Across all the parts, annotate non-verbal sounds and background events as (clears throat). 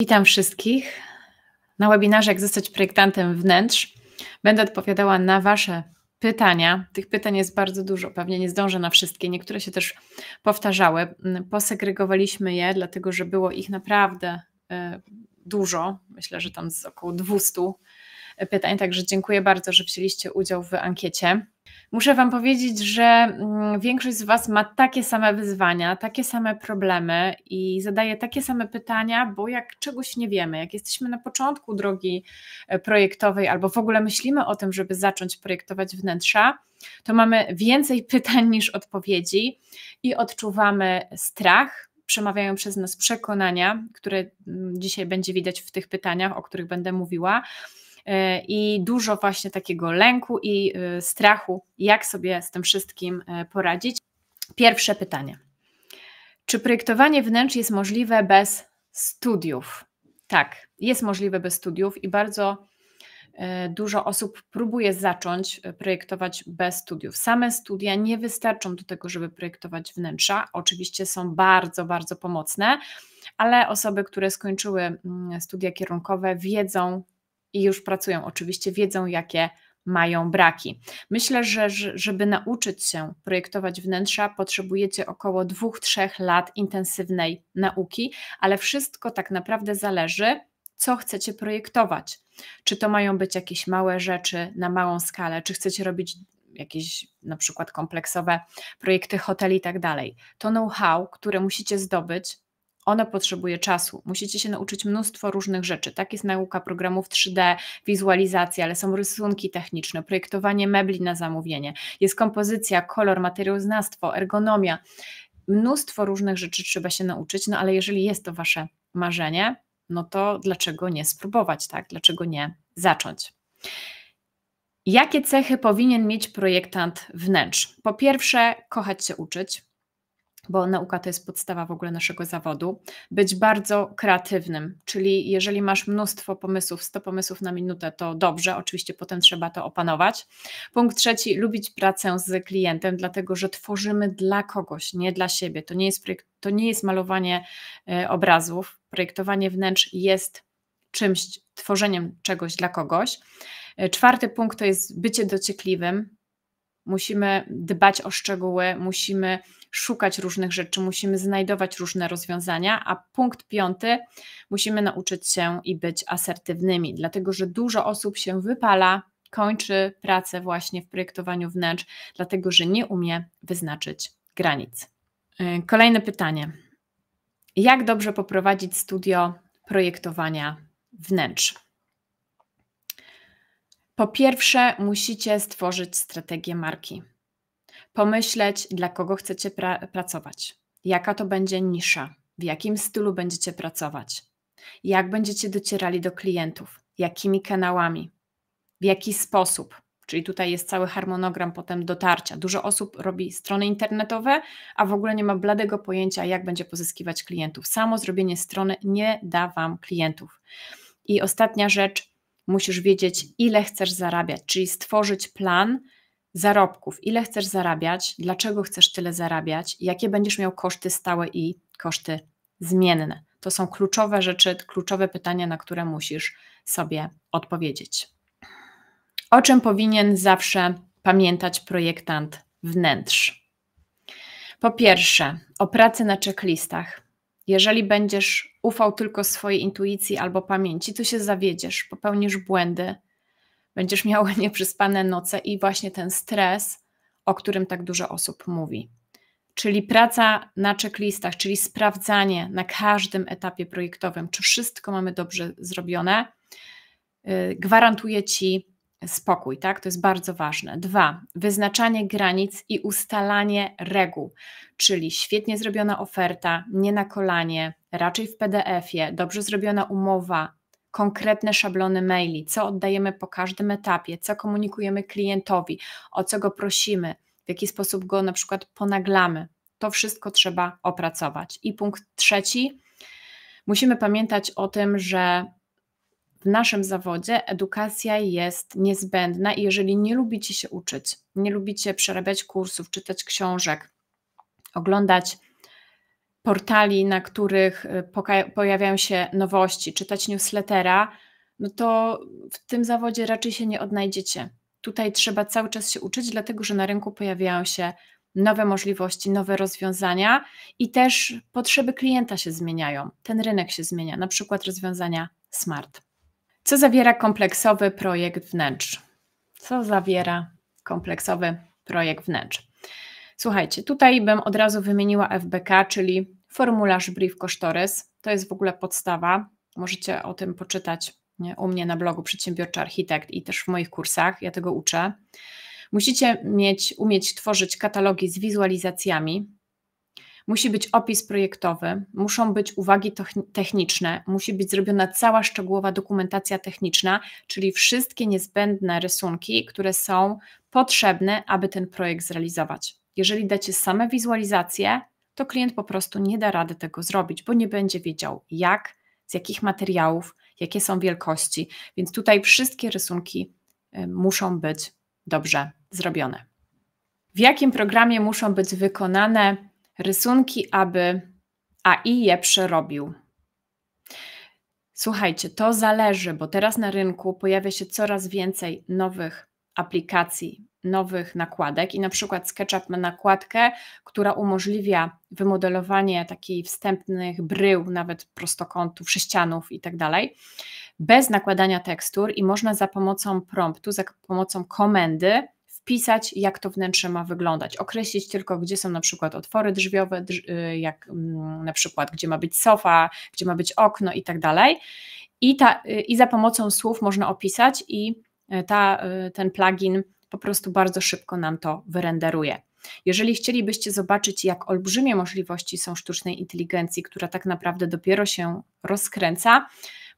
Witam wszystkich na webinarze Jak zostać projektantem wnętrz. Będę odpowiadała na Wasze pytania. Tych pytań jest bardzo dużo, pewnie nie zdążę na wszystkie. Niektóre się też powtarzały. Mm, posegregowaliśmy je, dlatego że było ich naprawdę e, dużo. Myślę, że tam z około 200 e, pytań. Także dziękuję bardzo, że wzięliście udział w ankiecie. Muszę Wam powiedzieć, że mm, większość z Was ma takie same wyzwania, takie same problemy i zadaje takie same pytania, bo jak czegoś nie wiemy, jak jesteśmy na początku drogi e, projektowej albo w ogóle myślimy o tym, żeby zacząć projektować wnętrza, to mamy więcej (laughs) pytań niż odpowiedzi i odczuwamy strach, przemawiają przez nas przekonania, które mm, dzisiaj będzie widać w tych pytaniach, o których będę mówiła, E, i dużo właśnie takiego lęku i e, strachu, jak sobie z tym wszystkim e, poradzić. Pierwsze pytanie. Czy projektowanie wnętrz jest możliwe bez studiów? Tak, jest możliwe bez studiów i bardzo dużo osób próbuje zacząć projektować bez studiów. Same studia nie wystarczą do tego, żeby projektować wnętrza. Oczywiście są bardzo, bardzo pomocne, ale osoby, które skończyły mm, studia kierunkowe, wiedzą, i już pracują. Oczywiście wiedzą, jakie mają braki. Myślę, że żeby nauczyć się projektować wnętrza, potrzebujecie około 2-3 lat intensywnej nauki, ale wszystko tak naprawdę zależy, co chcecie projektować. Czy to mają być jakieś małe rzeczy na małą skalę, czy chcecie robić jakieś na przykład kompleksowe projekty hoteli i tak dalej. To know-how, które musicie zdobyć, ono potrzebuje czasu. Musicie się nauczyć mnóstwo różnych rzeczy. Tak jest nauka programów 3D, wizualizacja, ale są rysunki techniczne, projektowanie mebli na zamówienie, jest kompozycja, kolor, materiałoznawstwo, ergonomia. Mnóstwo różnych rzeczy trzeba się nauczyć, no ale jeżeli jest to wasze marzenie, no to dlaczego nie spróbować, tak? Dlaczego nie zacząć? Jakie cechy powinien mieć projektant wnętrz? Po pierwsze, kochać się uczyć bo nauka to jest podstawa w ogóle naszego zawodu, być bardzo kreatywnym, czyli jeżeli masz mnóstwo pomysłów, 100 pomysłów na minutę, to dobrze, oczywiście potem trzeba to opanować. Punkt trzeci, lubić pracę z klientem, dlatego że tworzymy dla kogoś, nie dla siebie. To nie jest, to nie jest malowanie e, obrazów, projektowanie wnętrz jest czymś, tworzeniem czegoś dla kogoś. E, czwarty punkt to jest bycie dociekliwym, musimy dbać o szczegóły, musimy szukać różnych rzeczy, musimy znajdować różne rozwiązania, a punkt piąty, musimy nauczyć się i być asertywnymi, dlatego że dużo osób się wypala, kończy pracę właśnie w projektowaniu wnętrz, dlatego że nie umie wyznaczyć granic. Y, kolejne pytanie. Jak dobrze poprowadzić studio projektowania wnętrz? Po pierwsze, musicie stworzyć strategię marki pomyśleć, dla kogo chcecie pra pracować, jaka to będzie nisza, w jakim stylu będziecie pracować, jak będziecie docierali do klientów, jakimi kanałami, w jaki sposób. Czyli tutaj jest cały harmonogram potem dotarcia. Dużo osób robi strony internetowe, a w ogóle nie ma bladego pojęcia, jak będzie pozyskiwać klientów. Samo zrobienie strony nie da wam klientów. I ostatnia rzecz, musisz wiedzieć, ile chcesz zarabiać, czyli stworzyć plan, zarobków, ile chcesz zarabiać, dlaczego chcesz tyle zarabiać, jakie będziesz miał koszty stałe i koszty zmienne. To są kluczowe rzeczy, kluczowe pytania, na które musisz sobie odpowiedzieć. O czym powinien zawsze pamiętać projektant wnętrz? Po pierwsze, o pracy na checklistach. Jeżeli będziesz ufał tylko swojej intuicji albo pamięci, to się zawiedziesz, popełnisz błędy, będziesz miała (laughs) nieprzyspane noce i właśnie ten stres, o którym tak dużo osób mówi. Czyli praca na checklistach, czyli sprawdzanie na każdym etapie projektowym, czy wszystko mamy dobrze zrobione, y, gwarantuje ci spokój, tak? To jest bardzo ważne. Dwa, wyznaczanie granic i ustalanie reguł, czyli świetnie zrobiona oferta, nie na kolanie, raczej w PDF-ie, dobrze zrobiona umowa, konkretne szablony maili, co oddajemy po każdym etapie, co komunikujemy klientowi, o co go prosimy, w jaki sposób go na przykład ponaglamy. To wszystko trzeba opracować. I punkt trzeci, musimy pamiętać o tym, że w naszym zawodzie edukacja jest niezbędna i jeżeli nie lubicie się uczyć, nie lubicie przerabiać kursów, czytać książek, oglądać portali, na których y, pojawiają się nowości, czytać newslettera, no to w tym zawodzie raczej się nie odnajdziecie. Tutaj trzeba cały czas się uczyć, dlatego że na rynku pojawiają się nowe możliwości, nowe rozwiązania i też potrzeby klienta się zmieniają. Ten rynek się zmienia, na przykład rozwiązania smart. Co zawiera kompleksowy projekt wnętrz? Co zawiera kompleksowy projekt wnętrz? Słuchajcie, tutaj bym od razu wymieniła FBK, czyli formularz brief kosztorys. To jest w ogóle podstawa. Możecie o tym poczytać u mnie na blogu Przedsiębiorczy Architekt i też w moich kursach. Ja tego uczę. Musicie mieć, umieć tworzyć katalogi z wizualizacjami. Musi być opis projektowy, muszą być uwagi techniczne, musi być zrobiona cała szczegółowa dokumentacja techniczna, czyli wszystkie niezbędne rysunki, które są potrzebne, aby ten projekt zrealizować. Jeżeli dacie same wizualizacje, to klient po prostu nie da rady tego zrobić, bo nie będzie wiedział jak, z jakich materiałów, jakie są wielkości. Więc tutaj wszystkie rysunki y, muszą być dobrze zrobione. W jakim programie muszą być wykonane rysunki, aby AI je przerobił? Słuchajcie, to zależy, bo teraz na rynku pojawia się coraz więcej nowych aplikacji, nowych nakładek i na przykład SketchUp ma nakładkę, która umożliwia wymodelowanie takich wstępnych brył, nawet prostokątów, sześcianów i tak dalej, bez nakładania tekstur i można za pomocą promptu, za pomocą komendy wpisać, jak to wnętrze ma wyglądać, określić tylko, gdzie są na przykład otwory drzwiowe, y, jak mm, na przykład, gdzie ma być sofa, gdzie ma być okno i tak dalej. I, ta, y, I za pomocą słów można opisać i y, ta, ten plugin po prostu bardzo szybko nam to wyrenderuje. Jeżeli chcielibyście zobaczyć, jak olbrzymie możliwości są sztucznej inteligencji, która tak naprawdę dopiero się rozkręca,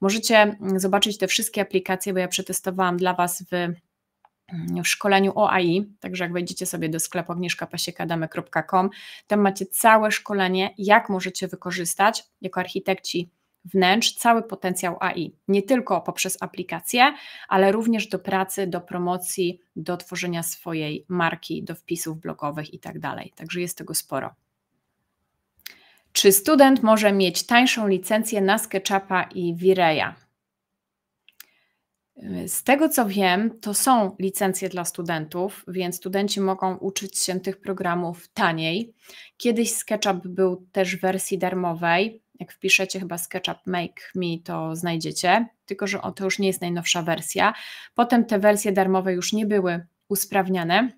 możecie mm, zobaczyć te wszystkie aplikacje, bo ja przetestowałam dla Was w, mm, w szkoleniu OAI, także jak wejdziecie sobie do sklepu agnieszkapasiekadamy.com, tam macie całe szkolenie, jak możecie wykorzystać jako architekci wnętrz cały potencjał AI, nie tylko poprzez aplikacje, ale również do pracy, do promocji, do tworzenia swojej marki, do wpisów blogowych itd. Tak Także jest tego sporo. Czy student może mieć tańszą licencję na SketchUpa i Vireya? Z tego co wiem, to są licencje dla studentów, więc studenci mogą uczyć się tych programów taniej. Kiedyś SketchUp był też w wersji darmowej, jak wpiszecie chyba SketchUp Make Me, to znajdziecie, tylko że to już nie jest najnowsza wersja. Potem te wersje darmowe już nie były usprawniane.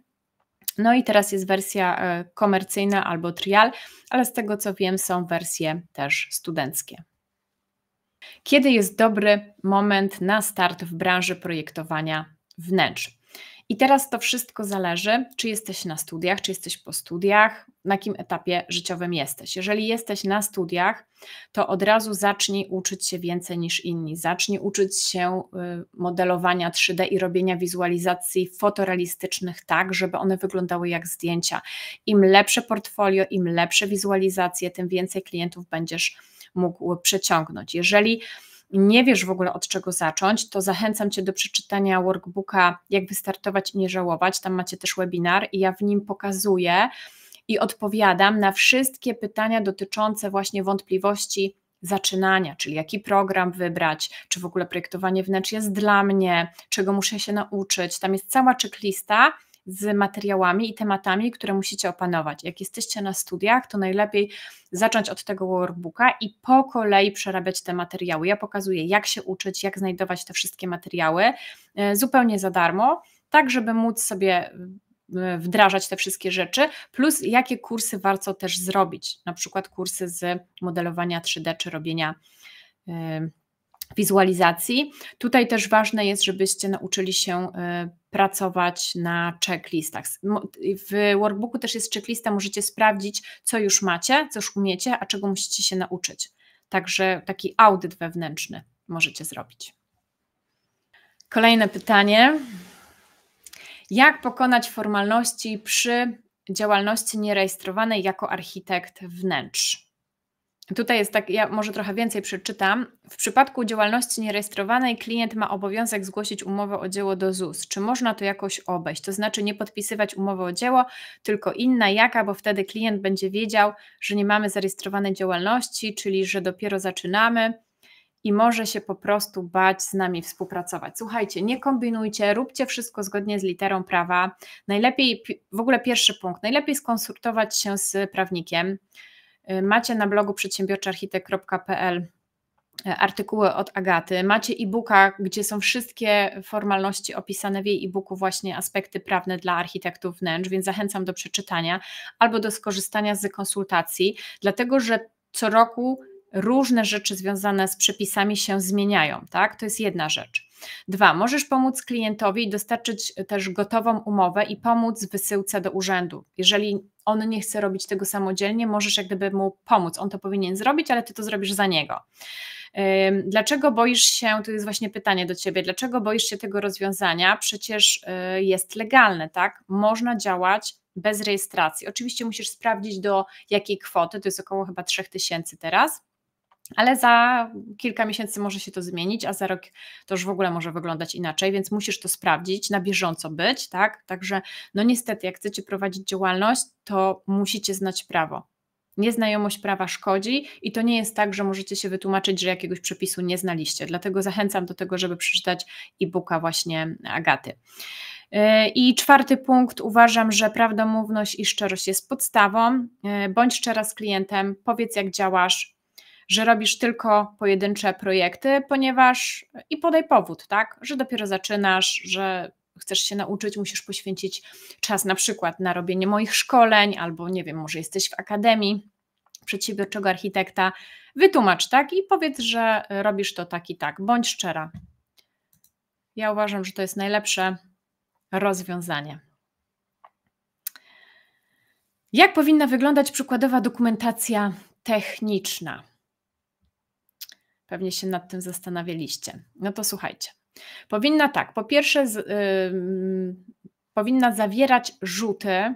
No i teraz jest wersja e, komercyjna albo trial, ale z tego co wiem, są wersje też studenckie. Kiedy jest dobry moment na start w branży projektowania wnętrz? I teraz to wszystko zależy, czy jesteś na studiach, czy jesteś po studiach, na kim etapie życiowym jesteś. Jeżeli jesteś na studiach, to od razu zacznij uczyć się więcej niż inni. Zacznij uczyć się y, modelowania 3D i robienia wizualizacji fotorealistycznych tak, żeby one wyglądały jak zdjęcia. Im lepsze portfolio, im lepsze wizualizacje, tym więcej klientów będziesz mógł przeciągnąć. Jeżeli nie wiesz w ogóle od czego zacząć, to zachęcam Cię do przeczytania workbooka Jak wystartować i nie żałować. Tam macie też webinar i ja w nim pokazuję i odpowiadam na wszystkie pytania dotyczące właśnie wątpliwości zaczynania, czyli jaki program wybrać, czy w ogóle projektowanie wnętrz jest dla mnie, czego muszę się nauczyć. Tam jest cała checklista z materiałami i tematami, które musicie opanować. Jak jesteście na studiach, to najlepiej zacząć od tego workbooka i po kolei przerabiać te materiały. Ja pokazuję, jak się uczyć, jak znajdować te wszystkie materiały e, zupełnie za darmo, tak żeby móc sobie e, wdrażać te wszystkie rzeczy, plus jakie kursy warto też zrobić, na przykład kursy z modelowania 3D czy robienia e, wizualizacji. Tutaj też ważne jest, żebyście nauczyli się y, pracować na checklistach. W workbooku też jest checklista, możecie sprawdzić, co już macie, co już umiecie, a czego musicie się nauczyć. Także taki audyt wewnętrzny możecie zrobić. Kolejne pytanie. Jak pokonać formalności przy działalności nierejestrowanej jako architekt wnętrz? Tutaj jest tak, ja może trochę więcej przeczytam. W przypadku działalności nierejestrowanej klient ma obowiązek zgłosić umowę o dzieło do ZUS. Czy można to jakoś obejść? To znaczy nie podpisywać umowy o dzieło, tylko inna jaka, bo wtedy klient będzie wiedział, że nie mamy zarejestrowanej działalności, czyli że dopiero zaczynamy i może się po prostu bać z nami współpracować. Słuchajcie, nie kombinujcie, róbcie wszystko zgodnie z literą prawa. Najlepiej, w ogóle pierwszy punkt, najlepiej skonsultować się z prawnikiem. Macie na blogu przedsiębiorczyarchitekt.pl e, artykuły od Agaty, macie e-booka, gdzie są wszystkie formalności opisane w jej e-booku, właśnie aspekty prawne dla architektów wnętrz, więc zachęcam do przeczytania albo do skorzystania z konsultacji, dlatego że co roku różne rzeczy związane z przepisami się zmieniają, tak? To jest jedna rzecz. Dwa, możesz pomóc klientowi dostarczyć też gotową umowę i pomóc w wysyłce do urzędu. Jeżeli on nie chce robić tego samodzielnie, możesz jak gdyby mu pomóc. On to powinien zrobić, ale ty to zrobisz za niego. Dlaczego boisz się, to jest właśnie pytanie do ciebie, dlaczego boisz się tego rozwiązania? Przecież y, jest legalne, tak? Można działać bez rejestracji. Oczywiście musisz sprawdzić do jakiej kwoty, to jest około chyba 3000 teraz ale za kilka miesięcy może się to zmienić, a za rok to już w ogóle może wyglądać inaczej, więc musisz to sprawdzić, na bieżąco być, tak? Także no niestety, jak chcecie prowadzić działalność, to musicie znać prawo. Nieznajomość prawa szkodzi i to nie jest tak, że możecie się wytłumaczyć, że jakiegoś przepisu nie znaliście. Dlatego zachęcam do tego, żeby przeczytać e-booka właśnie Agaty. Yy, I czwarty punkt, uważam, że prawdomówność i szczerość jest podstawą. Yy, bądź szczera z klientem, powiedz jak działasz, że robisz tylko pojedyncze projekty, ponieważ i podaj powód, tak, że dopiero zaczynasz, że chcesz się nauczyć, musisz poświęcić czas na przykład na robienie moich szkoleń, albo nie wiem, może jesteś w akademii przedsiębiorczego architekta, wytłumacz, tak, i powiedz, że robisz to tak i tak, bądź szczera. Ja uważam, że to jest najlepsze rozwiązanie. Jak powinna wyglądać przykładowa dokumentacja techniczna? Pewnie się nad tym zastanawialiście. No to słuchajcie. Powinna tak, po pierwsze, yy, powinna zawierać rzuty,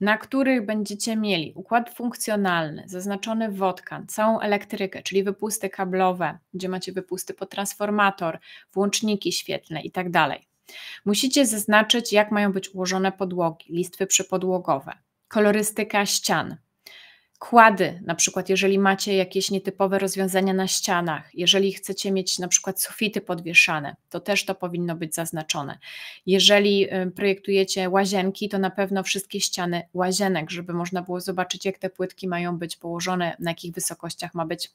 na których będziecie mieli układ funkcjonalny, zaznaczony wodkan, całą elektrykę, czyli wypusty kablowe, gdzie macie wypusty pod transformator, włączniki świetlne i tak dalej. Musicie zaznaczyć, jak mają być ułożone podłogi, listwy przypodłogowe, kolorystyka ścian, kłady, na przykład jeżeli macie jakieś nietypowe rozwiązania na ścianach, jeżeli chcecie mieć na przykład sufity podwieszane, to też to powinno być zaznaczone. Jeżeli y, projektujecie łazienki, to na pewno wszystkie ściany łazienek, żeby można było zobaczyć, jak te płytki mają być położone, na jakich wysokościach ma być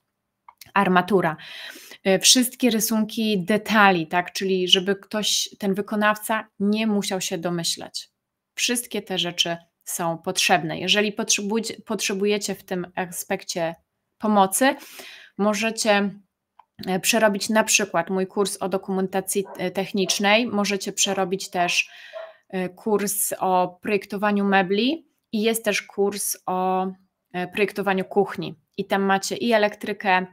armatura. Y, wszystkie rysunki detali, tak, czyli żeby ktoś, ten wykonawca nie musiał się domyślać. Wszystkie te rzeczy są potrzebne. Jeżeli potrzebujecie w tym aspekcie pomocy, możecie e, przerobić na przykład mój kurs o dokumentacji e, technicznej, możecie przerobić też e, kurs o projektowaniu mebli i jest też kurs o projektowaniu kuchni. I tam macie i elektrykę,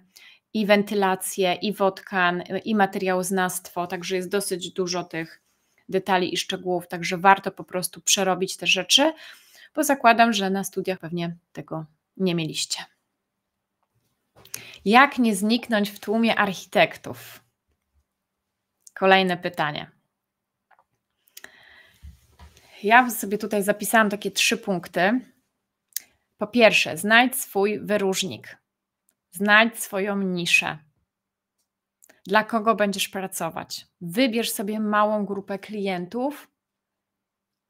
i wentylację, i wodkan, i materiałoznawstwo, także jest dosyć dużo tych detali i szczegółów, także warto po prostu przerobić te rzeczy bo zakładam, że na studiach pewnie tego nie mieliście. Jak nie zniknąć w tłumie architektów? Kolejne pytanie. Ja sobie tutaj zapisałam takie trzy punkty. Po pierwsze, znajdź swój wyróżnik, znajdź swoją niszę. Dla kogo będziesz pracować? Wybierz sobie małą grupę klientów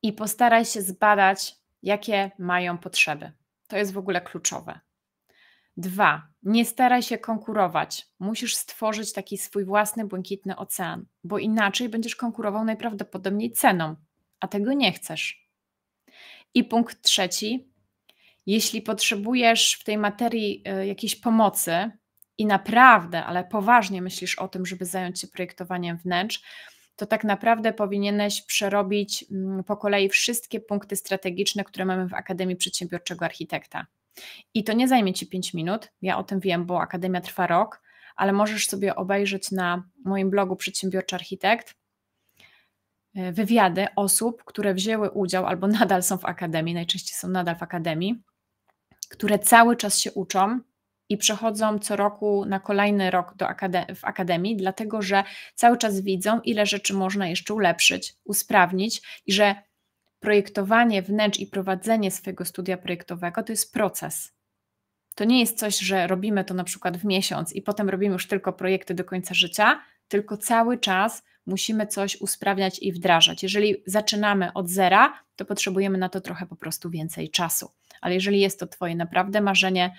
i postaraj się zbadać jakie mają potrzeby. To jest w ogóle kluczowe. Dwa, nie staraj się konkurować. Musisz stworzyć taki swój własny błękitny ocean, bo inaczej będziesz konkurował najprawdopodobniej ceną, a tego nie chcesz. I punkt trzeci, jeśli potrzebujesz w tej materii e, jakiejś pomocy i naprawdę, ale poważnie myślisz o tym, żeby zająć się projektowaniem wnętrz, to tak naprawdę powinieneś przerobić mm, po kolei wszystkie punkty strategiczne, które mamy w Akademii Przedsiębiorczego Architekta. I to nie zajmie ci 5 minut, ja o tym wiem, bo Akademia trwa rok, ale możesz sobie obejrzeć na moim blogu Przedsiębiorczy Architekt e, wywiady osób, które wzięły udział albo (laughs) nadal są w Akademii, najczęściej są nadal w Akademii, które cały czas się uczą i przechodzą co roku na kolejny rok do akade- w akademii, dlatego że cały czas widzą, ile rzeczy można jeszcze ulepszyć, usprawnić i że projektowanie wnętrz i prowadzenie swojego studia projektowego to jest proces. To nie jest coś, że robimy to na przykład w miesiąc i potem robimy już tylko projekty do końca życia, tylko cały czas musimy coś usprawniać i wdrażać. Jeżeli zaczynamy od zera, to potrzebujemy na to trochę po prostu więcej czasu. Ale jeżeli jest to Twoje naprawdę marzenie,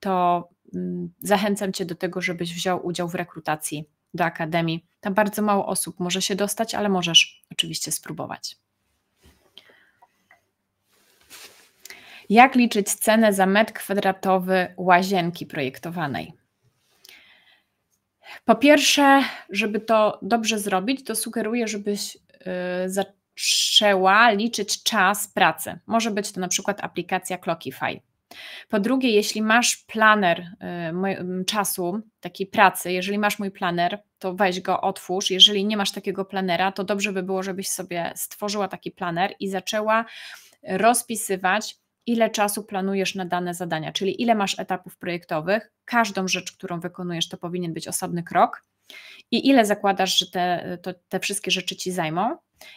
to Mm, zachęcam Cię do tego, żebyś wziął udział w rekrutacji do Akademii. Tam bardzo mało osób może się dostać, ale możesz oczywiście spróbować. Jak liczyć cenę za metr kwadratowy łazienki projektowanej? Po pierwsze, żeby to dobrze zrobić, to sugeruję, żebyś y, zaczęła liczyć czas pracy. Może być to na przykład aplikacja Clockify. Po drugie, jeśli masz planer y, czasu takiej pracy, jeżeli masz mój planer, to weź go, otwórz. Jeżeli nie masz takiego planera, to dobrze by było, żebyś sobie stworzyła taki planer i zaczęła rozpisywać, ile czasu planujesz na dane zadania, czyli ile masz etapów projektowych. Każdą rzecz, którą wykonujesz, to powinien być osobny krok. I ile zakładasz, że te, to, te wszystkie rzeczy ci zajmą,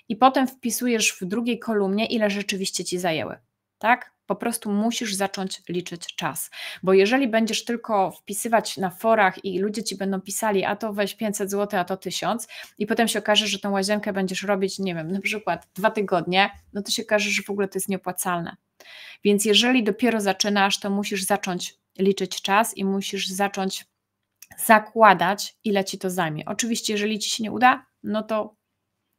i potem wpisujesz w drugiej kolumnie, ile rzeczywiście ci zajęły. Tak? Po prostu musisz zacząć liczyć czas, bo jeżeli będziesz tylko wpisywać na forach i ludzie ci będą pisali, a to weź 500 zł, a to 1000, i potem się okaże, że tą łazienkę będziesz robić, nie wiem, na przykład dwa tygodnie, no to się okaże, że w ogóle to jest nieopłacalne. Więc jeżeli dopiero zaczynasz, to musisz zacząć liczyć czas i musisz zacząć zakładać, ile ci to zajmie. Oczywiście, jeżeli ci się nie uda, no to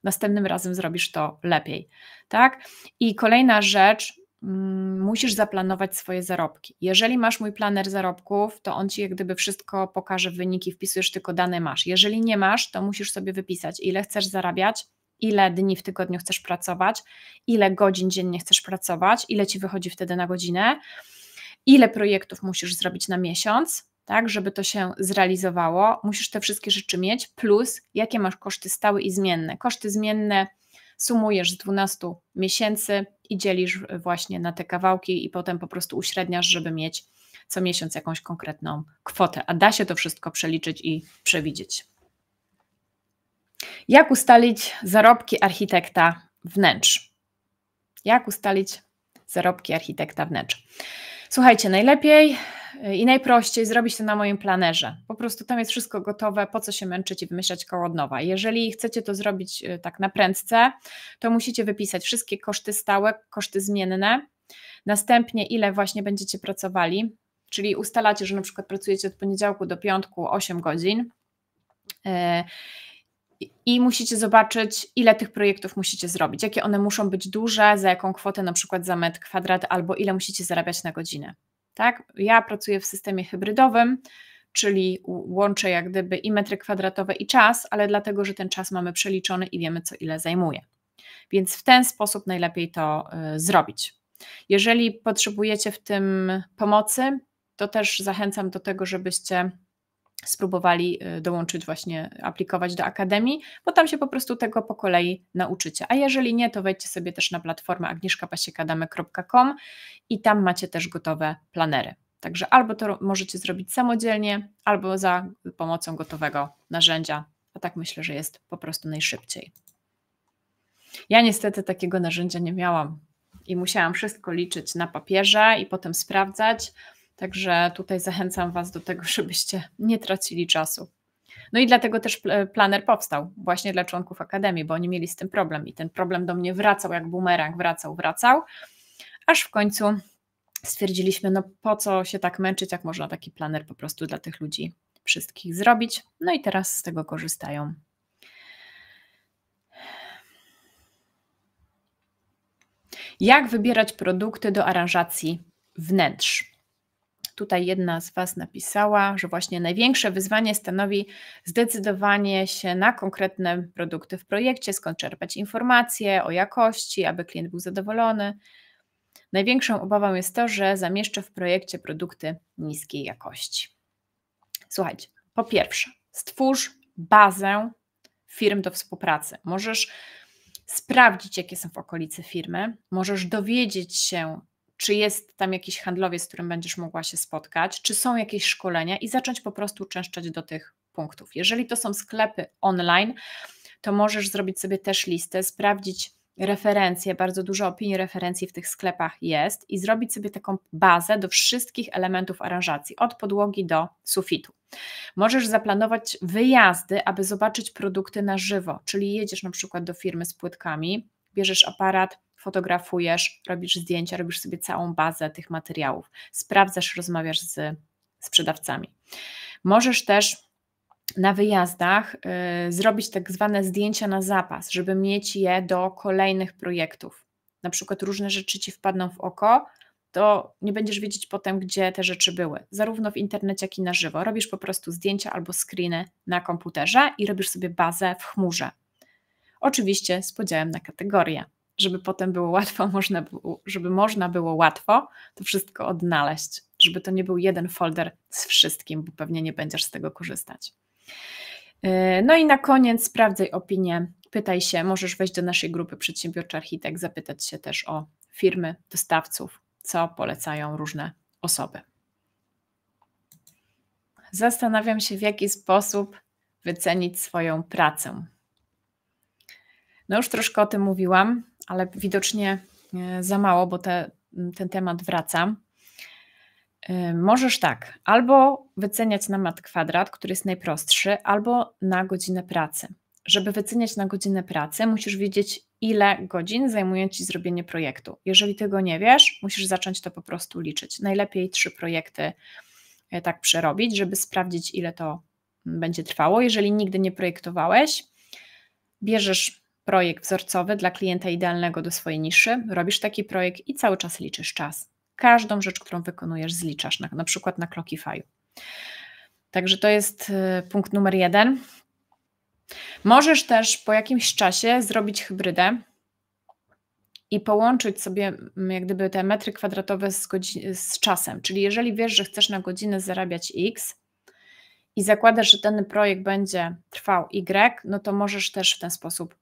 następnym razem zrobisz to lepiej. Tak? I kolejna rzecz, Mm, musisz zaplanować swoje zarobki. Jeżeli masz mój planer zarobków, to on ci jak gdyby wszystko pokaże wyniki, wpisujesz tylko dane masz. Jeżeli nie masz, to musisz sobie wypisać, ile chcesz zarabiać, ile dni w tygodniu chcesz pracować, ile godzin dziennie chcesz pracować, ile ci wychodzi wtedy na godzinę, ile projektów musisz zrobić na miesiąc, tak, żeby to się zrealizowało. Musisz te wszystkie rzeczy mieć, plus jakie masz koszty stałe i zmienne. Koszty zmienne sumujesz z 12 miesięcy i dzielisz właśnie na te kawałki i potem po prostu uśredniasz, żeby mieć co miesiąc jakąś konkretną kwotę, a da się to wszystko przeliczyć i przewidzieć. Jak ustalić zarobki architekta wnętrz? Jak ustalić zarobki architekta wnętrz? Słuchajcie, najlepiej i najprościej zrobić to na moim planerze. Po prostu tam jest wszystko gotowe, po co się męczyć i wymyślać koło od nowa. Jeżeli chcecie to zrobić e, tak na prędce, to musicie wypisać wszystkie koszty stałe, koszty zmienne, następnie ile właśnie będziecie pracowali, czyli ustalacie, że na przykład pracujecie od poniedziałku do piątku 8 godzin e, i musicie zobaczyć, ile tych projektów musicie zrobić, jakie one muszą być duże, za jaką kwotę na przykład za metr kwadrat, albo ile musicie zarabiać na godzinę. Tak? Ja pracuję w systemie hybrydowym, czyli łączę jak gdyby i metry kwadratowe i czas, ale dlatego, że ten czas mamy przeliczony i wiemy co ile zajmuje. Więc w ten sposób najlepiej to y, zrobić. Jeżeli potrzebujecie w tym pomocy, to też zachęcam do tego, żebyście spróbowali y, dołączyć właśnie, aplikować do akademii, bo tam się po prostu tego po kolei nauczycie. A jeżeli nie, to wejdźcie sobie też na platformę agnieszkapasiekadamy.com i tam macie też gotowe planery. Także albo to możecie zrobić samodzielnie, albo za pomocą gotowego narzędzia. A tak myślę, że jest po prostu najszybciej. Ja niestety takiego narzędzia nie miałam i musiałam wszystko liczyć na papierze i potem sprawdzać. Także tutaj zachęcam Was do tego, (laughs) żebyście nie tracili czasu. No i dlatego też planer powstał właśnie dla członków akademii, bo oni mieli z tym problem i ten problem do mnie wracał jak bumerang, wracał, wracał, aż w końcu stwierdziliśmy, no po co się tak męczyć, jak można taki planer po prostu dla tych ludzi wszystkich zrobić. No i teraz z tego korzystają. Jak wybierać produkty do aranżacji wnętrz? Tutaj jedna z Was napisała, że właśnie największe wyzwanie stanowi zdecydowanie się na konkretne produkty w projekcie, skąd czerpać informacje o jakości, aby klient był zadowolony. Największą obawą jest to, że zamieszczę w projekcie produkty niskiej jakości. Słuchajcie, po pierwsze, stwórz bazę firm do współpracy. Możesz sprawdzić, jakie są w okolicy firmy, możesz dowiedzieć się, czy jest tam jakiś handlowiec, z którym będziesz mogła się spotkać, czy są jakieś szkolenia i zacząć po prostu uczęszczać do tych punktów. Jeżeli to są sklepy online, to możesz zrobić sobie też listę, sprawdzić referencje, bardzo dużo opinii referencji w tych sklepach jest i zrobić sobie taką bazę do wszystkich elementów aranżacji, od podłogi do sufitu. Możesz zaplanować wyjazdy, aby zobaczyć produkty na żywo, czyli jedziesz na przykład do firmy z płytkami, bierzesz aparat, fotografujesz, robisz zdjęcia, robisz sobie całą bazę tych materiałów, sprawdzasz, rozmawiasz z sprzedawcami. Możesz też na wyjazdach y, zrobić tak zwane zdjęcia na zapas, żeby mieć je do kolejnych projektów. Na przykład różne rzeczy ci wpadną w oko, to nie będziesz wiedzieć potem, gdzie te rzeczy były, zarówno w internecie, jak i na żywo. Robisz po prostu zdjęcia albo screeny na komputerze i robisz sobie bazę w chmurze. Oczywiście z podziałem na kategorie żeby potem było łatwo, (laughs) można było, żeby można było łatwo to wszystko odnaleźć, żeby to nie był jeden folder z wszystkim, bo pewnie nie będziesz z tego korzystać. E, no i na koniec sprawdzaj opinię, pytaj się, możesz wejść do naszej grupy Przedsiębiorczy Architekt, zapytać się też o firmy, dostawców, co polecają różne osoby. Zastanawiam się, w jaki sposób wycenić swoją pracę. No już troszkę o tym mówiłam ale widocznie e, za mało, bo te, ten temat wraca. E, możesz tak, albo wyceniać na mat kwadrat, który jest najprostszy, albo na godzinę pracy. Żeby wyceniać na godzinę pracy, musisz wiedzieć, ile godzin zajmuje ci zrobienie projektu. Jeżeli tego nie wiesz, musisz zacząć to po prostu liczyć. Najlepiej trzy projekty e, tak przerobić, żeby sprawdzić, ile to będzie trwało. Jeżeli nigdy nie projektowałeś, bierzesz projekt wzorcowy dla klienta idealnego do swojej niszy, robisz taki projekt i cały czas liczysz czas. Każdą rzecz, którą wykonujesz, zliczasz, na, na przykład na Clockify. Także to jest y, punkt numer jeden. Możesz też po jakimś czasie zrobić hybrydę i połączyć sobie mm, jak gdyby te metry kwadratowe z, z czasem. Czyli jeżeli wiesz, że chcesz na godzinę zarabiać X, i zakładasz, że ten projekt będzie trwał Y, no to możesz też w ten sposób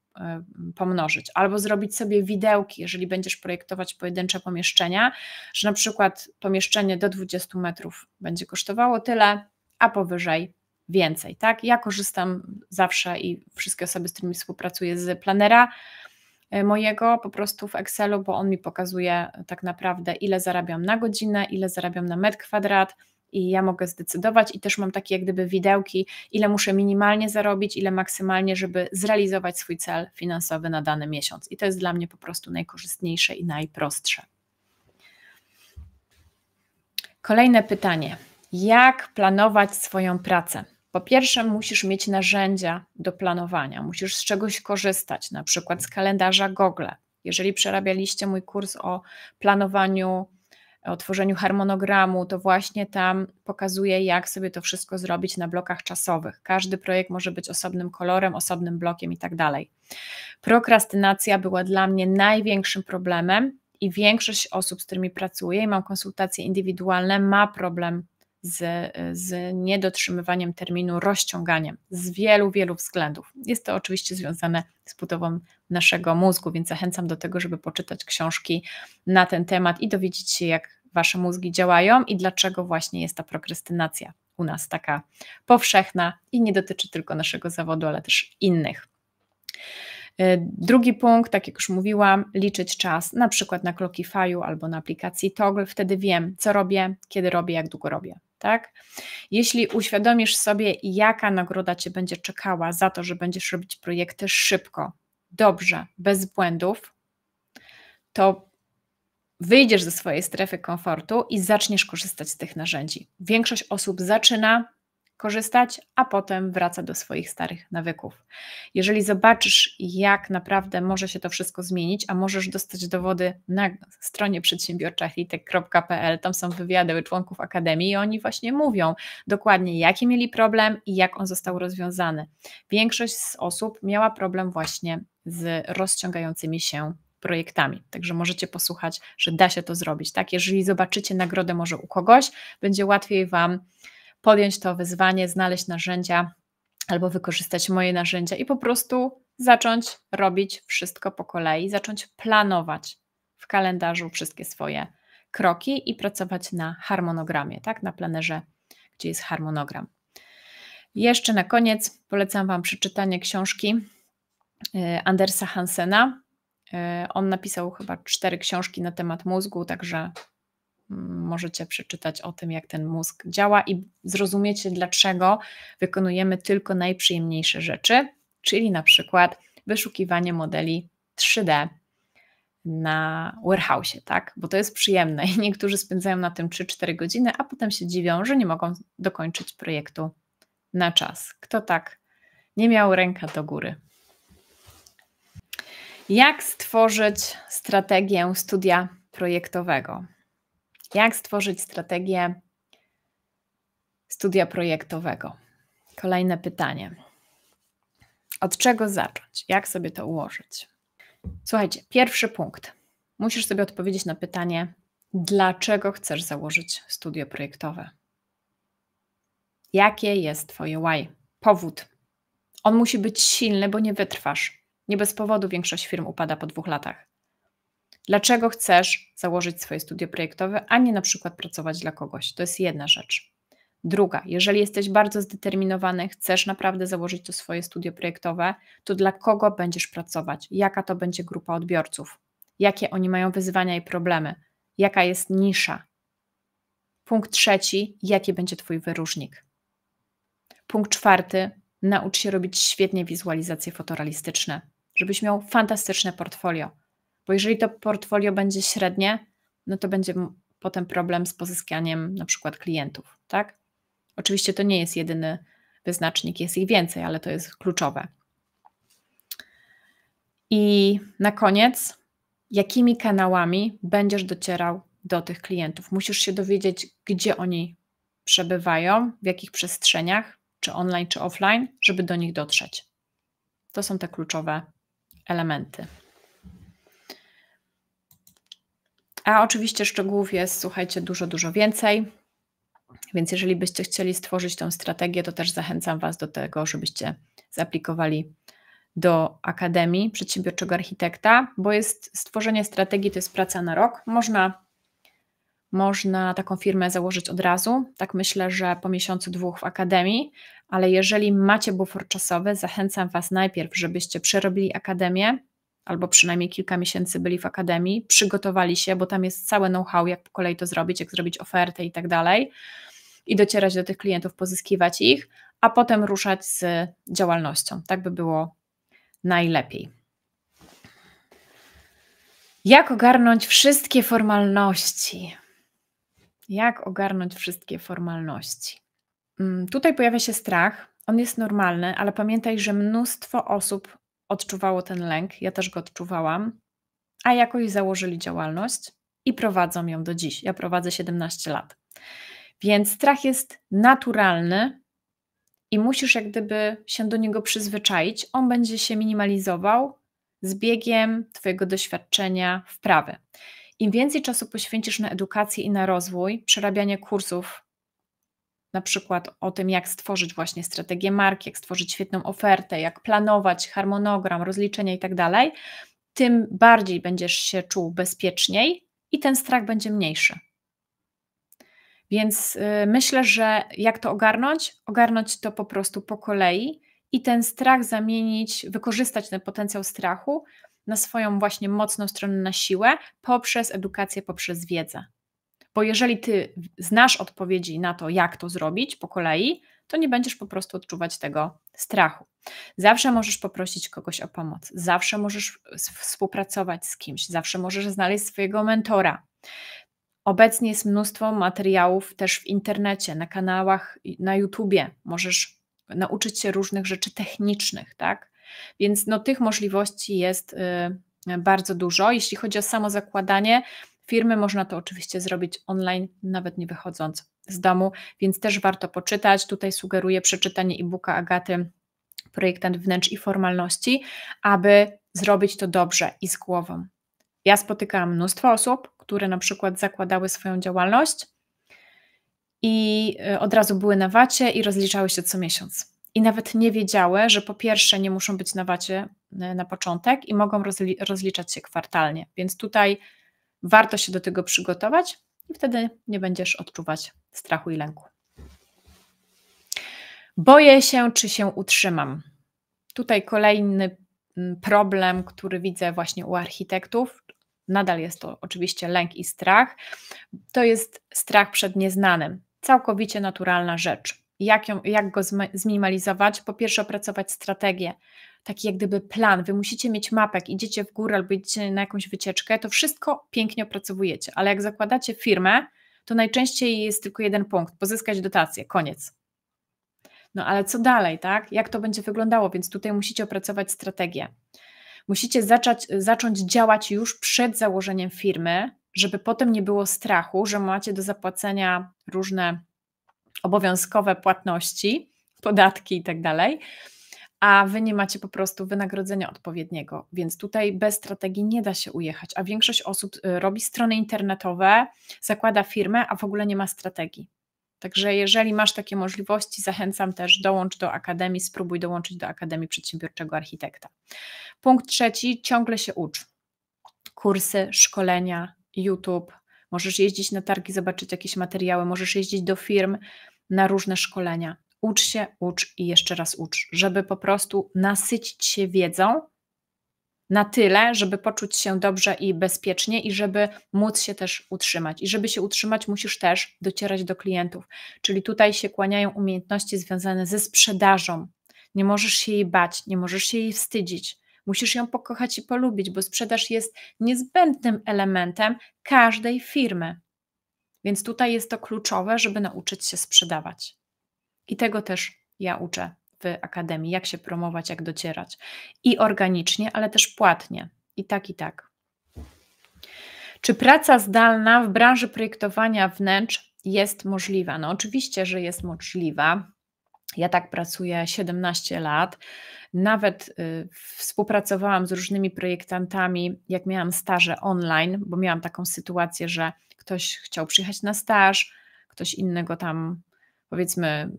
pomnożyć, albo zrobić sobie widełki, jeżeli będziesz projektować pojedyncze pomieszczenia, że na przykład pomieszczenie do 20 metrów będzie kosztowało tyle, a powyżej więcej, tak? Ja korzystam zawsze i wszystkie osoby, z którymi współpracuję z planera e, mojego po prostu w Excelu, bo on mi pokazuje tak naprawdę ile zarabiam na godzinę, ile zarabiam na metr kwadrat, i ja mogę zdecydować i też mam takie jak gdyby widełki, ile muszę minimalnie zarobić, ile maksymalnie, żeby zrealizować swój cel finansowy na dany miesiąc. I to jest dla mnie po prostu najkorzystniejsze i najprostsze. Kolejne pytanie. Jak planować swoją pracę? Po pierwsze, musisz mieć narzędzia do planowania, musisz z czegoś korzystać, na przykład z kalendarza Google. Jeżeli przerabialiście mój kurs o planowaniu o tworzeniu harmonogramu, to właśnie tam pokazuje, jak sobie to wszystko zrobić na blokach czasowych. Każdy projekt może być osobnym kolorem, osobnym blokiem i tak dalej. Prokrastynacja była dla mnie największym problemem i większość osób, z którymi pracuję i mam konsultacje indywidualne, ma problem z, z niedotrzymywaniem terminu, rozciąganiem z wielu, wielu względów. Jest to oczywiście związane z budową naszego mózgu, więc zachęcam do tego, żeby poczytać książki na ten temat i dowiedzieć się, jak wasze mózgi działają i dlaczego właśnie jest ta prokrastynacja u nas taka powszechna i nie dotyczy tylko naszego zawodu, ale też innych. E, drugi punkt, tak jak już mówiłam, liczyć czas, na przykład na faju albo na aplikacji Toggle, wtedy wiem, co robię, kiedy robię, jak długo robię tak? Jeśli uświadomisz sobie, jaka nagroda cię będzie czekała za to, że będziesz robić projekty szybko, dobrze, bez błędów, to wyjdziesz ze swojej strefy komfortu i zaczniesz korzystać z tych narzędzi. Większość osób zaczyna korzystać, a potem wraca do swoich starych nawyków. Jeżeli zobaczysz, jak naprawdę może się to wszystko zmienić, a możesz dostać dowody na stronie przedsiębiorczachlitek.pl, tam są wywiady członków Akademii i oni właśnie mówią dokładnie, jaki mieli problem i jak on został rozwiązany. Większość z osób miała problem właśnie z rozciągającymi się projektami. Także możecie posłuchać, że da się to zrobić. Tak, jeżeli zobaczycie nagrodę może u kogoś, będzie łatwiej Wam podjąć to wyzwanie, znaleźć narzędzia albo wykorzystać moje narzędzia i po prostu zacząć robić wszystko po kolei, zacząć planować w kalendarzu wszystkie swoje kroki i pracować na harmonogramie, tak? Na planerze, gdzie jest harmonogram. Jeszcze na koniec polecam Wam przeczytanie książki y, Andersa Hansena. Y, on napisał chyba cztery książki na temat mózgu, także możecie przeczytać o tym, jak ten mózg działa i zrozumiecie, dlaczego wykonujemy tylko najprzyjemniejsze rzeczy, czyli na przykład wyszukiwanie modeli 3D na warehouse, tak? Bo to jest przyjemne i niektórzy spędzają na tym 3-4 godziny, a potem się dziwią, że nie mogą dokończyć projektu na czas. Kto tak nie miał ręka do góry? Jak stworzyć strategię studia projektowego? Jak stworzyć strategię studia projektowego? Kolejne pytanie. Od czego zacząć? Jak sobie to ułożyć? Słuchajcie, pierwszy punkt. Musisz sobie odpowiedzieć na pytanie, dlaczego chcesz założyć studio projektowe? Jakie jest Twoje why? Powód. On musi być silny, bo nie wytrwasz. Nie bez powodu większość firm upada po dwóch latach. Dlaczego chcesz założyć swoje studio projektowe, a nie na przykład pracować dla kogoś? To jest jedna rzecz. Druga, jeżeli jesteś bardzo zdeterminowany, chcesz naprawdę założyć to swoje studio projektowe, to dla kogo będziesz pracować? Jaka to będzie grupa odbiorców? Jakie oni mają wyzwania i problemy? Jaka jest nisza? Punkt trzeci, jaki będzie Twój wyróżnik? Punkt czwarty, naucz się robić świetnie wizualizacje fotorealistyczne, żebyś miał fantastyczne portfolio bo jeżeli to portfolio będzie średnie, no to będzie potem problem z pozyskaniem na przykład klientów, tak? Oczywiście to nie jest jedyny wyznacznik, jest ich więcej, ale to jest kluczowe. I na koniec, jakimi kanałami będziesz docierał do tych klientów? Musisz się dowiedzieć, gdzie oni przebywają, w jakich przestrzeniach, czy online, czy offline, żeby do nich dotrzeć. To są te kluczowe elementy. A oczywiście szczegółów jest, słuchajcie, dużo, dużo więcej. Więc jeżeli byście chcieli stworzyć tą strategię, to też zachęcam Was do tego, żebyście zaaplikowali do Akademii Przedsiębiorczego Architekta, bo jest stworzenie strategii, to jest praca na rok. Można, można taką firmę założyć od razu, tak myślę, że po miesiącu, dwóch w Akademii, ale jeżeli macie bufor czasowy, zachęcam Was najpierw, żebyście przerobili Akademię, albo przynajmniej kilka miesięcy byli w akademii, przygotowali się, bo tam jest całe know-how, jak po kolei to zrobić, jak zrobić ofertę i tak dalej, i docierać do tych klientów, pozyskiwać ich, a potem ruszać z działalnością. Tak by było najlepiej. Jak ogarnąć wszystkie formalności? Jak ogarnąć wszystkie formalności? Mm, tutaj pojawia się strach. On jest normalny, ale pamiętaj, że mnóstwo osób odczuwało ten lęk, ja też go odczuwałam, a jakoś założyli działalność i prowadzą ją do dziś. Ja prowadzę 17 lat. Więc strach jest naturalny i musisz jak gdyby się do niego przyzwyczaić. On będzie się minimalizował z biegiem Twojego doświadczenia w prawy. Im więcej czasu poświęcisz na edukację i na rozwój, przerabianie kursów, na przykład o tym, jak stworzyć właśnie strategię marki, jak stworzyć świetną ofertę, jak planować harmonogram, rozliczenia itd., tak tym bardziej będziesz się czuł bezpieczniej i ten strach będzie mniejszy. Więc y, myślę, że jak to ogarnąć? Ogarnąć to po prostu po kolei i ten strach zamienić, wykorzystać ten potencjał strachu na swoją właśnie mocną stronę, na siłę poprzez edukację, poprzez wiedzę. Bo jeżeli ty znasz odpowiedzi na to, jak to zrobić po kolei, to nie będziesz po prostu odczuwać tego strachu. Zawsze możesz poprosić kogoś o pomoc, zawsze możesz współpracować z kimś, zawsze możesz znaleźć swojego mentora. Obecnie jest mnóstwo materiałów też w internecie, na kanałach, na YouTubie. Możesz nauczyć się różnych rzeczy technicznych, tak? Więc no, tych możliwości jest y, bardzo dużo. Jeśli chodzi o samo zakładanie, firmy. Można to oczywiście zrobić online, nawet nie wychodząc z domu, więc też warto poczytać. Tutaj sugeruję przeczytanie e-booka Agaty projektant wnętrz i formalności, aby zrobić to dobrze i z głową. Ja spotykałam mnóstwo osób, które na przykład zakładały swoją działalność i e, od razu były na wacie i rozliczały się co miesiąc. I nawet nie wiedziały, że po pierwsze nie muszą być na wacie e, na początek i mogą rozliczać się kwartalnie. Więc tutaj warto się do tego przygotować i wtedy nie będziesz odczuwać strachu i lęku. Boję się, czy się utrzymam. Tutaj kolejny mm, problem, który widzę właśnie u architektów. Nadal jest to oczywiście lęk i strach. To jest strach przed nieznanym. Całkowicie naturalna rzecz. Jak, ją, jak go zminimalizować? Po pierwsze, opracować strategię, taki jak gdyby plan, wy musicie mieć mapę. idziecie w górę albo idziecie na jakąś wycieczkę, to wszystko pięknie opracowujecie, ale jak zakładacie firmę, to najczęściej jest tylko jeden punkt, pozyskać dotację, koniec. No ale co dalej, tak? Jak to będzie wyglądało? Więc tutaj musicie opracować strategię. Musicie zacząć, zacząć działać już przed założeniem firmy, żeby potem nie było strachu, że macie do zapłacenia różne obowiązkowe płatności, podatki i tak dalej, a wy nie macie po prostu wynagrodzenia odpowiedniego. Więc tutaj bez strategii nie da się ujechać, a większość osób y, robi strony internetowe, zakłada firmę, a w ogóle nie ma strategii. Także jeżeli masz takie możliwości, zachęcam też dołącz do akademii, spróbuj dołączyć do Akademii Przedsiębiorczego Architekta. Punkt trzeci, ciągle się ucz. Kursy, szkolenia, YouTube, możesz jeździć na targi, zobaczyć jakieś materiały, możesz jeździć do firm na różne szkolenia. Ucz się, ucz i jeszcze raz ucz, żeby po prostu nasycić się wiedzą na tyle, żeby poczuć się dobrze i bezpiecznie i żeby móc się też utrzymać. I żeby się utrzymać, musisz też docierać do klientów. Czyli tutaj się kłaniają umiejętności związane ze sprzedażą. Nie możesz się jej bać, nie możesz się jej wstydzić. Musisz ją pokochać i polubić, bo sprzedaż jest niezbędnym elementem każdej firmy. Więc tutaj jest to kluczowe, żeby nauczyć się sprzedawać. I tego też ja uczę w akademii, jak się promować, jak docierać. I organicznie, ale też płatnie. I tak, i tak. Czy praca zdalna w branży projektowania wnętrz jest możliwa? No, oczywiście, że jest możliwa. Ja tak pracuję 17 lat. Nawet y, współpracowałam z różnymi projektantami, jak miałam staże online, bo miałam taką sytuację, że ktoś chciał przyjechać na staż, ktoś innego tam powiedzmy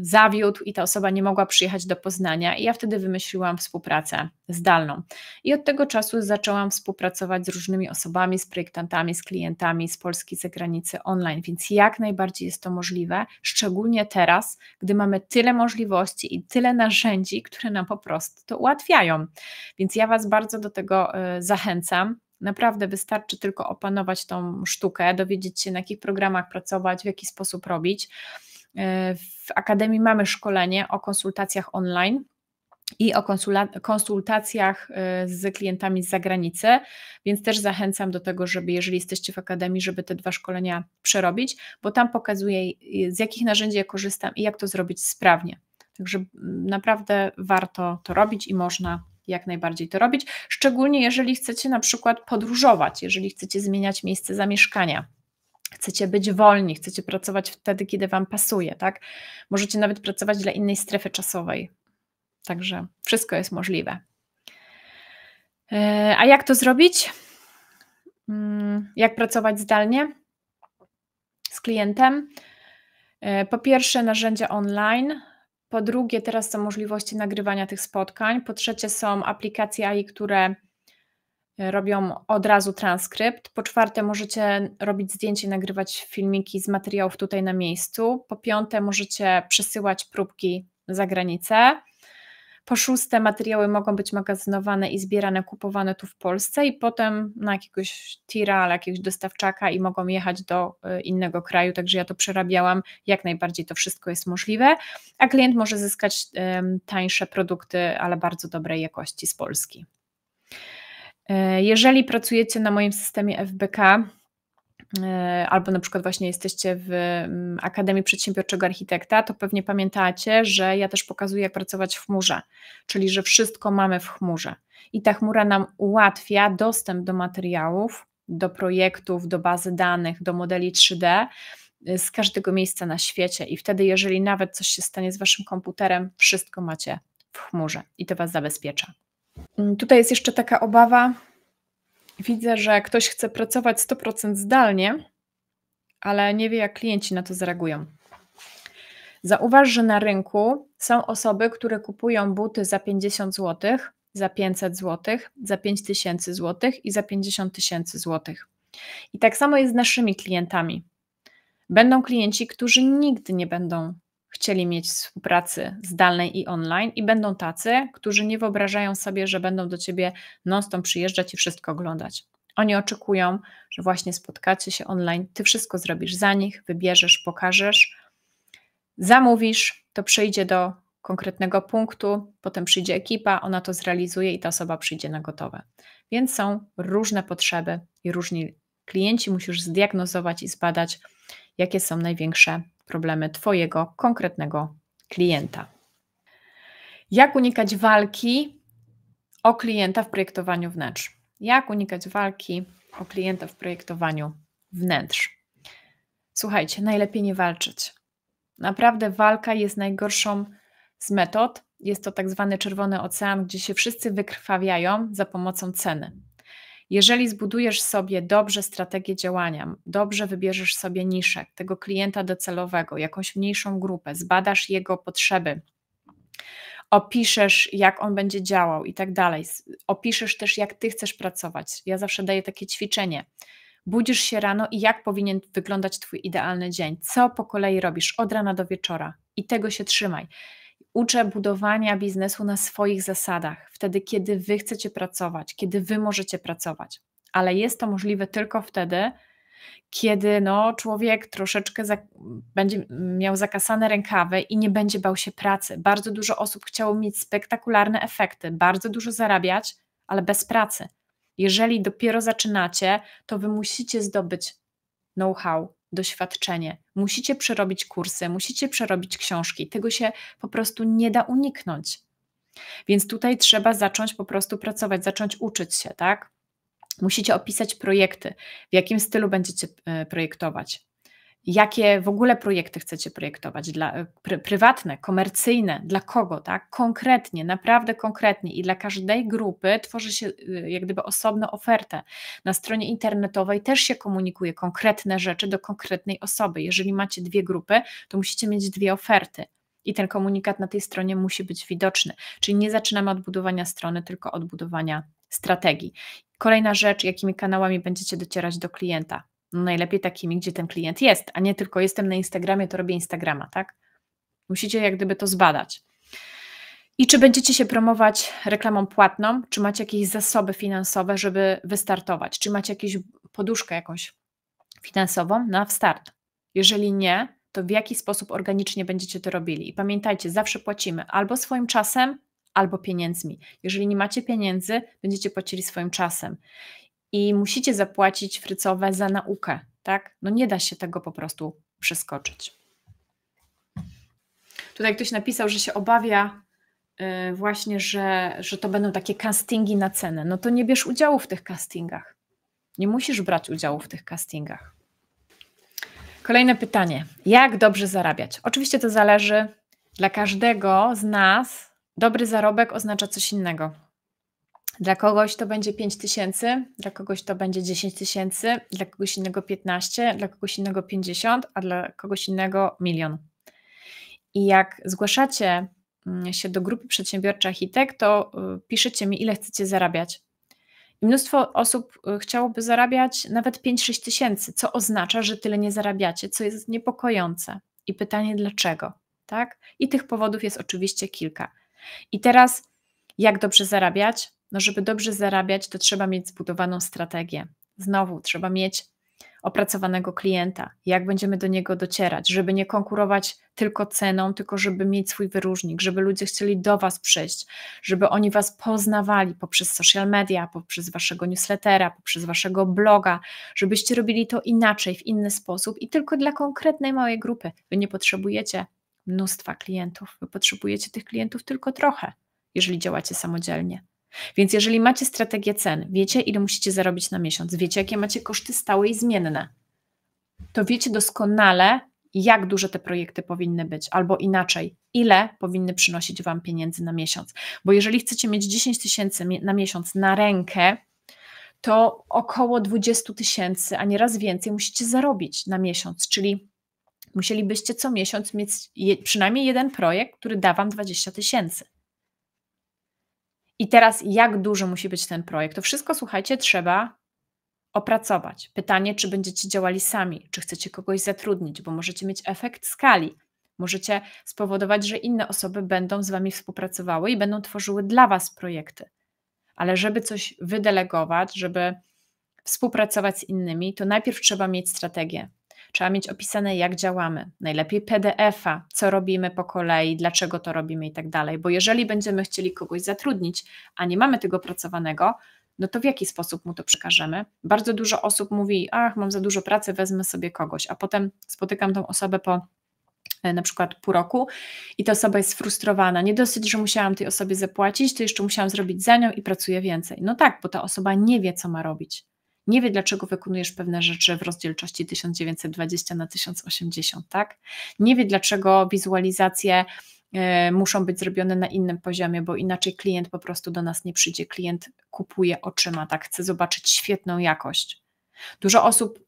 zawiódł i ta osoba nie mogła przyjechać do Poznania i ja wtedy wymyśliłam współpracę zdalną. I od tego czasu zaczęłam współpracować z różnymi osobami, z projektantami, z klientami z Polski, z zagranicy online, więc jak najbardziej jest to możliwe, szczególnie teraz, gdy mamy tyle możliwości i tyle narzędzi, które nam po prostu to ułatwiają. Więc ja Was bardzo do tego y, zachęcam. Naprawdę wystarczy tylko opanować tą sztukę, dowiedzieć się, na jakich programach pracować, w jaki sposób robić. E, w Akademii mamy szkolenie o konsultacjach online i o konsultacjach e, z klientami z zagranicy, więc też zachęcam do tego, żeby jeżeli jesteście w Akademii, żeby te dwa szkolenia przerobić, bo tam pokazuję z jakich narzędzi ja korzystam i jak to zrobić sprawnie. Także mm, naprawdę warto to robić i można jak najbardziej to robić, szczególnie jeżeli chcecie na przykład podróżować, jeżeli chcecie zmieniać miejsce zamieszkania. Chcecie być wolni, chcecie pracować wtedy, kiedy Wam pasuje, tak? Możecie nawet pracować dla innej strefy czasowej. Także wszystko jest możliwe. E, a jak to zrobić? Mm, jak pracować zdalnie z klientem? E, po pierwsze, narzędzia online. Po drugie, teraz są możliwości nagrywania tych spotkań. Po trzecie, są aplikacje AI, które robią od razu transkrypt. Po czwarte, możecie robić zdjęcie, nagrywać filmiki z materiałów tutaj na miejscu. Po piąte, możecie przesyłać próbki za granicę. Po szóste, materiały mogą być magazynowane i zbierane, kupowane tu w Polsce i potem na jakiegoś tira, jakiegoś dostawczaka i mogą jechać do y, innego kraju. Także ja to przerabiałam. Jak najbardziej to wszystko jest możliwe. A klient może zyskać tańsze produkty, ale bardzo dobrej jakości z Polski. E, jeżeli pracujecie na moim systemie FBK, e, albo na przykład właśnie jesteście w mm, Akademii Przedsiębiorczego Architekta, to pewnie pamiętacie, że ja też pokazuję, jak pracować w chmurze, czyli że wszystko mamy w chmurze. I ta chmura nam ułatwia dostęp do materiałów, do projektów, do bazy danych, do modeli 3D e, z każdego miejsca na świecie. I wtedy, jeżeli nawet coś się stanie z waszym komputerem, wszystko macie w chmurze i to was zabezpiecza. Mm, tutaj jest jeszcze taka obawa. Widzę, że ktoś chce pracować 100% zdalnie, ale nie wie, jak klienci na to zareagują. Zauważ, że na rynku są osoby, które kupują buty za 50 zł, za 500 zł, za 5000 zł i za 50 tysięcy złotych. I tak samo jest z naszymi klientami. Będą klienci, którzy nigdy nie będą chcieli mieć współpracy zdalnej i online, i będą tacy, którzy nie wyobrażają sobie, że będą do ciebie non-stop przyjeżdżać i wszystko oglądać. Oni oczekują, że właśnie spotkacie się online, ty wszystko zrobisz za nich, wybierzesz, pokażesz, zamówisz, to przyjdzie do konkretnego punktu, potem przyjdzie ekipa, ona to zrealizuje i ta osoba przyjdzie na gotowe. Więc są różne potrzeby i różni klienci, musisz zdiagnozować i zbadać, jakie są największe problemy Twojego konkretnego klienta. Jak unikać walki o klienta w projektowaniu wnętrz? Jak unikać walki o klienta w projektowaniu wnętrz? Słuchajcie, najlepiej nie walczyć. Naprawdę walka jest najgorszą z metod. Jest to tak zwany czerwony ocean, gdzie się wszyscy wykrwawiają za pomocą ceny. Jeżeli zbudujesz sobie dobrze strategię działania, dobrze wybierzesz sobie niszę, tego klienta docelowego, jakąś mniejszą grupę, zbadasz jego potrzeby, opiszesz, jak on będzie działał i tak dalej, opiszesz też, jak ty chcesz pracować. Ja zawsze daję takie ćwiczenie. Budzisz się rano i jak powinien wyglądać twój idealny dzień? Co po kolei robisz od rana do wieczora? I tego się trzymaj uczę budowania biznesu na swoich zasadach, wtedy, kiedy wy chcecie pracować, kiedy wy możecie pracować. Ale jest to możliwe tylko wtedy, kiedy no, człowiek troszeczkę za, będzie miał zakasane rękawy i nie będzie bał się pracy. Bardzo dużo osób chciało mieć spektakularne efekty, bardzo dużo zarabiać, ale bez pracy. Jeżeli dopiero zaczynacie, to wy musicie zdobyć know-how, doświadczenie. Musicie przerobić kursy, musicie przerobić książki. Tego się po prostu nie da uniknąć. Więc tutaj trzeba zacząć po prostu pracować, zacząć uczyć się, tak? Musicie opisać projekty, w jakim stylu będziecie e, projektować jakie w ogóle projekty chcecie projektować, dla, e, pr prywatne, komercyjne, dla kogo, tak? Konkretnie, naprawdę konkretnie i dla każdej grupy tworzy się y, jak gdyby osobną ofertę. Na stronie internetowej też się komunikuje konkretne rzeczy do konkretnej osoby. Jeżeli macie dwie grupy, to musicie mieć dwie oferty. I ten komunikat na tej stronie musi być widoczny. Czyli nie zaczynamy od budowania strony, tylko od budowania strategii. Kolejna rzecz, jakimi kanałami będziecie docierać do klienta no najlepiej takimi, gdzie ten klient jest, a nie tylko jestem na Instagramie, to robię Instagrama, tak? Musicie jak gdyby to zbadać. I czy będziecie się promować reklamą płatną? Czy macie jakieś zasoby finansowe, żeby wystartować? Czy macie jakąś poduszkę jakąś finansową na start? Jeżeli nie, to w jaki sposób organicznie będziecie to robili? I pamiętajcie, zawsze płacimy albo swoim czasem, albo pieniędzmi. Jeżeli nie macie pieniędzy, będziecie płacili swoim czasem i musicie zapłacić frycowe za naukę, tak? No nie da się tego po prostu przeskoczyć. Tutaj ktoś napisał, że się obawia y, właśnie, że, że to będą takie castingi na cenę. No to nie bierz udziału w tych castingach. Nie musisz brać udziału w tych castingach. Kolejne pytanie. Jak dobrze zarabiać? Oczywiście to zależy. Dla każdego z nas dobry zarobek oznacza coś innego. Dla kogoś to będzie 5 tysięcy, dla kogoś to będzie 10 tysięcy, dla kogoś innego 15, dla kogoś innego 50, a dla kogoś innego milion. I jak zgłaszacie mm, się do grupy przedsiębiorcza Hitek, to y, piszecie mi, ile chcecie zarabiać. I mnóstwo osób y, chciałoby zarabiać nawet 5-6 tysięcy, co oznacza, że tyle nie zarabiacie, co jest niepokojące. I pytanie dlaczego, tak? I tych powodów jest oczywiście kilka. I teraz, jak dobrze zarabiać? No, żeby dobrze zarabiać, to trzeba mieć zbudowaną strategię. Znowu trzeba mieć opracowanego klienta, jak będziemy do niego docierać, żeby nie konkurować tylko ceną, tylko żeby mieć swój wyróżnik, żeby ludzie chcieli do Was przyjść, żeby oni Was poznawali poprzez social media, poprzez Waszego newslettera, poprzez Waszego bloga, żebyście robili to inaczej, w inny sposób i tylko dla konkretnej małej grupy. Wy nie potrzebujecie mnóstwa klientów, Wy potrzebujecie tych klientów tylko trochę, jeżeli działacie samodzielnie. Więc jeżeli macie strategię cen, wiecie, ile musicie zarobić na miesiąc, wiecie, jakie macie koszty stałe i zmienne, to wiecie doskonale, jak duże te projekty powinny być, albo inaczej, ile powinny przynosić Wam pieniędzy na miesiąc. Bo jeżeli chcecie mieć 10 tysięcy na miesiąc na rękę, to około 20 tysięcy, a nieraz więcej musicie zarobić na miesiąc, czyli musielibyście co miesiąc mieć przynajmniej jeden projekt, który da Wam 20 tysięcy. I teraz, jak duży musi być ten projekt? To wszystko, słuchajcie, trzeba opracować. Pytanie, czy będziecie działali sami, czy chcecie kogoś zatrudnić, bo możecie mieć efekt skali. Możecie spowodować, że inne osoby będą z Wami współpracowały i będą tworzyły dla Was projekty. Ale żeby coś wydelegować, żeby współpracować z innymi, to najpierw trzeba mieć strategię. Trzeba mieć opisane, jak działamy. Najlepiej PDF-a, co robimy po kolei, dlaczego to robimy i tak dalej. Bo jeżeli będziemy chcieli kogoś zatrudnić, a nie mamy tego pracowanego, no to w jaki sposób mu to przekażemy? Bardzo dużo osób mówi: Ach, mam za dużo pracy, wezmę sobie kogoś, a potem spotykam tą osobę po e, na przykład pół roku i ta osoba jest sfrustrowana. Nie dosyć, że musiałam tej osobie zapłacić, to jeszcze musiałam zrobić za nią i pracuję więcej. No tak, bo ta osoba nie wie, co ma robić nie wie, dlaczego wykonujesz pewne rzeczy w rozdzielczości 1920 na 1080, tak? Nie wie, dlaczego wizualizacje e, muszą być zrobione na innym poziomie, bo inaczej klient po prostu do nas nie przyjdzie. Klient kupuje oczyma, tak? Chce zobaczyć świetną jakość. Dużo osób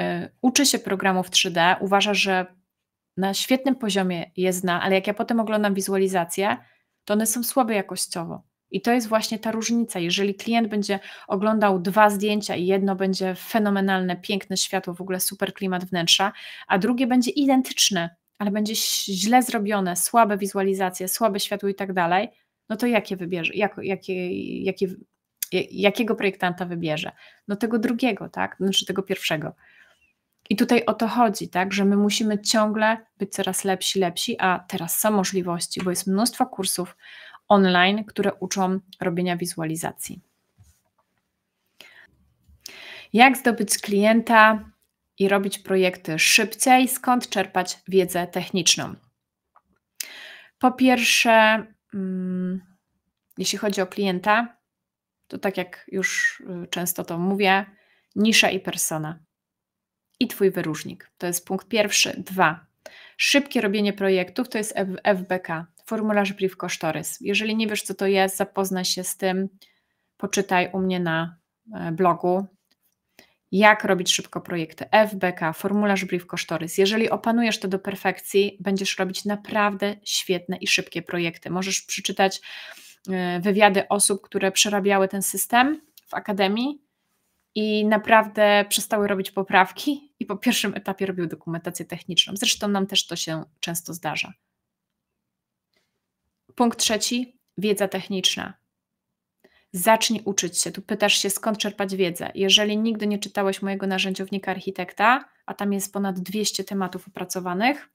e, uczy się programów 3D, uważa, że na świetnym poziomie je zna, ale jak ja potem oglądam wizualizacje, to one są słabe jakościowo. I to jest właśnie ta różnica. Jeżeli klient będzie oglądał dwa zdjęcia i jedno będzie fenomenalne, piękne światło, w ogóle super klimat wnętrza, a drugie będzie identyczne, ale będzie źle zrobione, słabe wizualizacje, słabe światło i tak dalej, no to jakie wybierze, jak, jakie, jakie, jakiego projektanta wybierze? No tego drugiego, tak? No znaczy tego pierwszego. I tutaj o to chodzi, tak, że my musimy ciągle być coraz lepsi, lepsi, a teraz są możliwości, bo jest mnóstwo kursów, online, które uczą robienia wizualizacji. Jak zdobyć klienta i robić projekty szybciej? Skąd czerpać wiedzę techniczną? Po pierwsze, mm, jeśli chodzi o klienta, to tak jak już y, często to mówię, nisza i persona. I Twój wyróżnik. To jest punkt pierwszy. Dwa. Szybkie robienie projektów to jest FBK, formularz brief kosztorys. Jeżeli nie wiesz, co to jest, zapoznaj się z tym, poczytaj u mnie na e, blogu, jak robić szybko projekty, FBK, formularz brief kosztorys. Jeżeli opanujesz to do perfekcji, będziesz robić naprawdę świetne i szybkie projekty. Możesz przeczytać e, wywiady osób, które przerabiały ten system w akademii i naprawdę przestały robić poprawki i po pierwszym etapie robił dokumentację techniczną. Zresztą nam też to się często zdarza. Punkt trzeci, wiedza techniczna. Zacznij uczyć się. Tu pytasz się, skąd czerpać wiedzę. Jeżeli nigdy nie czytałeś mojego narzędziownika architekta, a tam jest ponad 200 tematów opracowanych,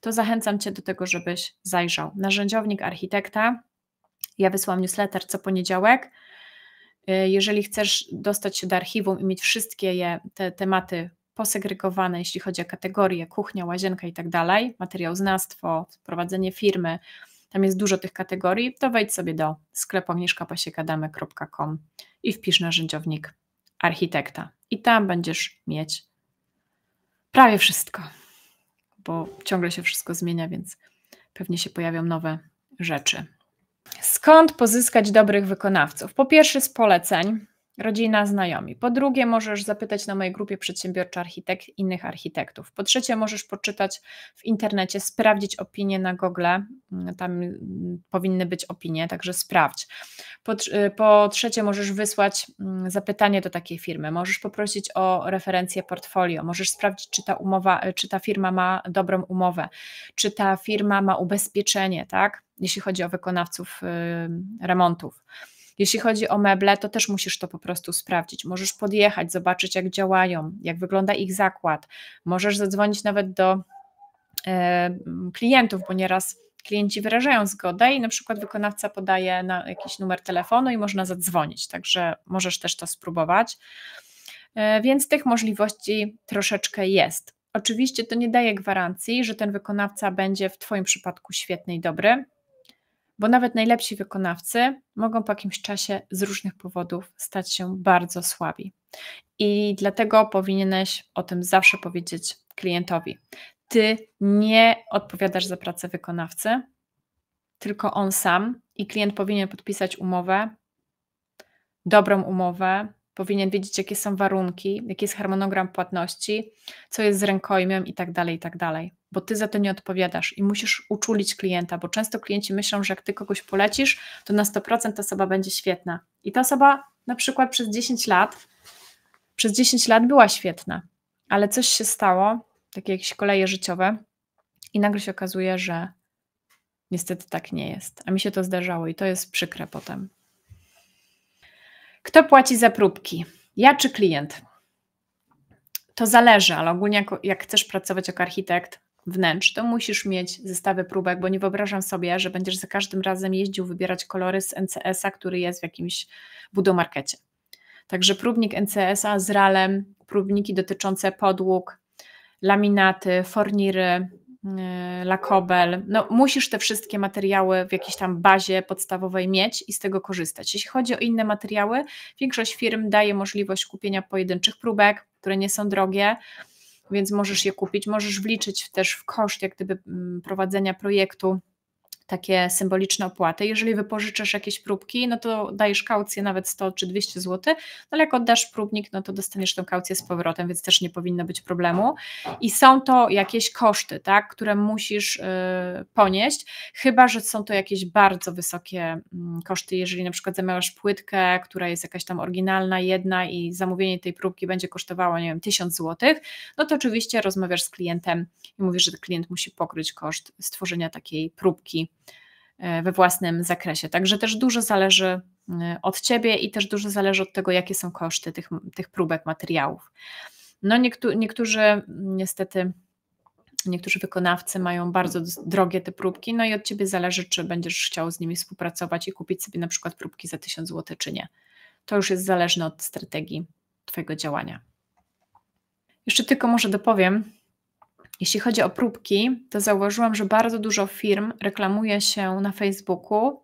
to zachęcam Cię do tego, żebyś zajrzał. Narzędziownik architekta. Ja wysłałam newsletter co poniedziałek E, jeżeli chcesz dostać się do archiwum i mieć wszystkie je, te tematy posegregowane, jeśli chodzi o kategorie, kuchnia, łazienka i tak dalej, materiałznawstwo, prowadzenie firmy, tam jest dużo tych kategorii, to wejdź sobie do sklepu i wpisz narzędziownik architekta. I tam będziesz mieć prawie wszystko, bo ciągle się wszystko zmienia, więc pewnie się pojawią nowe rzeczy. Skąd pozyskać dobrych wykonawców? Po pierwsze, z poleceń rodzina, znajomi. Po drugie, możesz zapytać na mojej grupie Przedsiębiorczy Architekt innych architektów. Po trzecie, możesz poczytać w internecie, sprawdzić opinie na Google. Tam mm, powinny być opinie, także sprawdź. Po, y, po trzecie, możesz wysłać mm, zapytanie do takiej firmy. Możesz poprosić o referencję portfolio. Możesz sprawdzić, czy ta, umowa, y, czy ta firma ma dobrą umowę, czy ta firma ma ubezpieczenie, tak? jeśli chodzi o wykonawców y, remontów. Jeśli chodzi o meble, to też musisz to po prostu sprawdzić. Możesz podjechać, zobaczyć, jak działają, jak wygląda ich zakład. Możesz zadzwonić nawet do e, klientów, bo nieraz klienci wyrażają zgodę i na przykład wykonawca podaje na jakiś numer telefonu i można zadzwonić, także możesz też to spróbować. E, więc tych możliwości troszeczkę jest. Oczywiście to nie daje gwarancji, że ten wykonawca będzie w Twoim przypadku świetny i dobry, bo nawet najlepsi wykonawcy mogą po jakimś czasie z różnych powodów stać się bardzo słabi. I dlatego powinieneś o tym zawsze powiedzieć klientowi. Ty nie odpowiadasz za pracę wykonawcy, tylko on sam i klient powinien podpisać umowę, dobrą umowę, powinien wiedzieć, jakie są warunki, jaki jest harmonogram płatności, co jest z rękojmem i tak dalej, i tak dalej. Bo ty za to nie odpowiadasz i musisz uczulić klienta, bo często klienci myślą, że jak ty kogoś polecisz, to na 100% ta osoba będzie świetna. I ta osoba na przykład przez 10 lat, przez 10 lat była świetna, ale coś się stało, takie jakieś koleje życiowe i nagle się okazuje, że niestety tak nie jest. A mi się to zdarzało i to jest przykre potem. Kto płaci za próbki? Ja czy klient? To zależy, ale ogólnie jak, jak chcesz pracować jako architekt wnętrz, to musisz mieć zestawy próbek, bo nie wyobrażam sobie, że będziesz za każdym razem jeździł wybierać kolory z NCS-a, który jest w jakimś budomarkecie. Także próbnik NCS-a z ralem, próbniki dotyczące podłóg, laminaty, forniry, E, Lakobel. No, musisz te wszystkie materiały w jakiejś tam bazie podstawowej mieć i z tego korzystać. Jeśli chodzi o inne materiały, większość firm daje możliwość kupienia pojedynczych próbek, które nie są drogie, więc możesz je kupić. Możesz wliczyć też w koszt jak gdyby mm, prowadzenia projektu takie symboliczne opłaty. Jeżeli wypożyczasz jakieś próbki, no to dajesz kaucję nawet 100 czy 200 zł, no ale jak oddasz próbnik, no to dostaniesz tę kaucję z powrotem, więc też nie powinno być problemu. I są to jakieś koszty, tak, które musisz yy, ponieść, chyba że są to jakieś bardzo wysokie yy, koszty, jeżeli na przykład zamawiasz płytkę, która jest jakaś tam oryginalna, jedna i zamówienie tej próbki będzie kosztowało, nie wiem, 1000 zł, no to oczywiście rozmawiasz z klientem i mówisz, że klient musi pokryć koszt stworzenia takiej próbki E, we własnym zakresie. Także też dużo zależy e, od ciebie i też dużo zależy od tego, jakie są koszty tych, tych próbek materiałów. No niektórzy, niektórzy mm, niestety niektórzy wykonawcy mają bardzo drogie te próbki, no i od ciebie zależy, czy będziesz chciał z nimi współpracować i kupić sobie na przykład próbki za 1000 zł, czy nie. To już jest zależne od strategii Twojego działania. Jeszcze tylko może dopowiem, jeśli chodzi o próbki, to zauważyłam, że bardzo dużo firm reklamuje się na Facebooku,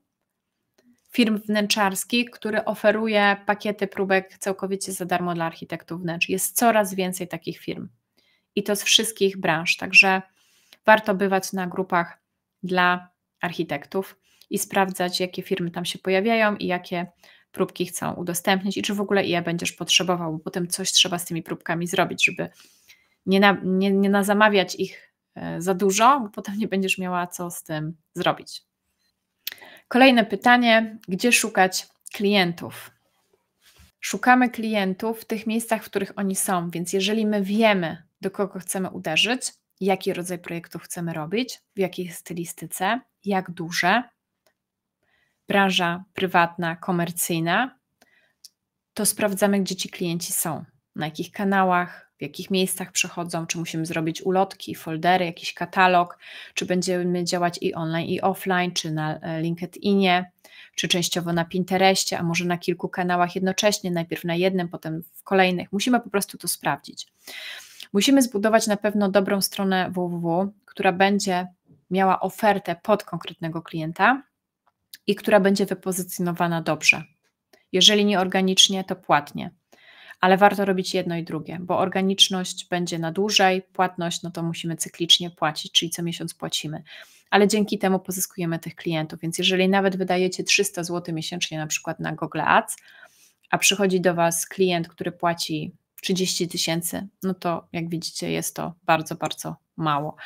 firm wnętrzarskich, który oferuje pakiety próbek całkowicie za darmo dla architektów wnętrz. Jest coraz więcej takich firm i to z wszystkich branż, także warto bywać na grupach dla architektów i sprawdzać, jakie firmy tam się pojawiają i jakie próbki chcą udostępnić i czy w ogóle je będziesz potrzebował, bo potem coś trzeba z tymi próbkami zrobić, żeby nie, na, nie, nie na zamawiać ich e, za dużo, bo potem nie będziesz miała co z tym zrobić. Kolejne pytanie: gdzie szukać klientów? Szukamy klientów w tych miejscach, w których oni są, więc jeżeli my wiemy, do kogo chcemy uderzyć, jaki rodzaj projektów chcemy robić, w jakiej stylistyce, jak duże, branża prywatna, komercyjna, to sprawdzamy, gdzie ci klienci są, na jakich kanałach, w jakich miejscach przychodzą, czy musimy zrobić ulotki, foldery, jakiś katalog, czy będziemy działać i online, i offline, czy na e, LinkedInie, czy częściowo na Pinterestie, a może na kilku kanałach jednocześnie, najpierw na jednym, potem w kolejnych. Musimy po prostu to sprawdzić. Musimy zbudować na pewno dobrą stronę www, która będzie miała ofertę pod konkretnego klienta i która będzie wypozycjonowana dobrze. Jeżeli nie organicznie, to płatnie ale warto robić jedno i drugie, bo organiczność będzie na dłużej, płatność no to musimy cyklicznie płacić, czyli co miesiąc płacimy. Ale dzięki temu pozyskujemy tych klientów. Więc jeżeli nawet wydajecie 300 zł miesięcznie na przykład na Google Ads, a przychodzi do Was klient, który płaci 30 tysięcy, no to jak widzicie, jest to bardzo, bardzo mało.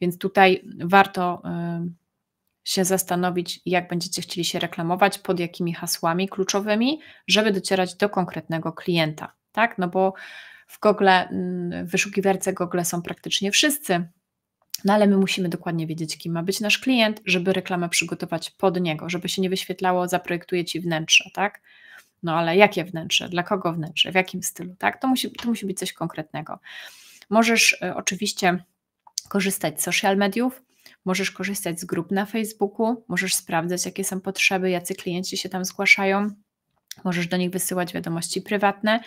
Więc tutaj warto y, się zastanowić, jak będziecie chcieli się reklamować, pod jakimi hasłami kluczowymi, żeby docierać do konkretnego klienta tak? No bo w Google, mm, w wyszukiwarce Google są praktycznie wszyscy, no ale my musimy dokładnie wiedzieć, kim ma być nasz klient, żeby reklamę przygotować pod niego, żeby się nie wyświetlało, zaprojektuję ci wnętrze, tak? No ale jakie wnętrze, dla kogo wnętrze, w jakim stylu, tak? To musi, to musi być coś konkretnego. Możesz y, oczywiście korzystać z social mediów, możesz korzystać z grup na Facebooku, możesz sprawdzać, jakie są potrzeby, jacy klienci się tam zgłaszają, Możesz do nich wysyłać wiadomości prywatne.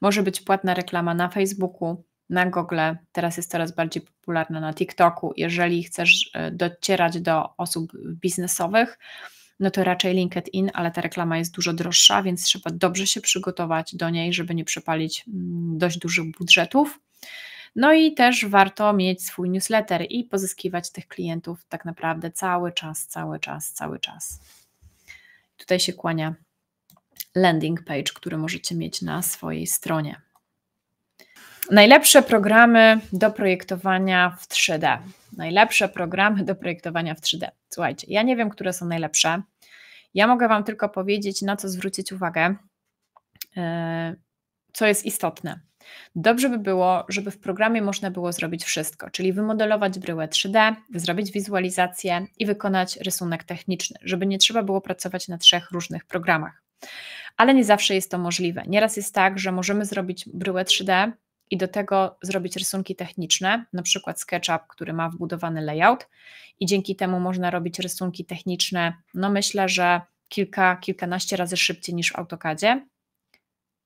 Może być płatna reklama na Facebooku, na Google, teraz jest coraz bardziej popularna na TikToku. Jeżeli chcesz e, docierać do osób biznesowych, no to raczej LinkedIn, ale ta reklama jest dużo droższa, więc trzeba dobrze się przygotować do niej, żeby nie przepalić mm, dość dużych budżetów. No i też warto mieć swój newsletter i pozyskiwać tych klientów tak naprawdę cały czas, cały czas, cały czas. Tutaj się kłania landing page, który możecie mieć na swojej stronie. Najlepsze programy do projektowania w 3D. Najlepsze programy do projektowania w 3D. Słuchajcie, ja nie wiem, które są najlepsze. Ja mogę Wam tylko powiedzieć, na co zwrócić uwagę, e, co jest istotne. Dobrze by było, żeby w programie można było zrobić wszystko, czyli wymodelować bryłę 3D, zrobić wizualizację i wykonać rysunek techniczny, żeby nie trzeba było pracować na trzech różnych programach ale nie zawsze jest to możliwe. Nieraz jest tak, że możemy zrobić bryłę 3D i do tego zrobić rysunki techniczne, na przykład SketchUp, który ma wbudowany layout i dzięki temu można robić rysunki techniczne, no myślę, że kilka, kilkanaście razy szybciej niż w AutoCADzie,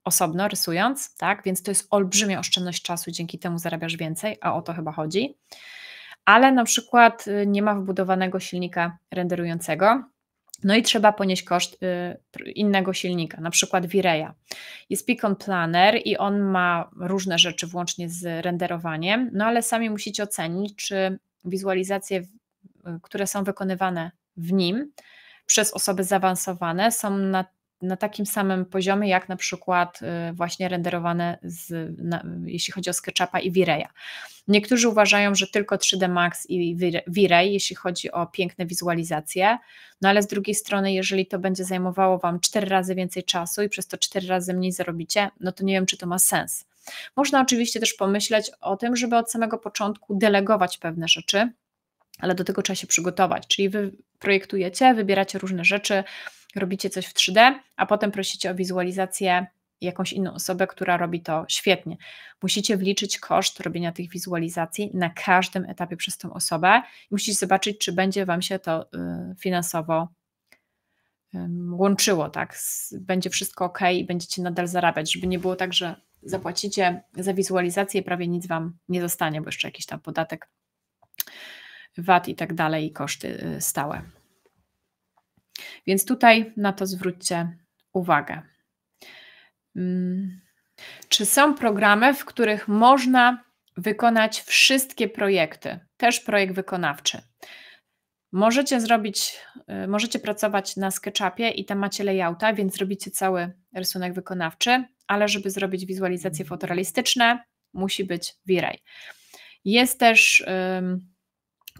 osobno rysując, tak? Więc to jest olbrzymia oszczędność czasu, dzięki temu zarabiasz więcej, a o to chyba chodzi. Ale na przykład y, nie ma wbudowanego silnika renderującego, no i trzeba ponieść koszt y, innego silnika, na przykład Vireya. Jest Picon Planner i on ma różne rzeczy włącznie z renderowaniem, no ale sami musicie ocenić, czy wizualizacje, y, które są wykonywane w nim przez osoby zaawansowane są na na takim samym poziomie, jak na przykład y, właśnie renderowane, z, na, jeśli chodzi o SketchUpa i Vireya. Niektórzy uważają, że tylko 3D Max i Virey, jeśli chodzi o piękne wizualizacje, no ale z drugiej strony, jeżeli to będzie zajmowało Wam 4 razy więcej czasu i przez to 4 razy mniej zarobicie, no to nie wiem, czy to ma sens. Można oczywiście też pomyśleć o tym, żeby od samego początku delegować pewne rzeczy, ale do tego trzeba się przygotować, czyli wy projektujecie, wybieracie różne rzeczy, robicie coś w 3D, a potem prosicie o wizualizację jakąś inną osobę, która robi to świetnie. Musicie wliczyć koszt robienia tych wizualizacji na każdym etapie przez tą osobę i musicie zobaczyć, czy będzie Wam się to y, finansowo łączyło, tak? Będzie wszystko ok i będziecie nadal zarabiać, żeby nie było tak, że zapłacicie za wizualizację i prawie nic Wam nie zostanie, bo jeszcze jakiś tam podatek VAT i tak dalej, i koszty y, stałe. Więc tutaj na to zwróćcie uwagę. Mm. Czy są programy, w których można wykonać wszystkie projekty, też projekt wykonawczy? Możecie zrobić, y, możecie pracować na SketchUpie i tam macie layouta, więc zrobicie cały rysunek wykonawczy, ale żeby zrobić wizualizacje mhm. fotorealistyczne, musi być V-Ray. Jest też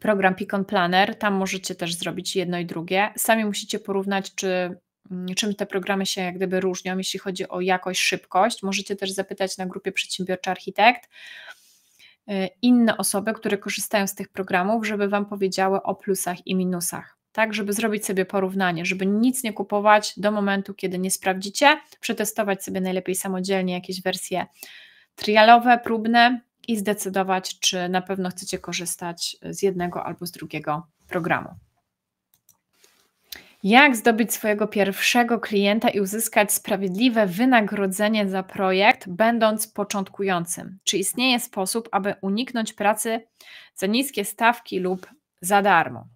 program Picon Planner, tam możecie też zrobić jedno i drugie. Sami musicie porównać, czy mm, czym te programy się jak gdyby różnią, jeśli chodzi o jakość, szybkość. Możecie też zapytać na grupie Przedsiębiorczy Architekt y, inne osoby, które korzystają z tych programów, żeby Wam powiedziały o plusach i minusach. Tak, żeby zrobić sobie porównanie, żeby nic nie kupować do momentu, kiedy nie sprawdzicie, przetestować sobie najlepiej samodzielnie jakieś wersje trialowe, próbne, i zdecydować, czy na pewno chcecie korzystać z jednego albo z drugiego programu. Jak zdobyć swojego pierwszego klienta i uzyskać sprawiedliwe wynagrodzenie za projekt, będąc początkującym? Czy istnieje sposób, aby uniknąć pracy za niskie stawki lub za darmo?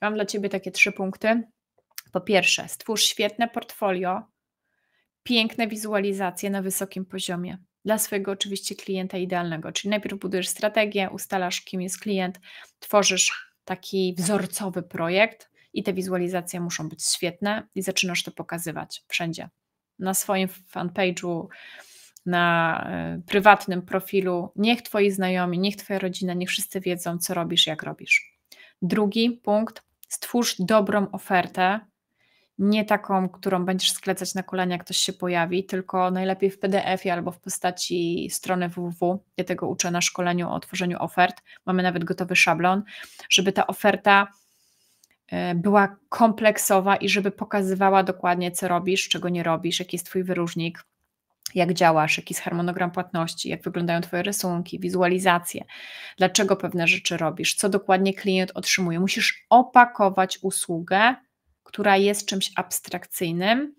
Mam dla Ciebie takie trzy punkty. Po pierwsze, stwórz świetne portfolio, piękne wizualizacje na wysokim poziomie dla swojego oczywiście klienta idealnego. Czyli najpierw budujesz strategię, ustalasz, kim jest klient, tworzysz taki wzorcowy projekt i te wizualizacje muszą być świetne i zaczynasz to pokazywać wszędzie. Na swoim fanpage'u, na e, prywatnym profilu. Niech Twoi znajomi, niech Twoja rodzina, niech wszyscy wiedzą, co robisz, jak robisz. Drugi punkt, stwórz dobrą ofertę nie taką, którą będziesz sklecać na kolanie, jak ktoś się pojawi, tylko najlepiej w PDF-ie albo w postaci strony www. Ja tego uczę na szkoleniu o tworzeniu ofert. Mamy nawet gotowy szablon, żeby ta oferta e, była kompleksowa i żeby pokazywała dokładnie, co robisz, czego nie robisz, jaki jest Twój wyróżnik, jak działasz, jaki jest harmonogram płatności, jak wyglądają Twoje rysunki, wizualizacje, dlaczego pewne rzeczy robisz, co dokładnie klient otrzymuje. Musisz opakować usługę która jest czymś abstrakcyjnym,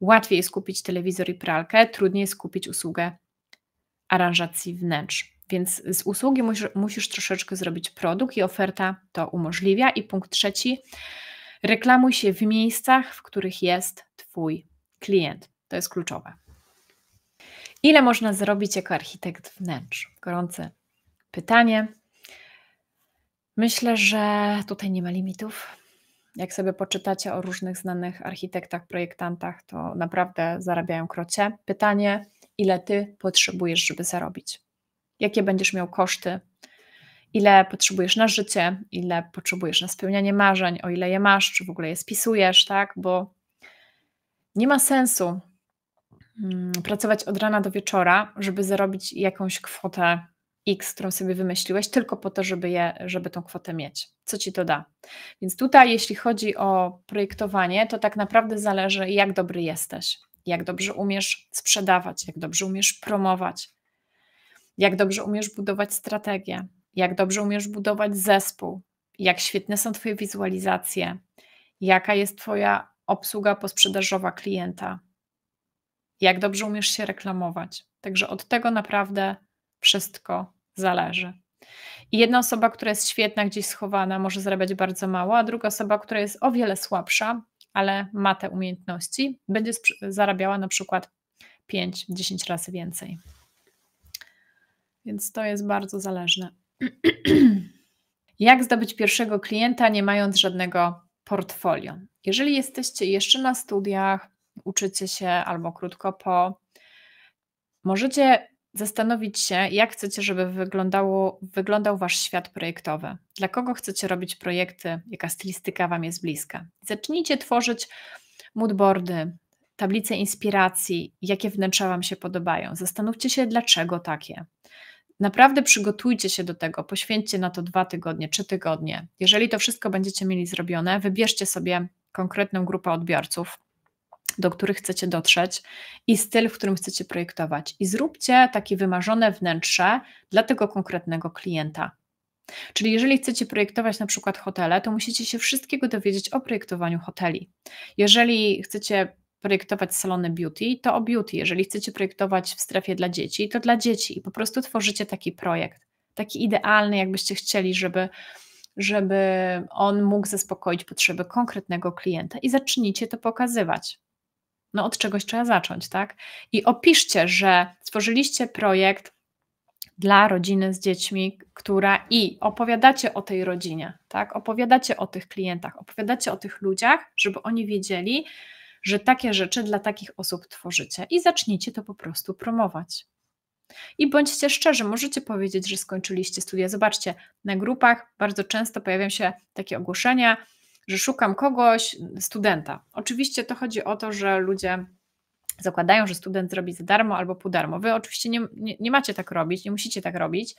łatwiej jest kupić telewizor i pralkę, trudniej jest kupić usługę aranżacji wnętrz. Więc z usługi musisz, musisz troszeczkę zrobić produkt i oferta to umożliwia. I punkt trzeci, reklamuj się w miejscach, w których jest Twój klient. To jest kluczowe. Ile można zrobić jako architekt wnętrz? Gorące pytanie. Myślę, że tutaj nie ma limitów. Jak sobie poczytacie o różnych znanych architektach, projektantach, to naprawdę zarabiają krocie. Pytanie, ile ty potrzebujesz, żeby zarobić? Jakie będziesz miał koszty? Ile potrzebujesz na życie, ile potrzebujesz na spełnianie marzeń, o ile je masz, czy w ogóle je spisujesz, tak? Bo nie ma sensu mm, pracować od rana do wieczora, żeby zarobić jakąś kwotę X, którą sobie wymyśliłeś, tylko po to, żeby, je, żeby tą kwotę mieć. Co ci to da? Więc tutaj, jeśli chodzi o projektowanie, to tak naprawdę zależy, jak dobry jesteś, jak dobrze umiesz sprzedawać, jak dobrze umiesz promować, jak dobrze umiesz budować strategię, jak dobrze umiesz budować zespół, jak świetne są Twoje wizualizacje, jaka jest Twoja obsługa posprzedażowa klienta, jak dobrze umiesz się reklamować. Także od tego naprawdę wszystko zależy. I jedna osoba, która jest świetna, gdzieś schowana, może zarabiać bardzo mało, a druga osoba, która jest o wiele słabsza, ale ma te umiejętności, będzie zarabiała na przykład 5-10 razy więcej. Więc to jest bardzo zależne. (clears throat) Jak zdobyć pierwszego klienta, nie mając żadnego portfolio? Jeżeli jesteście jeszcze na studiach, uczycie się albo krótko po, możecie zastanowić się, jak chcecie, żeby wyglądało, wyglądał wasz świat projektowy. Dla kogo chcecie robić projekty, jaka stylistyka wam jest bliska. Zacznijcie tworzyć moodboardy, tablice inspiracji, jakie wnętrza wam się podobają. Zastanówcie się, dlaczego takie. Naprawdę przygotujcie się do tego, poświęćcie na to dwa tygodnie, trzy tygodnie. Jeżeli to wszystko będziecie mieli zrobione, wybierzcie sobie konkretną grupę odbiorców, do których chcecie dotrzeć i styl, w którym chcecie projektować. I zróbcie takie wymarzone wnętrze dla tego konkretnego klienta. Czyli jeżeli chcecie projektować na przykład hotele, to musicie się wszystkiego dowiedzieć o projektowaniu hoteli. Jeżeli chcecie projektować salony beauty, to o beauty. Jeżeli chcecie projektować w strefie dla dzieci, to dla dzieci. I po prostu tworzycie taki projekt, taki idealny, jakbyście chcieli, żeby, żeby on mógł zaspokoić potrzeby konkretnego klienta i zacznijcie to pokazywać no od czegoś trzeba zacząć, tak? I opiszcie, że stworzyliście projekt dla rodziny z dziećmi, która i opowiadacie o tej rodzinie, tak? Opowiadacie o tych klientach, opowiadacie o tych ludziach, żeby oni wiedzieli, że takie rzeczy dla takich osób tworzycie i zacznijcie to po prostu promować. I bądźcie szczerzy, możecie powiedzieć, że skończyliście studia. Zobaczcie, na grupach bardzo często pojawiają się takie ogłoszenia, że szukam kogoś, studenta. Oczywiście to chodzi o to, że ludzie zakładają, że student zrobi za darmo albo po darmo. Wy oczywiście nie, nie, nie macie tak robić, nie musicie tak robić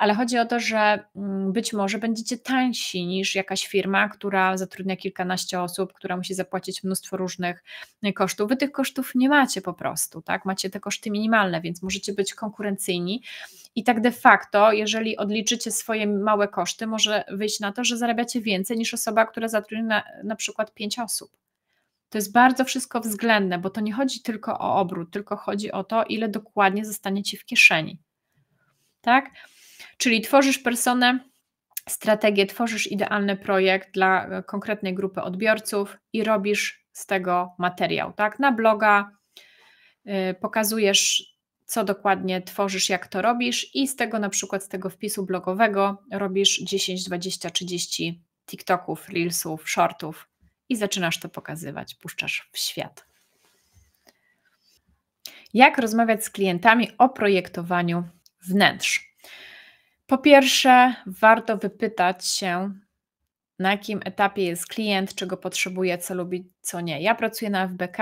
ale chodzi o to, że mm, być może będziecie tańsi niż jakaś firma, która zatrudnia kilkanaście osób, która musi zapłacić mnóstwo różnych y, kosztów. Wy tych kosztów nie macie po prostu, tak? Macie te koszty minimalne, więc możecie być konkurencyjni i tak de facto, jeżeli odliczycie swoje małe koszty, może wyjść na to, że zarabiacie więcej niż osoba, która zatrudnia na, na przykład pięć osób. To jest bardzo wszystko względne, bo to nie chodzi tylko o obrót, tylko chodzi o to, ile dokładnie zostanie ci w kieszeni. Tak? Czyli tworzysz personę, strategię, tworzysz idealny projekt dla e, konkretnej grupy odbiorców i robisz z tego materiał, tak? Na bloga y, pokazujesz, co dokładnie tworzysz, jak to robisz, i z tego na przykład z tego wpisu blogowego robisz 10, 20, 30 TikToków, Reelsów, Shortów i zaczynasz to pokazywać, puszczasz w świat. Jak rozmawiać z klientami o projektowaniu wnętrz? Po pierwsze, warto wypytać się, na jakim etapie jest klient, czego potrzebuje, co lubi, co nie. Ja pracuję na FBK.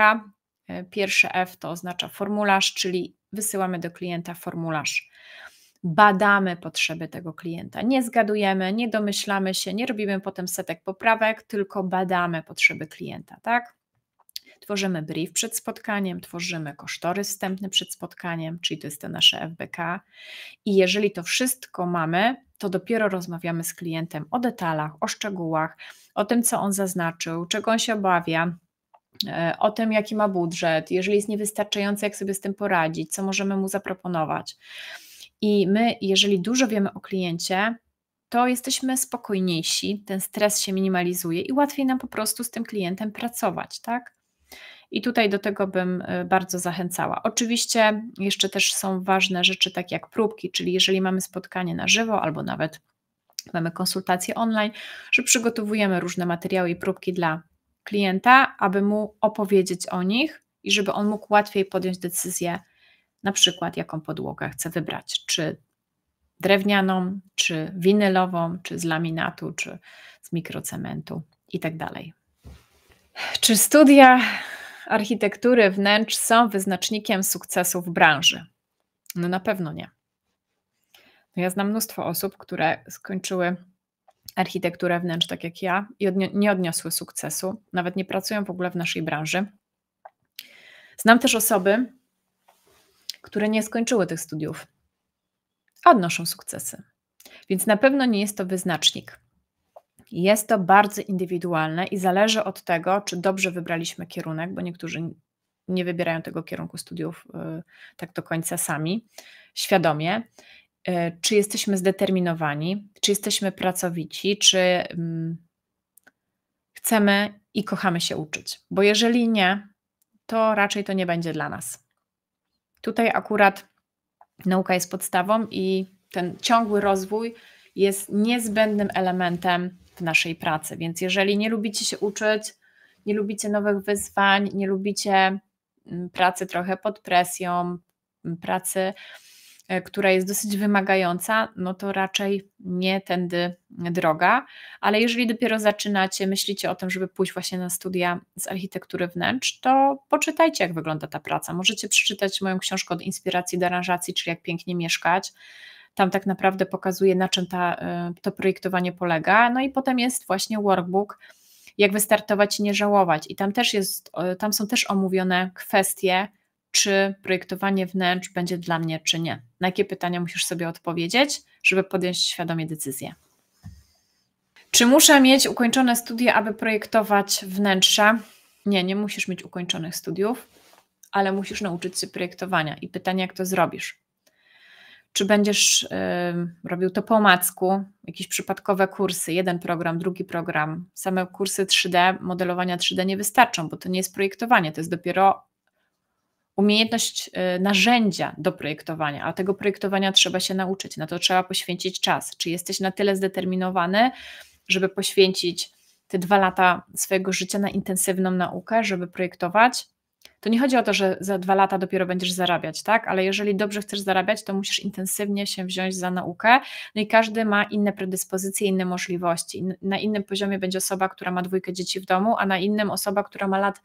E, pierwsze F to oznacza formularz, czyli wysyłamy do klienta formularz. Badamy potrzeby tego klienta. Nie zgadujemy, nie domyślamy się, nie robimy potem setek poprawek, tylko badamy potrzeby klienta, tak? Tworzymy brief przed spotkaniem, tworzymy kosztory wstępne przed spotkaniem, czyli to jest to nasze FBK. I jeżeli to wszystko mamy, to dopiero rozmawiamy z klientem o detalach, o szczegółach, o tym, co on zaznaczył, czego on się obawia, e, o tym, jaki ma budżet, jeżeli jest niewystarczający, jak sobie z tym poradzić, co możemy mu zaproponować. I my, jeżeli dużo wiemy o kliencie, to jesteśmy spokojniejsi, ten stres się minimalizuje i łatwiej nam po prostu z tym klientem pracować, tak? I tutaj do tego bym y, bardzo zachęcała. Oczywiście jeszcze też są ważne rzeczy, takie jak próbki, czyli jeżeli mamy spotkanie na żywo albo nawet mamy konsultacje online, że przygotowujemy różne materiały i próbki dla klienta, aby mu opowiedzieć o nich i żeby on mógł łatwiej podjąć decyzję, na przykład jaką podłogę chce wybrać, czy drewnianą, czy winylową, czy z laminatu, czy z mikrocementu i tak dalej. Czy studia architektury wnętrz są wyznacznikiem sukcesów branży? No na pewno nie. No ja znam mnóstwo osób, które skończyły architekturę wnętrz tak jak ja i odni- nie odniosły sukcesu, nawet nie pracują w ogóle w naszej branży. Znam też osoby, które nie skończyły tych studiów, a odnoszą sukcesy. Więc na pewno nie jest to wyznacznik. Jest to bardzo indywidualne i zależy od tego, czy dobrze wybraliśmy kierunek, bo niektórzy nie wybierają tego kierunku studiów y, tak do końca sami, świadomie. Y, czy jesteśmy zdeterminowani, czy jesteśmy pracowici, czy mm, chcemy i kochamy się uczyć, bo jeżeli nie, to raczej to nie będzie dla nas. Tutaj akurat nauka jest podstawą i ten ciągły rozwój jest niezbędnym elementem w naszej pracy. Więc jeżeli nie lubicie się uczyć, nie lubicie nowych wyzwań, nie lubicie mm, pracy trochę pod presją, mm, pracy, e, która jest dosyć wymagająca, no to raczej nie tędy droga. Ale jeżeli dopiero zaczynacie, myślicie o tym, żeby pójść właśnie na studia z architektury wnętrz, to poczytajcie, jak wygląda ta praca. Możecie przeczytać moją książkę od inspiracji do aranżacji, czyli jak pięknie mieszkać. Tam tak naprawdę pokazuje, na czym ta, e, to projektowanie polega. No i potem jest właśnie workbook, jak wystartować i nie żałować. I tam też jest, tam są też omówione kwestie, czy projektowanie wnętrz będzie dla mnie, czy nie. Na jakie pytania musisz sobie odpowiedzieć, żeby podjąć świadomie decyzję. Czy muszę mieć ukończone studia, aby projektować wnętrze? Nie, nie musisz mieć ukończonych studiów, ale musisz nauczyć się projektowania. I pytanie, jak to zrobisz? czy będziesz robił to po omacku, jakieś przypadkowe kursy, jeden program, drugi program. Same kursy 3D, modelowania 3D nie wystarczą, bo to nie jest projektowanie, to jest dopiero umiejętność e, narzędzia do projektowania, a tego projektowania trzeba się nauczyć, na to trzeba poświęcić czas. Czy jesteś na tyle zdeterminowany, żeby poświęcić te dwa lata swojego życia na intensywną naukę, żeby projektować? to nie chodzi o to, że za dwa lata dopiero będziesz zarabiać, tak? Ale jeżeli dobrze chcesz zarabiać, to musisz intensywnie się wziąć za naukę. No i każdy ma inne predyspozycje, inne możliwości. Na innym poziomie będzie osoba, która ma dwójkę dzieci w domu, a na innym osoba, która ma lat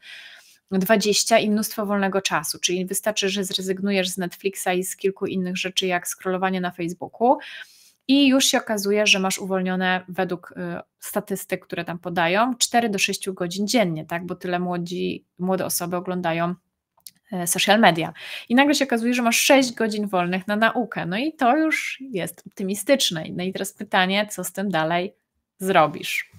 20 i mnóstwo wolnego czasu, czyli wystarczy, że zrezygnujesz z Netflixa i z kilku innych rzeczy, jak scrollowanie na Facebooku, i już się okazuje, że masz uwolnione według y, statystyk, które tam podają, 4 do 6 godzin dziennie, tak? bo tyle młodzi, młode osoby oglądają y, social media. I nagle się okazuje, że masz 6 godzin wolnych na naukę. No i to już jest optymistyczne. No i teraz pytanie, co z tym dalej zrobisz?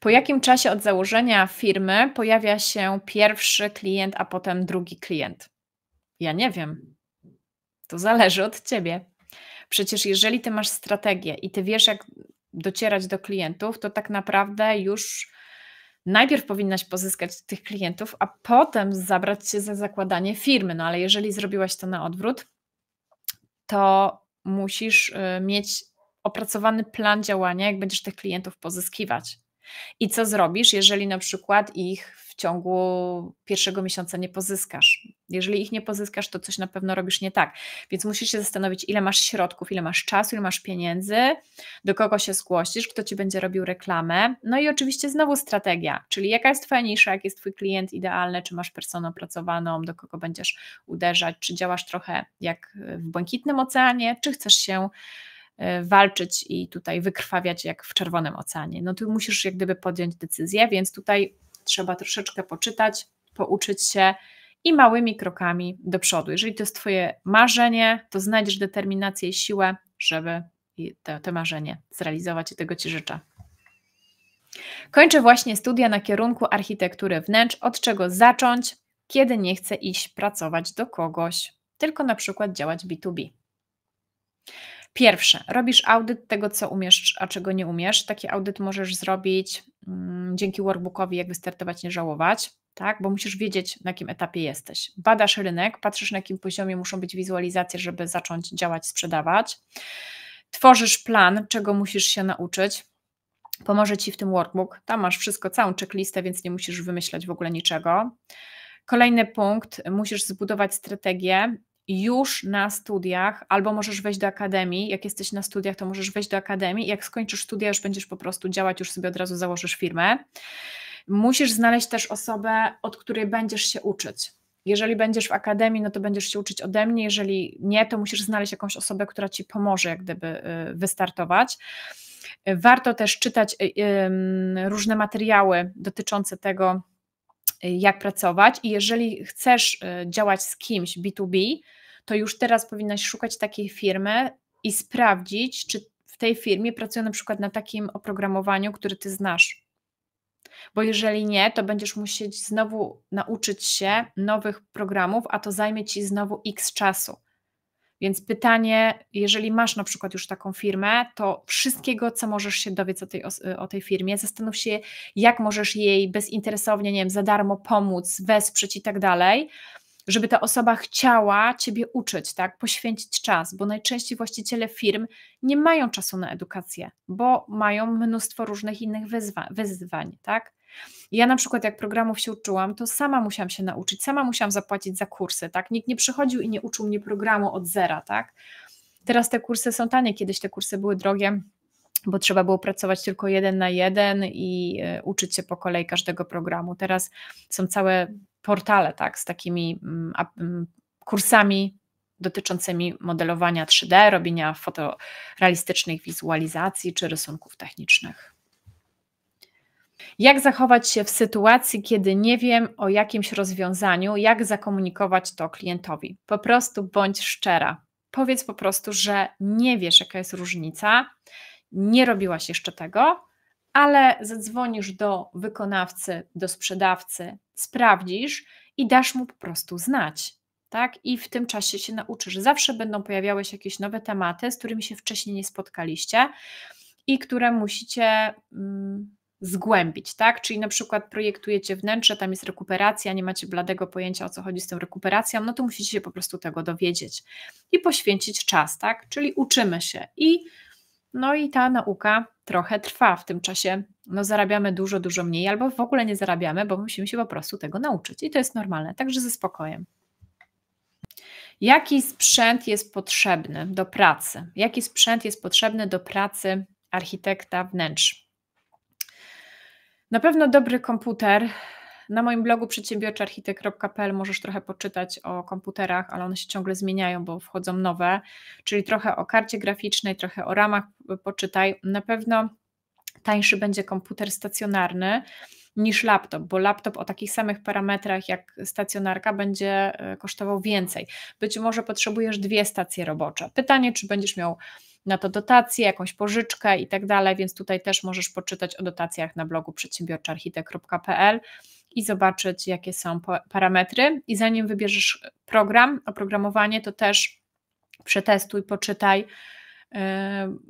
Po jakim czasie od założenia firmy pojawia się pierwszy klient, a potem drugi klient? Ja nie wiem. To zależy od ciebie. Przecież jeżeli ty masz strategię i ty wiesz, jak docierać do klientów, to tak naprawdę już najpierw powinnaś pozyskać tych klientów, a potem zabrać się za zakładanie firmy. No ale jeżeli zrobiłaś to na odwrót, to musisz y, mieć opracowany plan działania, jak będziesz tych klientów pozyskiwać. I co zrobisz, jeżeli na przykład ich w ciągu pierwszego miesiąca nie pozyskasz? Jeżeli ich nie pozyskasz, to coś na pewno robisz nie tak. Więc musisz się zastanowić, ile masz środków, ile masz czasu, ile masz pieniędzy, do kogo się zgłosisz, kto ci będzie robił reklamę. No i oczywiście znowu strategia, czyli jaka jest Twoja nisza, jaki jest Twój klient idealny, czy masz personę opracowaną, do kogo będziesz uderzać, czy działasz trochę jak w błękitnym oceanie, czy chcesz się e, walczyć i tutaj wykrwawiać jak w czerwonym oceanie. No tu musisz jak gdyby podjąć decyzję, więc tutaj trzeba troszeczkę poczytać, pouczyć się, i małymi krokami do przodu. Jeżeli to jest Twoje marzenie, to znajdziesz determinację i siłę, żeby to, to marzenie zrealizować i tego Ci życzę. Kończę właśnie studia na kierunku architektury wnętrz. Od czego zacząć, kiedy nie chcę iść pracować do kogoś, tylko na przykład działać B2B? Pierwsze, robisz audyt tego, co umiesz, a czego nie umiesz. Taki audyt możesz zrobić mm, dzięki workbookowi, jak wystartować, nie żałować tak? Bo musisz wiedzieć, na jakim etapie jesteś. Badasz rynek, patrzysz, na jakim poziomie muszą być wizualizacje, żeby zacząć działać, sprzedawać. Tworzysz plan, czego musisz się nauczyć. Pomoże Ci w tym workbook. Tam masz wszystko, całą checklistę, więc nie musisz wymyślać w ogóle niczego. Kolejny punkt, musisz zbudować strategię już na studiach, albo możesz wejść do akademii. Jak jesteś na studiach, to możesz wejść do akademii. Jak skończysz studia, już będziesz po prostu działać, już sobie od razu założysz firmę. Musisz znaleźć też osobę, od której będziesz się uczyć. Jeżeli będziesz w akademii, no to będziesz się uczyć ode mnie, jeżeli nie, to musisz znaleźć jakąś osobę, która ci pomoże, jak gdyby y, wystartować. Warto też czytać y, różne materiały dotyczące tego, y, jak pracować, i jeżeli chcesz działać z kimś B2B, to już teraz powinnaś szukać takiej firmy i sprawdzić, czy w tej firmie pracują na przykład na takim oprogramowaniu, które ty znasz bo jeżeli nie, to będziesz musieć znowu nauczyć się nowych programów, a to zajmie ci znowu x czasu. Więc pytanie, jeżeli masz na przykład już taką firmę, to wszystkiego, co możesz się dowiedzieć o tej, o tej firmie, zastanów się, jak możesz jej bezinteresownie, nie wiem, za darmo pomóc, wesprzeć i tak dalej, żeby ta osoba chciała Ciebie uczyć, tak? poświęcić czas, bo najczęściej właściciele firm nie mają czasu na edukację, bo mają mnóstwo różnych innych wyzwa wyzwań. Tak? Ja na przykład jak programów się uczyłam, to sama musiałam się nauczyć, sama musiałam zapłacić za kursy. Tak? Nikt nie przychodził i nie uczył mnie programu od zera. Tak? Teraz te kursy są tanie, kiedyś te kursy były drogie bo trzeba było pracować tylko jeden na jeden i e, uczyć się po kolei każdego programu. Teraz są całe portale, tak, z takimi mm, mm, kursami dotyczącymi modelowania 3D, robienia fotorealistycznych wizualizacji czy rysunków technicznych. Jak zachować się w sytuacji, kiedy nie wiem o jakimś rozwiązaniu, jak zakomunikować to klientowi? Po prostu bądź szczera. Powiedz po prostu, że nie wiesz, jaka jest różnica, nie robiłaś jeszcze tego, ale zadzwonisz do wykonawcy, do sprzedawcy, sprawdzisz i dasz mu po prostu znać. Tak? I w tym czasie się nauczysz. Zawsze będą pojawiały się jakieś nowe tematy, z którymi się wcześniej nie spotkaliście i które musicie mm, zgłębić, tak? Czyli na przykład projektujecie wnętrze, tam jest rekuperacja, nie macie bladego pojęcia o co chodzi z tą rekuperacją, no to musicie się po prostu tego dowiedzieć i poświęcić czas, tak? Czyli uczymy się i no i ta nauka trochę trwa w tym czasie. No zarabiamy dużo, dużo mniej, albo w ogóle nie zarabiamy, bo musimy się po prostu tego nauczyć. I to jest normalne, także ze spokojem. Jaki sprzęt jest potrzebny do pracy? Jaki sprzęt jest potrzebny do pracy architekta wnętrz? Na pewno dobry komputer, na moim blogu przedsiębiorczyarchitekt.pl możesz trochę poczytać o komputerach, ale one się ciągle zmieniają, bo wchodzą nowe, czyli trochę o karcie graficznej, trochę o ramach poczytaj. Na pewno tańszy będzie komputer stacjonarny niż laptop, bo laptop o takich samych parametrach jak stacjonarka będzie e, kosztował więcej. Być może potrzebujesz dwie stacje robocze. Pytanie, czy będziesz miał na to dotację, jakąś pożyczkę i tak dalej, więc tutaj też możesz poczytać o dotacjach na blogu przedsiębiorczaarchitekt.pl i zobaczyć, jakie są parametry. I zanim wybierzesz program, oprogramowanie, to też przetestuj, poczytaj, yy,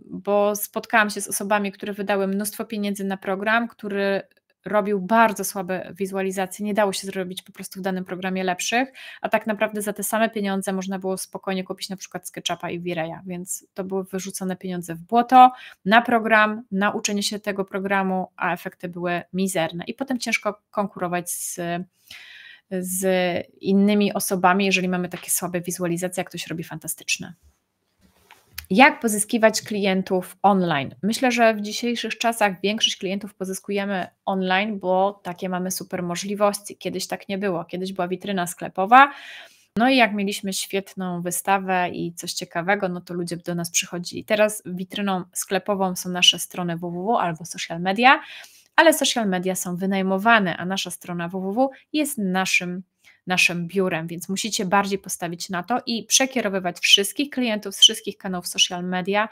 bo spotkałam się z osobami, które wydały mnóstwo pieniędzy na program, który robił bardzo słabe wizualizacje, nie dało się zrobić po prostu w danym programie lepszych, a tak naprawdę za te same pieniądze można było spokojnie kupić na przykład SketchUpa i Vireya, więc to były wyrzucone pieniądze w błoto na program, na uczenie się tego programu, a efekty były mizerne i potem ciężko konkurować z z innymi osobami, jeżeli mamy takie słabe wizualizacje, jak ktoś robi fantastyczne. Jak pozyskiwać klientów online? Myślę, że w dzisiejszych czasach większość klientów pozyskujemy online, bo takie mamy super możliwości. Kiedyś tak nie było. Kiedyś była witryna sklepowa. No i jak mieliśmy świetną wystawę i coś ciekawego, no to ludzie do nas przychodzili. Teraz witryną sklepową są nasze strony www albo social media, ale social media są wynajmowane, a nasza strona www jest naszym naszym biurem, więc musicie bardziej postawić na to i przekierowywać wszystkich klientów z wszystkich kanałów social media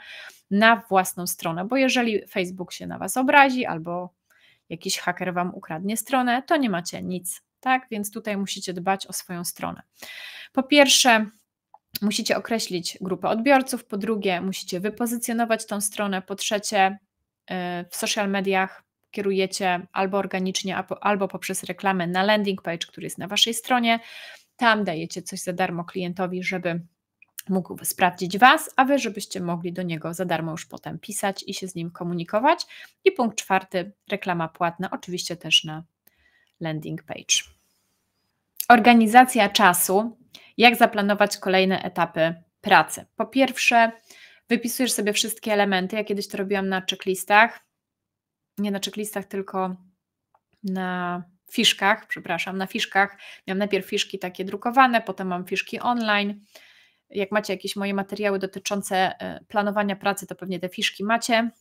na własną stronę, bo jeżeli Facebook się na Was obrazi albo jakiś haker Wam ukradnie stronę, to nie macie nic, tak? Więc tutaj musicie dbać o swoją stronę. Po pierwsze, musicie określić grupę odbiorców, po drugie, musicie wypozycjonować tą stronę, po trzecie, y, w social mediach kierujecie albo organicznie, albo poprzez reklamę na landing page, który jest na Waszej stronie. Tam dajecie coś za darmo klientowi, żeby mógł sprawdzić Was, a Wy, żebyście mogli do niego za darmo już potem pisać i się z nim komunikować. I punkt czwarty, reklama płatna, oczywiście też na landing page. Organizacja czasu, jak zaplanować kolejne etapy pracy. Po pierwsze, wypisujesz sobie wszystkie elementy. Ja kiedyś to robiłam na checklistach nie na checklistach, tylko na fiszkach, przepraszam, na fiszkach. Miałam najpierw fiszki takie drukowane, potem mam fiszki online. Jak macie jakieś moje materiały dotyczące e, planowania pracy, to pewnie te fiszki macie.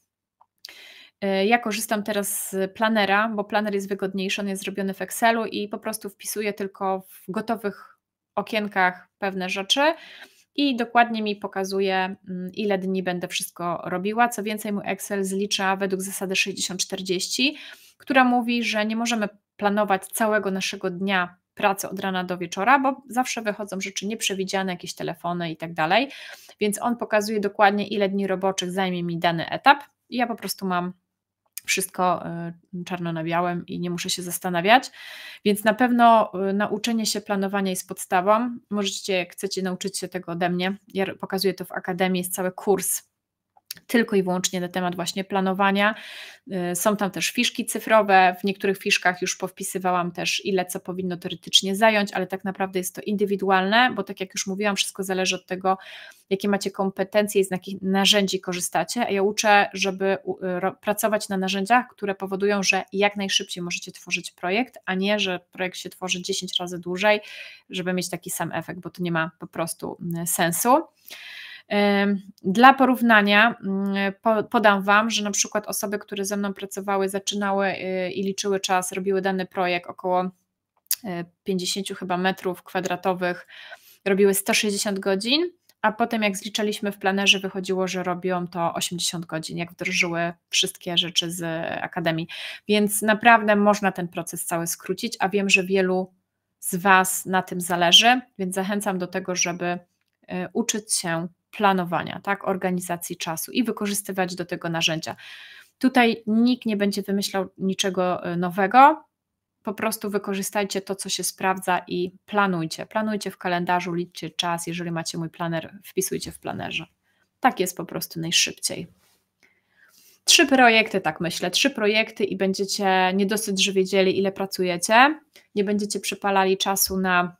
E, ja korzystam teraz z planera, bo planer jest wygodniejszy, on jest zrobiony w Excelu i po prostu wpisuję tylko w gotowych okienkach pewne rzeczy i dokładnie mi pokazuje, mm, ile dni będę wszystko robiła. Co więcej, mój Excel zlicza według zasady 60-40, która mówi, że nie możemy planować całego naszego dnia pracy od rana do wieczora, bo zawsze wychodzą rzeczy nieprzewidziane, jakieś telefony i tak dalej. Więc on pokazuje dokładnie, ile dni roboczych zajmie mi dany etap. ja po prostu mam wszystko y, czarno na białym i nie muszę się zastanawiać. Więc na pewno y, nauczenie się planowania jest podstawą. Możecie, jak chcecie, nauczyć się tego ode mnie. Ja pokazuję to w akademii, jest cały kurs tylko i wyłącznie na temat właśnie planowania. Y, są tam też fiszki cyfrowe, w niektórych fiszkach już powpisywałam też ile co powinno teoretycznie zająć, ale tak naprawdę jest to indywidualne, bo tak jak już mówiłam, wszystko zależy od tego, jakie macie kompetencje i z jakich narzędzi korzystacie. A ja uczę, żeby pracować na narzędziach, które powodują, że jak najszybciej możecie tworzyć projekt, a nie, że projekt się tworzy 10 razy dłużej, żeby mieć taki sam efekt, bo to nie ma po prostu y, sensu. Dla porównania mm, podam Wam, że na przykład osoby, które ze mną pracowały, zaczynały y, i liczyły czas, robiły dany projekt około 50 e, chyba metrów kwadratowych, robiły 160 godzin, a potem jak zliczaliśmy w planerze, wychodziło, że robią to 80 godzin, jak wdrożyły wszystkie rzeczy z e, akademii. Więc naprawdę można ten proces cały skrócić, a wiem, że wielu z Was na tym zależy, więc zachęcam do tego, żeby e, uczyć się planowania, tak, organizacji czasu i wykorzystywać do tego narzędzia. Tutaj nikt nie będzie wymyślał niczego e, nowego. Po prostu wykorzystajcie to, co się sprawdza i planujcie. Planujcie w kalendarzu, liczcie czas. Jeżeli macie mój planer, wpisujcie w planerze. Tak jest po prostu najszybciej. Trzy projekty, tak myślę, trzy projekty i będziecie niedosyć, że wiedzieli, ile pracujecie. Nie będziecie przepalali czasu na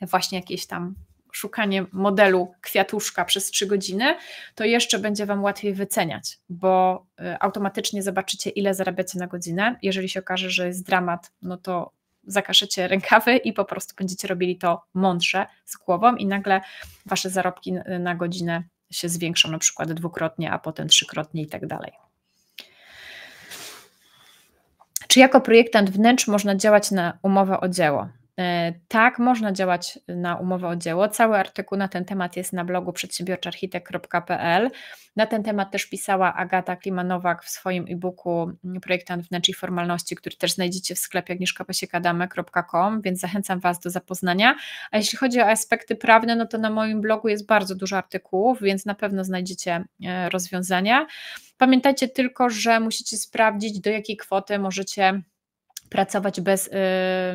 właśnie jakieś tam szukanie modelu kwiatuszka przez trzy godziny, to jeszcze będzie Wam łatwiej wyceniać, bo y, automatycznie zobaczycie, ile zarabiacie na godzinę. Jeżeli się okaże, że jest dramat, no to zakaszycie rękawy i po prostu będziecie robili to mądrze z głową i nagle Wasze zarobki y, na godzinę się zwiększą na przykład dwukrotnie, a potem trzykrotnie i tak dalej. Czy jako projektant wnętrz można działać na umowę o dzieło? E, tak, można działać na umowę o dzieło. Cały artykuł na ten temat jest na blogu przedsiębiorczarchitekt.pl. Na ten temat też pisała Agata Klimanowak w swoim e-booku mm, Projektant Wnętrz i Formalności, który też znajdziecie w sklepie agnieszkapasiekadame.com, więc zachęcam Was do zapoznania. A jeśli chodzi o aspekty prawne, no to na moim blogu jest bardzo dużo artykułów, więc na pewno znajdziecie e, rozwiązania. Pamiętajcie tylko, że musicie sprawdzić, do jakiej kwoty możecie pracować bez y,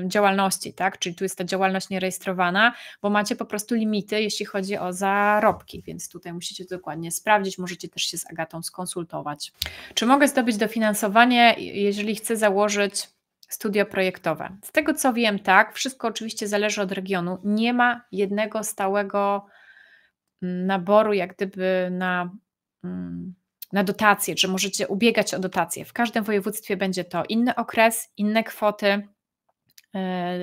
działalności, tak? Czyli tu jest ta działalność nierejestrowana, bo macie po prostu limity, jeśli chodzi o zarobki, więc tutaj musicie to dokładnie sprawdzić, możecie też się z Agatą skonsultować. Czy mogę zdobyć dofinansowanie, jeżeli chcę założyć studio projektowe? Z tego co wiem, tak, wszystko oczywiście zależy od regionu. Nie ma jednego stałego mm, naboru, jak gdyby na. Mm, na dotacje, że możecie ubiegać o dotacje. W każdym województwie będzie to inny okres, inne kwoty, e,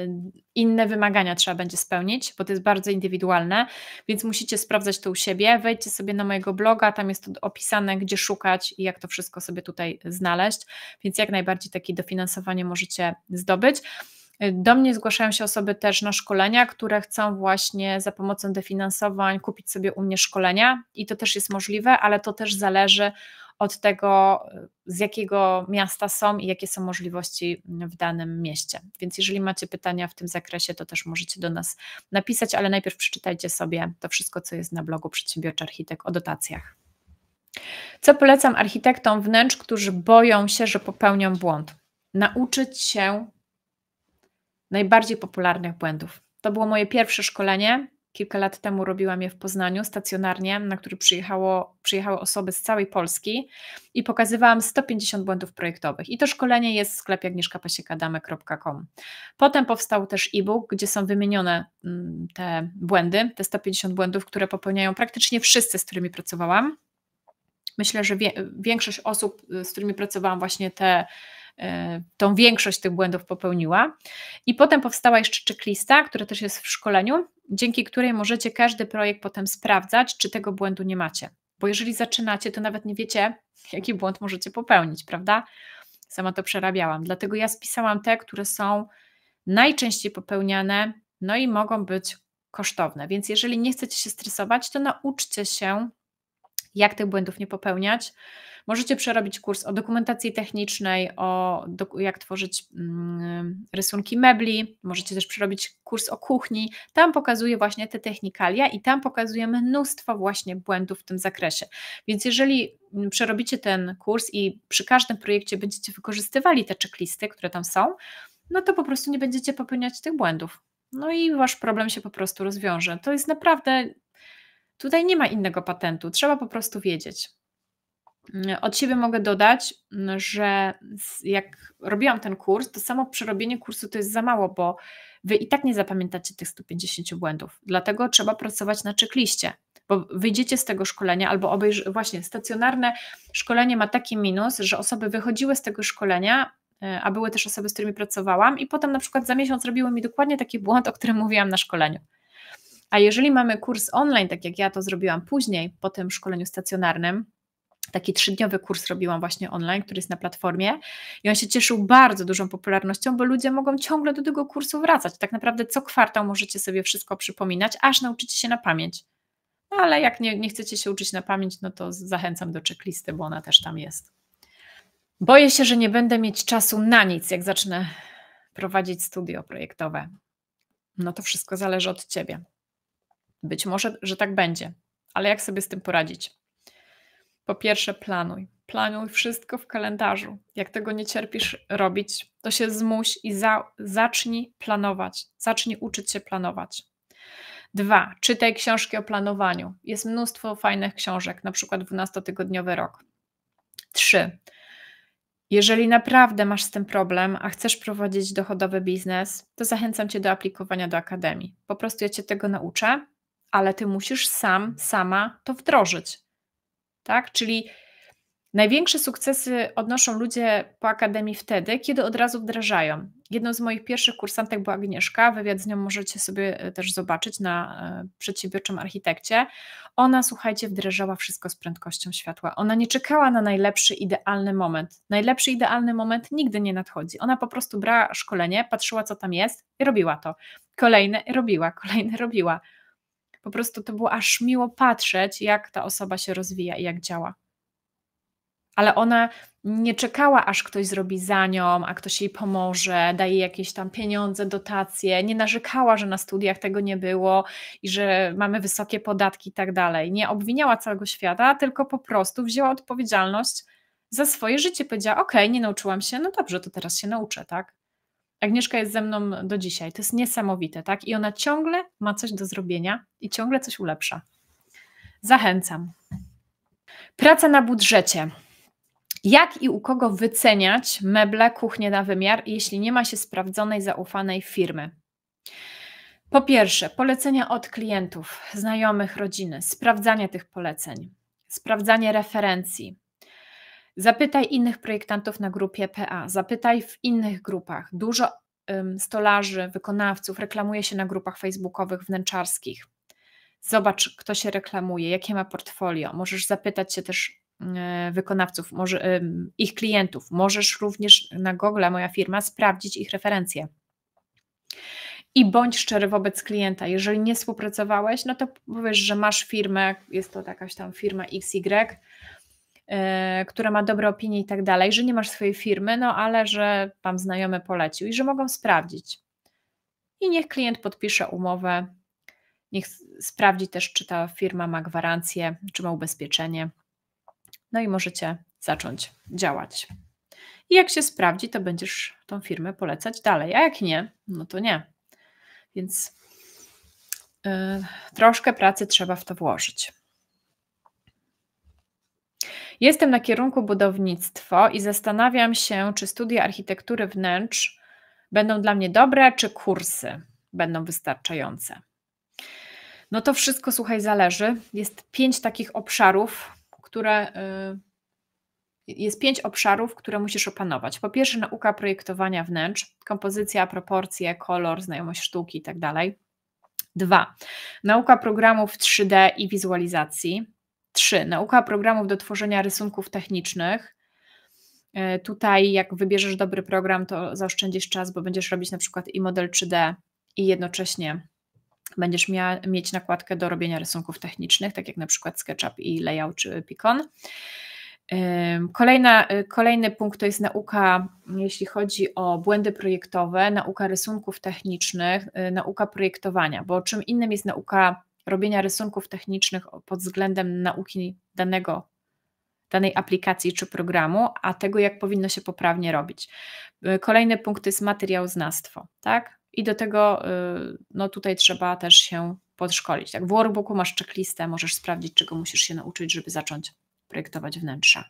inne wymagania trzeba będzie spełnić, bo to jest bardzo indywidualne, więc musicie sprawdzać to u siebie. Wejdźcie sobie na mojego bloga, tam jest to opisane, gdzie szukać i jak to wszystko sobie tutaj znaleźć, więc jak najbardziej takie dofinansowanie możecie zdobyć. Do mnie zgłaszają się osoby też na szkolenia, które chcą właśnie za pomocą dofinansowań kupić sobie u mnie szkolenia i to też jest możliwe, ale to też zależy od tego, z jakiego miasta są i jakie są możliwości w danym mieście. Więc jeżeli macie pytania w tym zakresie, to też możecie do nas napisać, ale najpierw przeczytajcie sobie to wszystko, co jest na blogu Przedsiębiorczy Architekt o dotacjach. Co polecam architektom wnętrz, którzy boją się, że popełnią błąd? Nauczyć się najbardziej popularnych błędów. To było moje pierwsze szkolenie. Kilka lat temu robiłam je w Poznaniu stacjonarnie, na który przyjechało, przyjechały osoby z całej Polski i pokazywałam 150 błędów projektowych. I to szkolenie jest w sklepie agnieszkapasiekadame.com. Potem powstał też e-book, gdzie są wymienione mm, te błędy, te 150 błędów, które popełniają praktycznie wszyscy, z którymi pracowałam. Myślę, że wie, większość osób, z którymi pracowałam, właśnie te E, tą większość tych błędów popełniła. I potem powstała jeszcze checklista, która też jest w szkoleniu, dzięki której możecie każdy projekt potem sprawdzać, czy tego błędu nie macie. Bo jeżeli zaczynacie, to nawet nie wiecie, jaki błąd możecie popełnić, prawda? Sama to przerabiałam. Dlatego ja spisałam te, które są najczęściej popełniane, no i mogą być kosztowne. Więc jeżeli nie chcecie się stresować, to nauczcie się, jak tych błędów nie popełniać Możecie przerobić kurs o dokumentacji technicznej, o do, jak tworzyć mm, rysunki mebli, możecie też przerobić kurs o kuchni. Tam pokazuję właśnie te technikalia i tam pokazuję mnóstwo właśnie błędów w tym zakresie. Więc jeżeli mm, przerobicie ten kurs i przy każdym projekcie będziecie wykorzystywali te checklisty, które tam są, no to po prostu nie będziecie popełniać tych błędów. No i wasz problem się po prostu rozwiąże. To jest naprawdę. Tutaj nie ma innego patentu, trzeba po prostu wiedzieć. Od siebie mogę dodać, że jak robiłam ten kurs, to samo przerobienie kursu to jest za mało, bo wy i tak nie zapamiętacie tych 150 błędów. Dlatego trzeba pracować na czekliście, bo wyjdziecie z tego szkolenia albo obejrz... właśnie stacjonarne szkolenie ma taki minus, że osoby wychodziły z tego szkolenia, e, a były też osoby, z którymi pracowałam i potem na przykład za miesiąc robiły mi dokładnie taki błąd, o którym mówiłam na szkoleniu. A jeżeli mamy kurs online, tak jak ja to zrobiłam później po tym szkoleniu stacjonarnym, taki trzydniowy kurs robiłam właśnie online, który jest na platformie i on się cieszył bardzo dużą popularnością, bo ludzie mogą ciągle do tego kursu wracać. Tak naprawdę co kwartał możecie sobie wszystko przypominać, aż nauczycie się na pamięć. No ale jak nie, nie chcecie się uczyć na pamięć, no to zachęcam do checklisty, bo ona też tam jest. Boję się, że nie będę mieć czasu na nic, jak zacznę prowadzić studio projektowe. No to wszystko zależy od ciebie. Być może, że tak będzie, ale jak sobie z tym poradzić? Po pierwsze, planuj. Planuj wszystko w kalendarzu. Jak tego nie cierpisz robić, to się zmuś i za, zacznij planować. Zacznij uczyć się planować. Dwa, czytaj książki o planowaniu. Jest mnóstwo fajnych książek, na przykład 12-tygodniowy rok. Trzy, jeżeli naprawdę masz z tym problem, a chcesz prowadzić dochodowy biznes, to zachęcam Cię do aplikowania do akademii. Po prostu ja Cię tego nauczę, ale Ty musisz sam, sama to wdrożyć tak? Czyli największe sukcesy odnoszą ludzie po akademii wtedy, kiedy od razu wdrażają. Jedną z moich pierwszych kursantek była Agnieszka, wywiad z nią możecie sobie e, też zobaczyć na e, przedsiębiorczym architekcie. Ona, słuchajcie, wdrażała wszystko z prędkością światła. Ona nie czekała na najlepszy, idealny moment. Najlepszy, idealny moment nigdy nie nadchodzi. Ona po prostu brała szkolenie, patrzyła, co tam jest i robiła to. Kolejne robiła, kolejne robiła po prostu to było aż miło patrzeć, jak ta osoba się rozwija i jak działa. Ale ona nie czekała, aż ktoś zrobi za nią, a ktoś jej pomoże, daje jakieś tam pieniądze, dotacje, nie narzekała, że na studiach tego nie było i że mamy wysokie podatki i tak dalej. Nie obwiniała całego świata, tylko po prostu wzięła odpowiedzialność za swoje życie. Powiedziała: OK, nie nauczyłam się, no dobrze, to teraz się nauczę, tak? Agnieszka jest ze mną do dzisiaj. To jest niesamowite, tak? I ona ciągle ma coś do zrobienia i ciągle coś ulepsza. Zachęcam. Praca na budżecie. Jak i u kogo wyceniać meble, kuchnię na wymiar, jeśli nie ma się sprawdzonej, zaufanej firmy? Po pierwsze, polecenia od klientów, znajomych, rodziny, sprawdzanie tych poleceń, sprawdzanie referencji, Zapytaj innych projektantów na grupie PA, zapytaj w innych grupach. Dużo stolarzy, wykonawców reklamuje się na grupach facebookowych wnęczarskich. Zobacz, kto się reklamuje, jakie ma portfolio. Możesz zapytać się też y, wykonawców, może, ich klientów. Możesz również na Google Moja Firma sprawdzić ich referencje. I bądź szczery wobec klienta. Jeżeli nie współpracowałeś, no to powiesz, że masz firmę, jest to jakaś tam firma XY, E, która ma dobre opinie i tak dalej, że nie masz swojej firmy, no ale że tam znajomy polecił i że mogą sprawdzić. I niech klient podpisze umowę, niech sprawdzi też, czy ta firma ma gwarancję, czy ma ubezpieczenie. No i możecie zacząć działać. I jak się sprawdzi, to będziesz tą firmę polecać dalej, a jak nie, no to nie. Więc yy, troszkę pracy trzeba w to włożyć. Jestem na kierunku budownictwo i zastanawiam się, czy studia architektury wnętrz będą dla mnie dobre, czy kursy będą wystarczające. No to wszystko, słuchaj, zależy. Jest pięć takich obszarów, które. Y, jest pięć obszarów, które musisz opanować. Po pierwsze, nauka projektowania wnętrz, kompozycja, proporcje, kolor, znajomość sztuki itd. Tak Dwa, nauka programów 3D i wizualizacji. 3. Nauka programów do tworzenia rysunków technicznych. E, tutaj, jak wybierzesz dobry program, to zaoszczędzisz czas, bo będziesz robić na przykład i model 3D, i jednocześnie będziesz mia- mieć nakładkę do robienia rysunków technicznych, tak jak na przykład SketchUp i Layout czy Picon. E, kolejna, e, kolejny punkt to jest nauka, jeśli chodzi o błędy projektowe, nauka rysunków technicznych, nauka projektowania, bo czym innym jest nauka robienia rysunków technicznych pod względem nauki danego, danej aplikacji czy programu, a tego, jak powinno się poprawnie robić. Y, kolejny punkt jest materiałoznawstwo, tak? I do tego y, no tutaj trzeba też się podszkolić. Tak? W workbooku masz checklistę, możesz sprawdzić, czego musisz się nauczyć, żeby zacząć projektować wnętrza.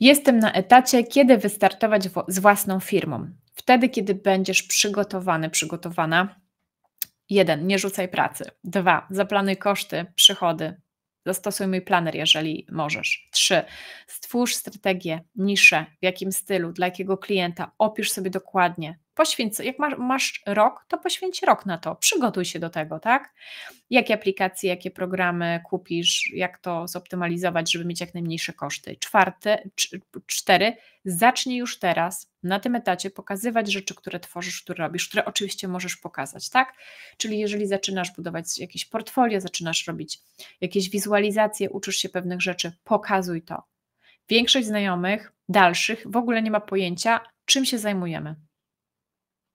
Jestem na etacie, kiedy wystartować z własną firmą. Wtedy, kiedy będziesz przygotowany, przygotowana Jeden, nie rzucaj pracy. Dwa, zaplanuj koszty, przychody. Zastosuj mój planer, jeżeli możesz. Trzy, stwórz strategię, niszę, w jakim stylu, dla jakiego klienta. Opisz sobie dokładnie Poświęć, jak masz, masz rok, to poświęć rok na to. Przygotuj się do tego, tak? Jakie aplikacje, jakie programy kupisz, jak to zoptymalizować, żeby mieć jak najmniejsze koszty. Czwarte, cztery, zacznij już teraz na tym etacie pokazywać rzeczy, które tworzysz, które robisz, które oczywiście możesz pokazać, tak? Czyli jeżeli zaczynasz budować jakieś portfolio, zaczynasz robić jakieś wizualizacje, uczysz się pewnych rzeczy, pokazuj to. Większość znajomych, dalszych, w ogóle nie ma pojęcia, czym się zajmujemy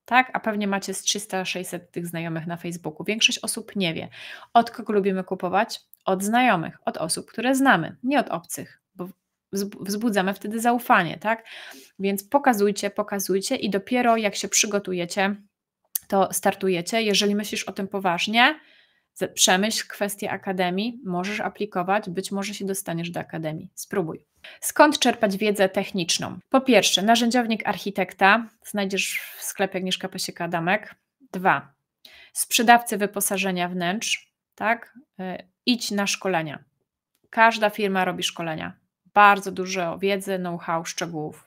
tak? A pewnie macie z 300-600 tych znajomych na Facebooku. Większość osób nie wie. Od kogo lubimy kupować? Od znajomych, od osób, które znamy, nie od obcych, bo wzbudzamy wtedy zaufanie, tak? Więc pokazujcie, pokazujcie i dopiero jak się przygotujecie, to startujecie. Jeżeli myślisz o tym poważnie, Przemyśl kwestię akademii, możesz aplikować, być może się dostaniesz do akademii. Spróbuj. Skąd czerpać wiedzę techniczną? Po pierwsze, narzędziownik architekta znajdziesz w sklepie Agnieszka Pasieka Damek. Dwa, sprzedawcy wyposażenia wnętrz, tak? Y, idź na szkolenia. Każda firma robi szkolenia. Bardzo dużo wiedzy, know-how, szczegółów.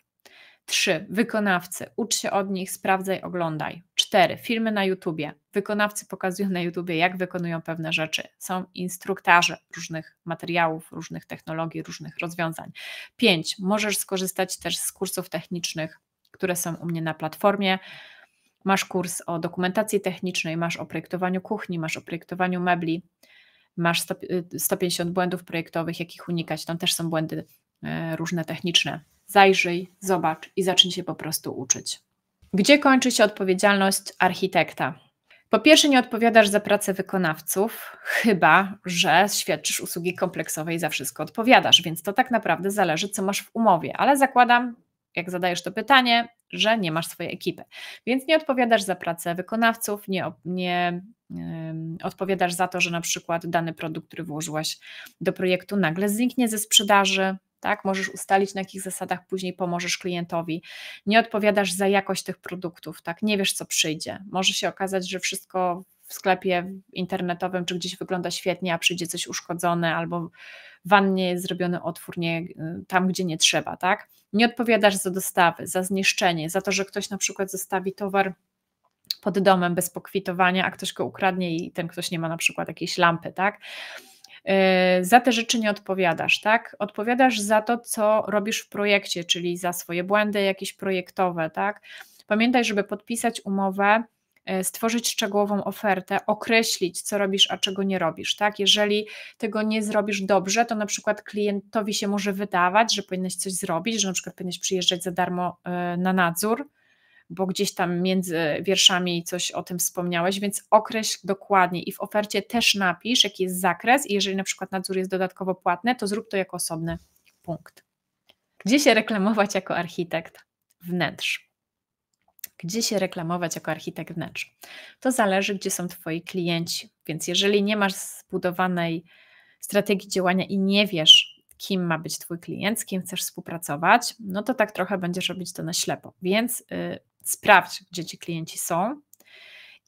Trzy, wykonawcy. Ucz się od nich, sprawdzaj, oglądaj. Cztery, filmy na YouTubie. Wykonawcy pokazują na YouTubie, jak wykonują pewne rzeczy. Są instruktorzy różnych materiałów, różnych technologii, różnych rozwiązań. Pięć, możesz skorzystać też z kursów technicznych, które są u mnie na platformie. Masz kurs o dokumentacji technicznej, masz o projektowaniu kuchni, masz o projektowaniu mebli, masz 150 y, błędów projektowych, jakich unikać. Tam też są błędy y, różne techniczne zajrzyj, zobacz i zacznij się po prostu uczyć. Gdzie kończy się odpowiedzialność architekta? Po pierwsze, nie odpowiadasz za pracę wykonawców, chyba że świadczysz usługi kompleksowe i za wszystko odpowiadasz, więc to tak naprawdę zależy, co masz w umowie, ale zakładam, jak zadajesz to pytanie, że nie masz swojej ekipy. Więc nie odpowiadasz za pracę wykonawców, nie, nie yy, odpowiadasz za to, że na przykład dany produkt, który włożyłaś do projektu, nagle zniknie ze sprzedaży, tak? Możesz ustalić, na jakich zasadach później pomożesz klientowi. Nie odpowiadasz za jakość tych produktów, tak? Nie wiesz, co przyjdzie. Może się okazać, że wszystko w sklepie internetowym czy gdzieś wygląda świetnie, a przyjdzie coś uszkodzone albo wannie jest zrobiony otwór nie, y, tam, gdzie nie trzeba, tak? Nie odpowiadasz za dostawy, za zniszczenie, za to, że ktoś na przykład zostawi towar pod domem bez pokwitowania, a ktoś go ukradnie i ten ktoś nie ma na przykład jakiejś lampy, tak? E, za te rzeczy nie odpowiadasz, tak? Odpowiadasz za to, co robisz w projekcie, czyli za swoje błędy jakieś projektowe, tak? Pamiętaj, żeby podpisać umowę, e, stworzyć szczegółową ofertę, określić, co robisz, a czego nie robisz. Tak? Jeżeli tego nie zrobisz dobrze, to na przykład klientowi się może wydawać, że powinnaś coś zrobić, że na przykład powinnaś przyjeżdżać za darmo e, na nadzór, bo gdzieś tam między wierszami coś o tym wspomniałeś, więc określ dokładnie i w ofercie też napisz, jaki jest zakres i jeżeli na przykład nadzór jest dodatkowo płatny, to zrób to jako osobny punkt. Gdzie się reklamować jako architekt wnętrz? Gdzie się reklamować jako architekt wnętrz? To zależy, gdzie są Twoi klienci, więc jeżeli nie masz zbudowanej strategii działania i nie wiesz, kim ma być Twój klient, z kim chcesz współpracować, no to tak trochę będziesz robić to na ślepo. Więc y, sprawdź, gdzie ci klienci są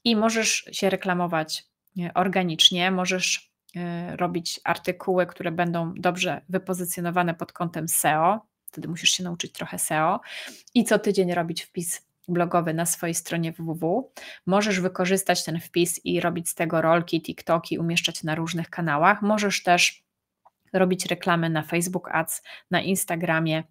i możesz się reklamować e, organicznie, możesz e, robić artykuły, które będą dobrze wypozycjonowane pod kątem SEO. Wtedy musisz się nauczyć trochę SEO i co tydzień robić wpis blogowy na swojej stronie www. Możesz wykorzystać ten wpis i robić z tego rolki, TikToki, umieszczać na różnych kanałach. Możesz też robić reklamy na Facebook Ads, na Instagramie,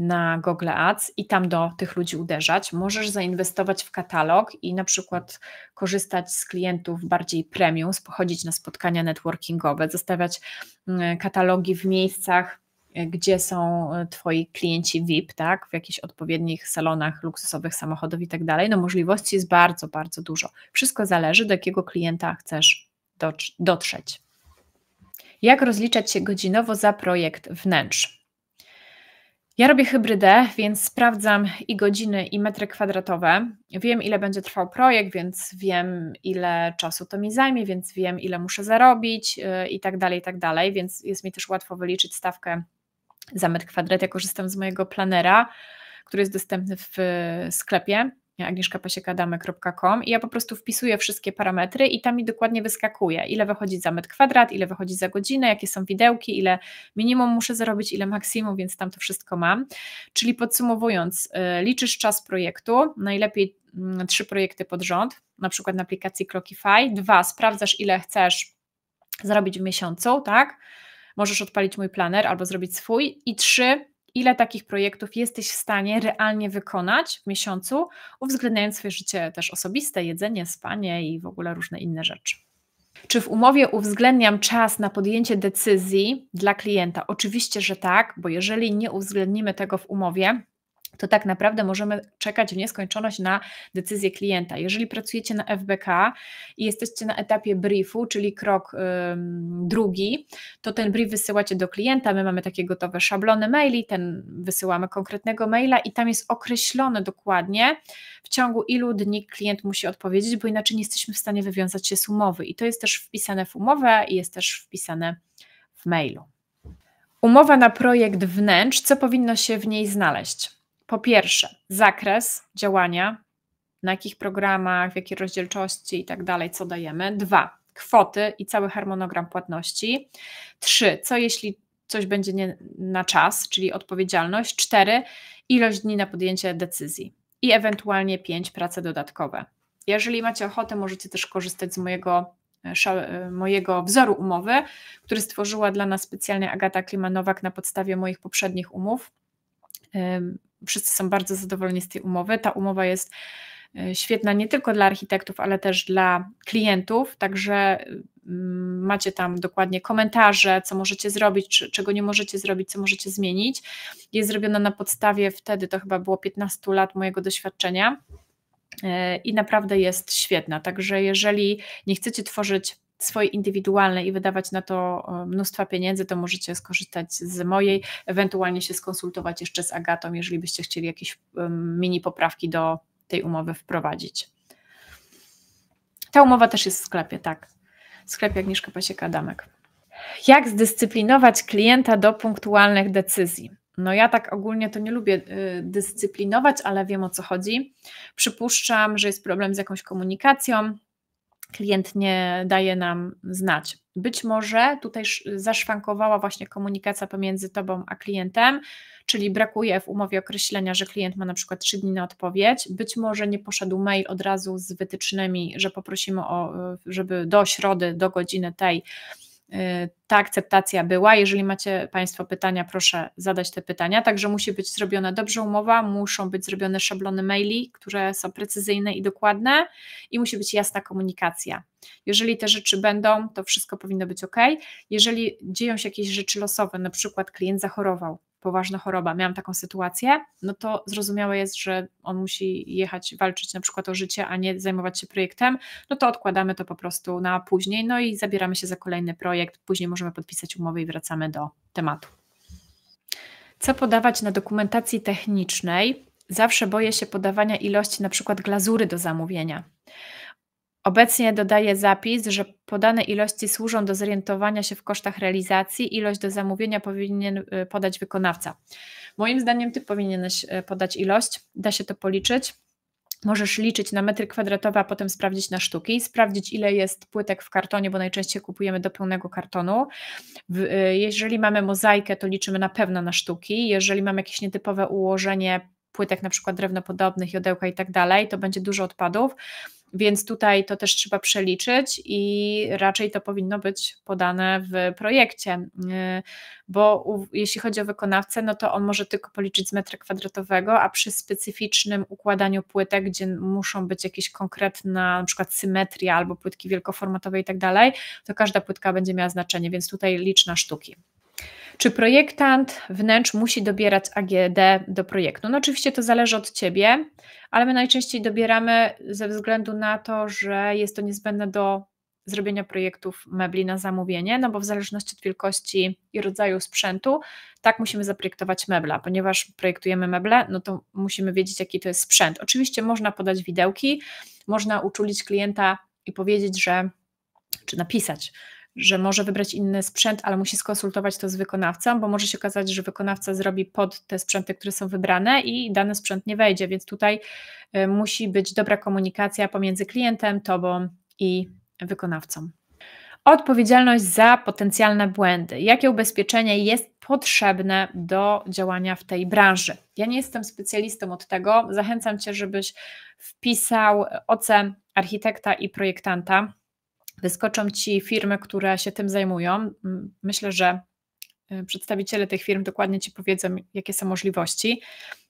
na Google Ads i tam do tych ludzi uderzać. Możesz zainwestować w katalog i na przykład korzystać z klientów bardziej premium, pochodzić na spotkania networkingowe, zostawiać mm, katalogi w miejscach, e, gdzie są e, twoi klienci VIP, tak, w jakichś odpowiednich salonach luksusowych samochodów i tak dalej. No możliwości jest bardzo, bardzo dużo. Wszystko zależy, do jakiego klienta chcesz dotrzeć. Jak rozliczać się godzinowo za projekt wnętrz? Ja robię hybrydę, więc sprawdzam i godziny, i metry kwadratowe. Wiem, ile będzie trwał projekt, więc wiem, ile czasu to mi zajmie, więc wiem, ile muszę zarobić y, i tak dalej, i tak dalej. Więc jest mi też łatwo wyliczyć stawkę za metr kwadrat. Ja korzystam z mojego planera, który jest dostępny w sklepie agnieszkapasiekadamy.com i ja po prostu wpisuję wszystkie parametry i tam mi dokładnie wyskakuje, ile wychodzi za metr kwadrat, ile wychodzi za godzinę, jakie są widełki, ile minimum muszę zarobić, ile maksimum, więc tam to wszystko mam. Czyli podsumowując, y, liczysz czas projektu, najlepiej mm, trzy projekty pod rząd, na przykład na aplikacji Clockify, dwa, sprawdzasz ile chcesz zarobić w miesiącu, tak? Możesz odpalić mój planer albo zrobić swój i trzy, ile takich projektów jesteś w stanie realnie wykonać w miesiącu, uwzględniając swoje życie też osobiste, jedzenie, spanie i w ogóle różne inne rzeczy. Czy w umowie uwzględniam czas na podjęcie decyzji dla klienta? Oczywiście, że tak, bo jeżeli nie uwzględnimy tego w umowie, to tak naprawdę możemy czekać w nieskończoność na decyzję klienta. Jeżeli pracujecie na FBK i jesteście na etapie briefu, czyli krok drugi, to ten brief wysyłacie do klienta. My mamy takie gotowe szablony maili, ten wysyłamy konkretnego maila i tam jest określone dokładnie, w ciągu ilu dni klient musi odpowiedzieć, bo inaczej nie jesteśmy w stanie wywiązać się z umowy. I to jest też wpisane w umowę i jest też wpisane w mailu. Umowa na projekt wnętrz, co powinno się w niej znaleźć? po pierwsze, zakres działania, na jakich programach, w jakiej rozdzielczości i tak dalej, co dajemy. Dwa, kwoty i cały harmonogram płatności. Trzy, co jeśli coś będzie nie na czas, czyli odpowiedzialność. Cztery, ilość dni na podjęcie decyzji. I ewentualnie pięć, prace dodatkowe. Jeżeli macie ochotę, możecie też korzystać z mojego e, e, mojego wzoru umowy, który stworzyła dla nas specjalnie Agata Klimanowak na podstawie moich poprzednich umów wszyscy są bardzo zadowoleni z tej umowy. Ta umowa jest e, świetna nie tylko dla architektów, ale też dla klientów, także mm, macie tam dokładnie komentarze, co możecie zrobić, czego nie możecie zrobić, co możecie zmienić. Jest zrobiona na podstawie wtedy, to chyba było 15 lat mojego doświadczenia e, i naprawdę jest świetna. Także jeżeli nie chcecie tworzyć swoje indywidualne i wydawać na to e, mnóstwa pieniędzy, to możecie skorzystać z mojej, ewentualnie się skonsultować jeszcze z Agatą, jeżeli byście chcieli jakieś mini poprawki do tej umowy wprowadzić. Ta umowa też jest w sklepie, tak. W sklepie Agnieszka pasieka Damek. Jak zdyscyplinować klienta do punktualnych decyzji? No ja tak ogólnie to nie lubię y, dyscyplinować, ale wiem o co chodzi. Przypuszczam, że jest problem z jakąś komunikacją, klient nie daje nam znać. Być może tutaj zaszwankowała właśnie komunikacja pomiędzy tobą a klientem, czyli brakuje w umowie określenia, że klient ma na przykład 3 dni na odpowiedź. Być może nie poszedł mail od razu z wytycznymi, że poprosimy o, żeby do środy, do godziny tej Y, ta akceptacja była. Jeżeli macie Państwo pytania, proszę zadać te pytania. Także musi być zrobiona dobrze umowa, muszą być zrobione szablony maili, które są precyzyjne i dokładne i musi być jasna komunikacja. Jeżeli te rzeczy będą, to wszystko powinno być ok. Jeżeli dzieją się jakieś rzeczy losowe, na przykład klient zachorował, poważna choroba, miałam taką sytuację, no to zrozumiałe jest, że on musi jechać, walczyć na przykład o życie, a nie zajmować się projektem, no to odkładamy to po prostu na później, no i zabieramy się za kolejny projekt, później możemy podpisać umowę i wracamy do tematu. Co podawać na dokumentacji technicznej? Zawsze boję się podawania ilości na przykład glazury do zamówienia. Obecnie dodaje zapis, że podane ilości służą do zorientowania się w kosztach realizacji. Ilość do zamówienia powinien y, podać wykonawca. Moim zdaniem ty powinieneś y, podać ilość, da się to policzyć. Możesz liczyć na metry kwadratowe, a potem sprawdzić na sztuki, sprawdzić ile jest płytek w kartonie, bo najczęściej kupujemy do pełnego kartonu. Y, jeżeli mamy mozaikę, to liczymy na pewno na sztuki. Jeżeli mamy jakieś nietypowe ułożenie płytek, na przykład drewnopodobnych, jodełka i tak dalej, to będzie dużo odpadów, więc tutaj to też trzeba przeliczyć i raczej to powinno być podane w projekcie, y, bo jeśli chodzi o wykonawcę, no to on może tylko policzyć z metra kwadratowego, a przy specyficznym układaniu płytek, gdzie muszą być jakieś konkretne, na przykład symetria albo płytki wielkoformatowe i tak dalej, to każda płytka będzie miała znaczenie, więc tutaj liczna sztuki. Czy projektant wnętrz musi dobierać AGD do projektu? No oczywiście to zależy od Ciebie, ale my najczęściej dobieramy ze względu na to, że jest to niezbędne do zrobienia projektów mebli na zamówienie, no bo w zależności od wielkości i rodzaju sprzętu, tak musimy zaprojektować mebla. Ponieważ projektujemy meble, no to musimy wiedzieć, jaki to jest sprzęt. Oczywiście można podać widełki, można uczulić klienta i powiedzieć, że czy napisać, że może wybrać inny sprzęt, ale musi skonsultować to z wykonawcą, bo może się okazać, że wykonawca zrobi pod te sprzęty, które są wybrane i dany sprzęt nie wejdzie, więc tutaj y, musi być dobra komunikacja pomiędzy klientem, tobą i wykonawcą. Odpowiedzialność za potencjalne błędy. Jakie ubezpieczenie jest potrzebne do działania w tej branży? Ja nie jestem specjalistą od tego. Zachęcam Cię, żebyś wpisał OC architekta i projektanta wyskoczą ci firmy, które się tym zajmują. Myślę, że y, przedstawiciele tych firm dokładnie ci powiedzą, jakie są możliwości.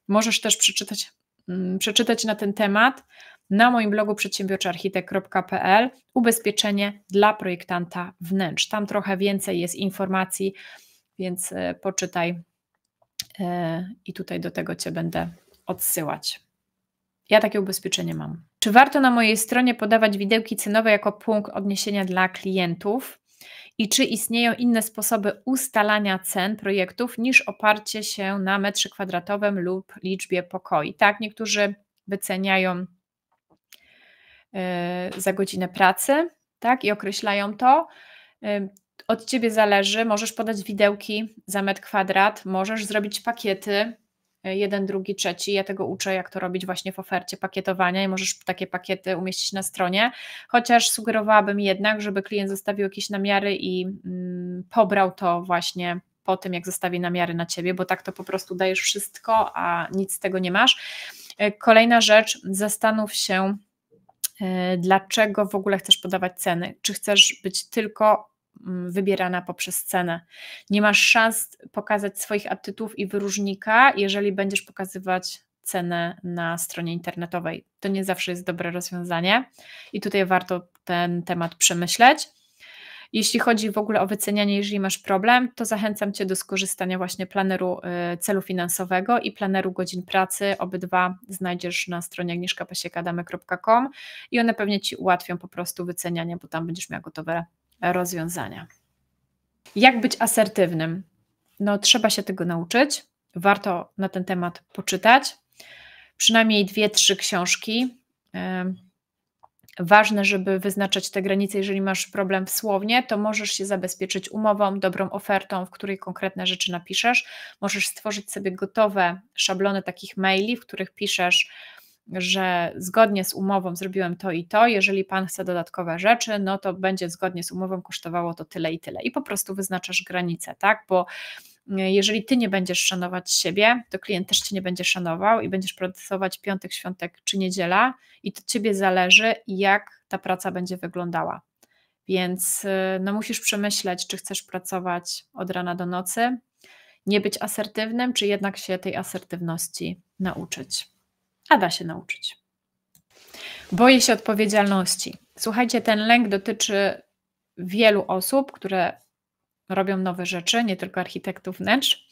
Możesz też przeczytać, mm, przeczytać na ten temat na moim blogu przedsiębiorczyarchitekt.pl ubezpieczenie dla projektanta wnętrz. Tam trochę więcej jest informacji, więc y, poczytaj y, i tutaj do tego Cię będę odsyłać. Ja takie ubezpieczenie mam. Czy warto na mojej stronie podawać widełki cenowe jako punkt odniesienia dla klientów? I czy istnieją inne sposoby ustalania cen projektów niż oparcie się na metrze kwadratowym lub liczbie pokoi? Tak, niektórzy wyceniają e, za godzinę pracy, tak, i określają to. Od ciebie zależy, możesz podać widełki za metr kwadrat, możesz zrobić pakiety E, jeden, drugi, trzeci. Ja tego uczę, jak to robić właśnie w ofercie pakietowania i możesz takie pakiety umieścić na stronie. Chociaż sugerowałabym jednak, żeby klient zostawił jakieś namiary i mm, pobrał to właśnie po tym, jak zostawi namiary na ciebie, bo tak to po prostu dajesz wszystko, a nic z tego nie masz. E, kolejna rzecz, zastanów się, e, dlaczego w ogóle chcesz podawać ceny. Czy chcesz być tylko Mm, wybierana poprzez cenę. Nie masz szans pokazać swoich aptytów i wyróżnika, jeżeli będziesz pokazywać cenę na stronie internetowej. To nie zawsze jest dobre rozwiązanie i tutaj warto ten temat przemyśleć. Jeśli chodzi w ogóle o wycenianie, jeżeli masz problem, to zachęcam Cię do skorzystania właśnie planeru y, celu finansowego i planeru godzin pracy. Obydwa znajdziesz na stronie agnieszkapasiekadamy.com i one pewnie Ci ułatwią po prostu wycenianie, bo tam będziesz miał gotowe rozwiązania. Jak być asertywnym? No, trzeba się tego nauczyć. Warto na ten temat poczytać. Przynajmniej dwie, trzy książki. Ważne, żeby wyznaczać te granice. Jeżeli masz problem w słownie, to możesz się zabezpieczyć umową, dobrą ofertą, w której konkretne rzeczy napiszesz. Możesz stworzyć sobie gotowe szablony takich maili, w których piszesz że zgodnie z umową zrobiłem to i to, jeżeli pan chce dodatkowe rzeczy, no to będzie zgodnie z umową kosztowało to tyle i tyle. I po prostu wyznaczasz granicę, tak? Bo y, jeżeli ty nie będziesz szanować siebie, to klient też cię nie będzie szanował i będziesz pracować piątek, świątek czy niedziela i to ciebie zależy, jak ta praca będzie wyglądała. Więc y, no, musisz przemyśleć, czy chcesz pracować od rana do nocy, nie być asertywnym, czy jednak się tej asertywności nauczyć a da się nauczyć. Boję się odpowiedzialności. Słuchajcie, ten lęk dotyczy wielu osób, które robią nowe rzeczy, nie tylko architektów wnętrz.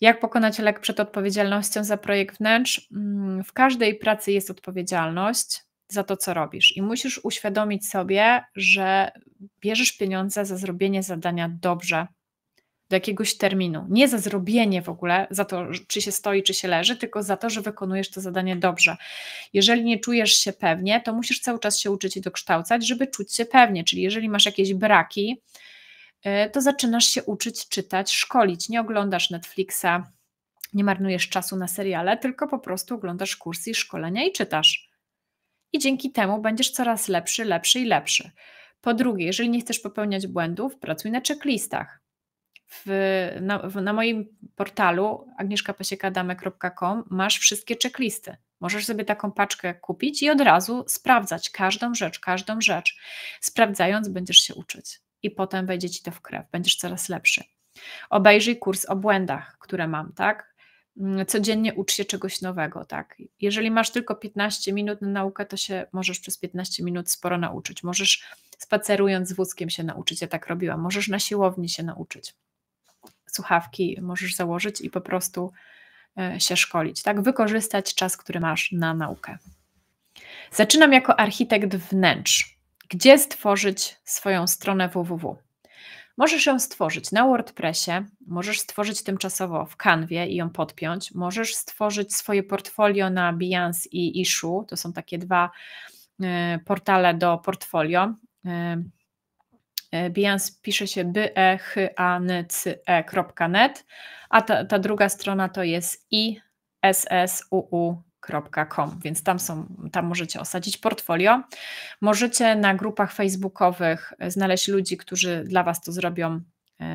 Jak pokonać lek przed odpowiedzialnością za projekt wnętrz? Mm, w każdej pracy jest odpowiedzialność za to, co robisz, i musisz uświadomić sobie, że bierzesz pieniądze za zrobienie zadania dobrze, do jakiegoś terminu. Nie za zrobienie w ogóle, za to, czy się stoi, czy się leży, tylko za to, że wykonujesz to zadanie dobrze. Jeżeli nie czujesz się pewnie, to musisz cały czas się uczyć i dokształcać, żeby czuć się pewnie. Czyli jeżeli masz jakieś braki, y, to zaczynasz się uczyć, czytać, szkolić. Nie oglądasz Netflixa, nie marnujesz czasu na seriale, tylko po prostu oglądasz kursy i szkolenia i czytasz. I dzięki temu będziesz coraz lepszy, lepszy i lepszy. Po drugie, jeżeli nie chcesz popełniać błędów, pracuj na checklistach w, na, w, na moim portalu agnieszkapasiekadame.com masz wszystkie checklisty. Możesz sobie taką paczkę kupić i od razu sprawdzać każdą rzecz, każdą rzecz. Sprawdzając, będziesz się uczyć i potem wejdzie ci to w krew, będziesz coraz lepszy. Obejrzyj kurs o błędach, które mam, tak? Mm, codziennie ucz się czegoś nowego, tak? Jeżeli masz tylko 15 minut na naukę, to się możesz przez 15 minut sporo nauczyć. Możesz spacerując z wózkiem się nauczyć, ja tak robiłam. Możesz na siłowni się nauczyć słuchawki możesz założyć i po prostu e, się szkolić, tak? Wykorzystać czas, który masz na naukę. Zaczynam jako architekt wnętrz. Gdzie stworzyć swoją stronę www? Możesz ją stworzyć na WordPressie, możesz stworzyć tymczasowo w Canwie i ją podpiąć, możesz stworzyć swoje portfolio na Behance i Issue, to są takie dwa e, portale do portfolio. E, E, Behance pisze się b e h a n c e ta, ta druga strona to jest i u Com, więc tam, są, tam możecie osadzić portfolio. Możecie na grupach facebookowych znaleźć ludzi, którzy dla Was to zrobią yy,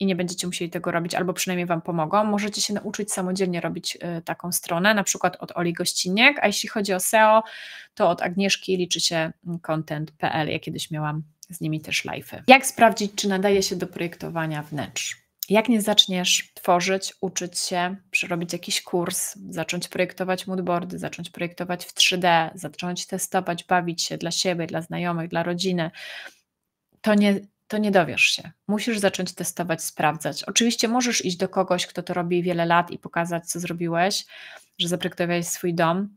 i nie będziecie musieli tego robić, albo przynajmniej Wam pomogą. Możecie się nauczyć samodzielnie robić yy, taką stronę, na przykład od Oli Gościniek, a jeśli chodzi o SEO, to od Agnieszki liczy się content.pl. Ja kiedyś miałam z nimi też live'y. Jak sprawdzić, czy nadaje się do projektowania wnętrz? Jak nie zaczniesz tworzyć, uczyć się, przerobić jakiś kurs, zacząć projektować moodboardy, zacząć projektować w 3D, zacząć testować, bawić się dla siebie, dla znajomych, dla rodziny, to nie, to nie dowiesz się. Musisz zacząć testować, sprawdzać. Oczywiście możesz iść do kogoś, kto to robi wiele lat i pokazać, co zrobiłeś, że zaprojektowałeś swój dom,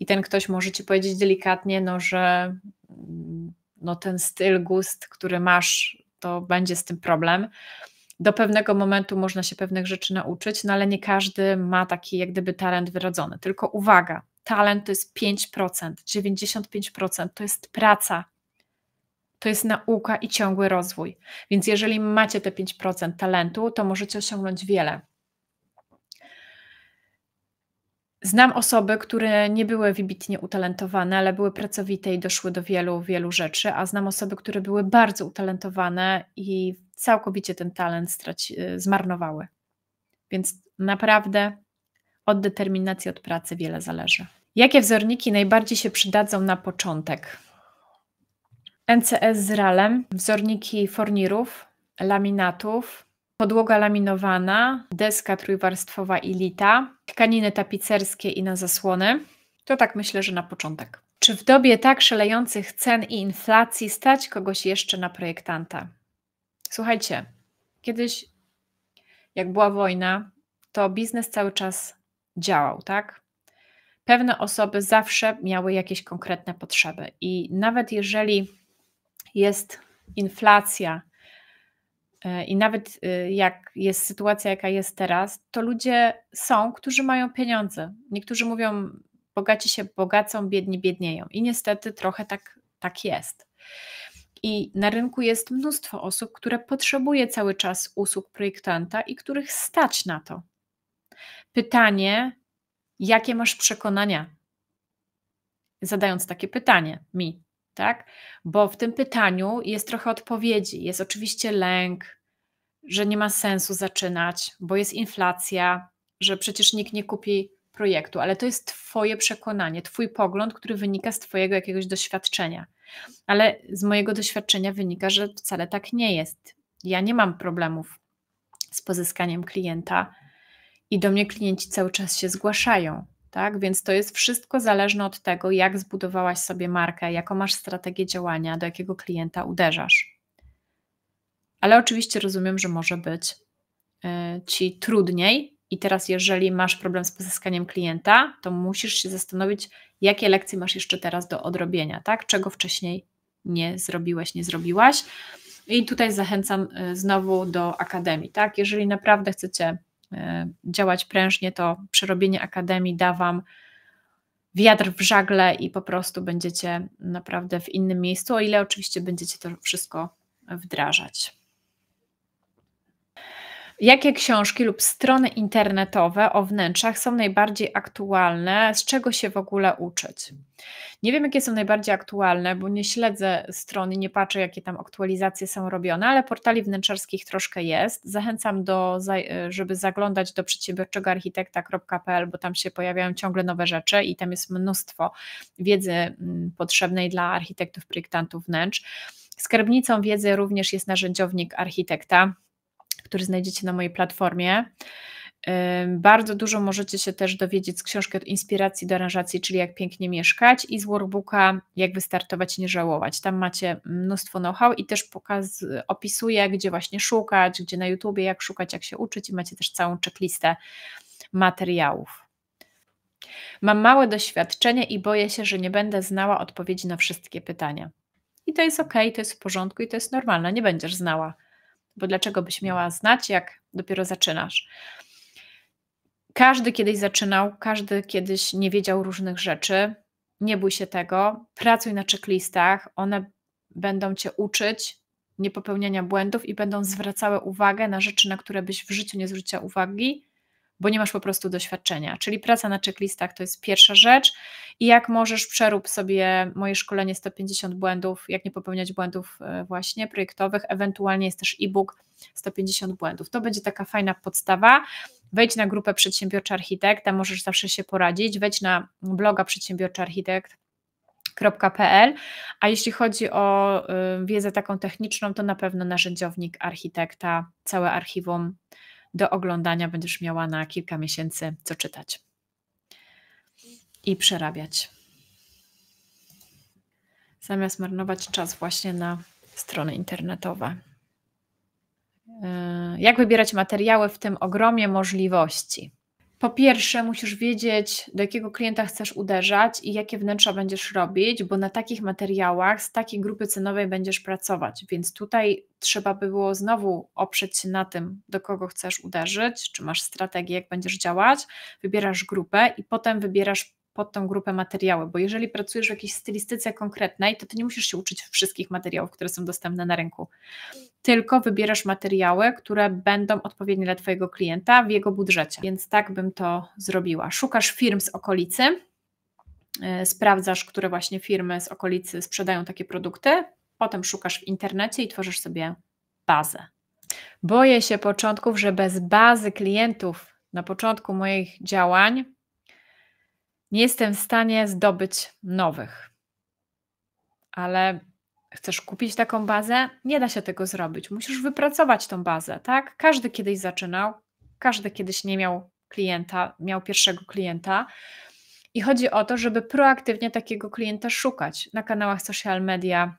i ten ktoś może ci powiedzieć delikatnie, no, że mm, no, ten styl, gust, który masz, to będzie z tym problem. Do pewnego momentu można się pewnych rzeczy nauczyć, no ale nie każdy ma taki jak gdyby talent wyrodzony. Tylko uwaga, talent to jest 5%, 95% to jest praca, to jest nauka i ciągły rozwój. Więc jeżeli macie te 5% talentu, to możecie osiągnąć wiele. Znam osoby, które nie były wybitnie utalentowane, ale były pracowite i doszły do wielu, wielu rzeczy, a znam osoby, które były bardzo utalentowane i całkowicie ten talent straci, y, zmarnowały. Więc naprawdę od determinacji, od pracy wiele zależy. Jakie wzorniki najbardziej się przydadzą na początek? NCS z ralem, wzorniki fornirów, laminatów, podłoga laminowana, deska trójwarstwowa i lita, tkaniny tapicerskie i na zasłony. To tak myślę, że na początek. Czy w dobie tak szalejących cen i inflacji stać kogoś jeszcze na projektanta? Słuchajcie, kiedyś jak była wojna, to biznes cały czas działał, tak? Pewne osoby zawsze miały jakieś konkretne potrzeby i nawet jeżeli jest inflacja, E, I nawet y, jak jest sytuacja, jaka jest teraz, to ludzie są, którzy mają pieniądze. Niektórzy mówią, bogaci się bogacą, biedni biednieją. I niestety trochę tak, tak jest. I na rynku jest mnóstwo osób, które potrzebuje cały czas usług projektanta i których stać na to. Pytanie, jakie masz przekonania? Zadając takie pytanie mi, tak? Bo w tym pytaniu jest trochę odpowiedzi. Jest oczywiście lęk, że nie ma sensu zaczynać, bo jest inflacja, że przecież nikt nie kupi projektu, ale to jest Twoje przekonanie, Twój pogląd, który wynika z Twojego jakiegoś doświadczenia. Ale z mojego doświadczenia wynika, że wcale tak nie jest. Ja nie mam problemów z pozyskaniem klienta i do mnie klienci cały czas się zgłaszają tak? Więc to jest wszystko zależne od tego, jak zbudowałaś sobie markę, jaką masz strategię działania, do jakiego klienta uderzasz. Ale oczywiście rozumiem, że może być e, ci trudniej. I teraz, jeżeli masz problem z pozyskaniem klienta, to musisz się zastanowić, jakie lekcje masz jeszcze teraz do odrobienia, tak? Czego wcześniej nie zrobiłeś, nie zrobiłaś. I tutaj zachęcam e, znowu do akademii, tak? Jeżeli naprawdę chcecie E, działać prężnie, to przerobienie akademii da Wam wiatr w żagle i po prostu będziecie naprawdę w innym miejscu, o ile oczywiście będziecie to wszystko wdrażać. Jakie książki lub strony internetowe o wnętrzach są najbardziej aktualne? Z czego się w ogóle uczyć? Nie wiem, jakie są najbardziej aktualne, bo nie śledzę stron i nie patrzę, jakie tam aktualizacje są robione, ale portali wnętrzarskich troszkę jest. Zachęcam, do, e, żeby zaglądać do architekta.pl, bo tam się pojawiają ciągle nowe rzeczy i tam jest mnóstwo wiedzy mm, potrzebnej dla architektów, projektantów wnętrz. Skarbnicą wiedzy również jest narzędziownik architekta który znajdziecie na mojej platformie. Bardzo dużo możecie się też dowiedzieć z książki od inspiracji do aranżacji, czyli jak pięknie mieszkać, i z workbooka, jak wystartować i nie żałować. Tam macie mnóstwo know-how i też pokaz, opisuję, gdzie właśnie szukać, gdzie na YouTubie, jak szukać, jak się uczyć, i macie też całą checklistę materiałów. Mam małe doświadczenie i boję się, że nie będę znała odpowiedzi na wszystkie pytania. I to jest ok, to jest w porządku i to jest normalne, nie będziesz znała bo dlaczego byś miała znać, jak dopiero zaczynasz? Każdy kiedyś zaczynał, każdy kiedyś nie wiedział różnych rzeczy. Nie bój się tego, pracuj na checklistach, one będą cię uczyć niepopełniania błędów i będą zwracały uwagę na rzeczy, na które byś w życiu nie zwróciła uwagi, bo nie masz po prostu doświadczenia. Czyli praca na checklistach to jest pierwsza rzecz. I jak możesz, przerób sobie moje szkolenie 150 błędów, jak nie popełniać błędów e, właśnie projektowych. Ewentualnie jest też e-book 150 błędów. To będzie taka fajna podstawa. Wejdź na grupę Przedsiębiorczy Architekt, tam możesz zawsze się poradzić. Wejdź na bloga Przedsiębiorczy Architekt, a jeśli chodzi o e, wiedzę taką techniczną, to na pewno narzędziownik architekta, całe archiwum do oglądania będziesz miała na kilka miesięcy co czytać i przerabiać. Zamiast marnować czas właśnie na strony internetowe. E, jak wybierać materiały w tym ogromie możliwości? po pierwsze, musisz wiedzieć, do jakiego klienta chcesz uderzać i jakie wnętrza będziesz robić, bo na takich materiałach z takiej grupy cenowej będziesz pracować. Więc tutaj trzeba by było znowu oprzeć się na tym, do kogo chcesz uderzyć, czy masz strategię, jak będziesz działać, wybierasz grupę i potem wybierasz pod tą grupę materiały, bo jeżeli pracujesz w jakiejś stylistyce konkretnej, to ty nie musisz się uczyć wszystkich materiałów, które są dostępne na rynku. Tylko wybierasz materiały, które będą odpowiednie dla twojego klienta w jego budżecie. Więc tak bym to zrobiła. Szukasz firm z okolicy, e, sprawdzasz, które właśnie firmy z okolicy sprzedają takie produkty, potem szukasz w internecie i tworzysz sobie bazę. Boję się początków, że bez bazy klientów na początku moich działań nie jestem w stanie zdobyć nowych. Ale chcesz kupić taką bazę? Nie da się tego zrobić. Musisz wypracować tą bazę, tak? Każdy kiedyś zaczynał, każdy kiedyś nie miał klienta, miał pierwszego klienta. I chodzi o to, żeby proaktywnie takiego klienta szukać na kanałach social media,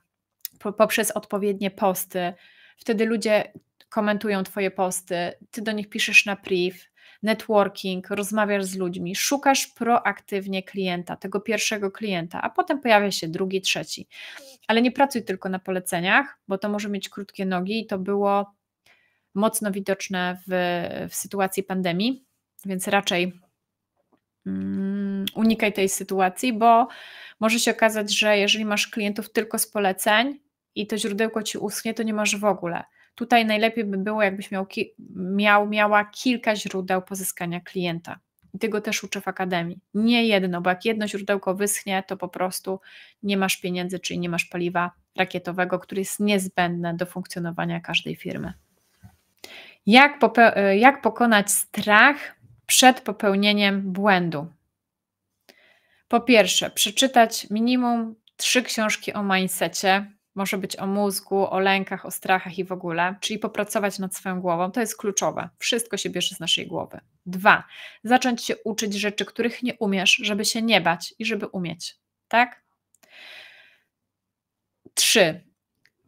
poprzez odpowiednie posty. Wtedy ludzie komentują Twoje posty, Ty do nich piszesz na priv, networking, rozmawiasz z ludźmi, szukasz proaktywnie klienta, tego pierwszego klienta, a potem pojawia się drugi, trzeci. Ale nie pracuj tylko na poleceniach, bo to może mieć krótkie nogi i to było mocno widoczne w, w sytuacji pandemii, więc raczej mm, unikaj tej sytuacji, bo może się okazać, że jeżeli masz klientów tylko z poleceń i to źródełko ci uschnie, to nie masz w ogóle. Tutaj najlepiej by było, jakbyś miał, miał, miała kilka źródeł pozyskania klienta. I tego też uczę w akademii. Nie jedno, bo jak jedno źródełko wyschnie, to po prostu nie masz pieniędzy, czyli nie masz paliwa rakietowego, które jest niezbędne do funkcjonowania każdej firmy. Jak, jak pokonać strach przed popełnieniem błędu? Po pierwsze, przeczytać minimum trzy książki o mindsetie, może być o mózgu, o lękach, o strachach i w ogóle, czyli popracować nad swoją głową, to jest kluczowe. Wszystko się bierze z naszej głowy. Dwa, zacząć się uczyć rzeczy, których nie umiesz, żeby się nie bać i żeby umieć, tak? Trzy,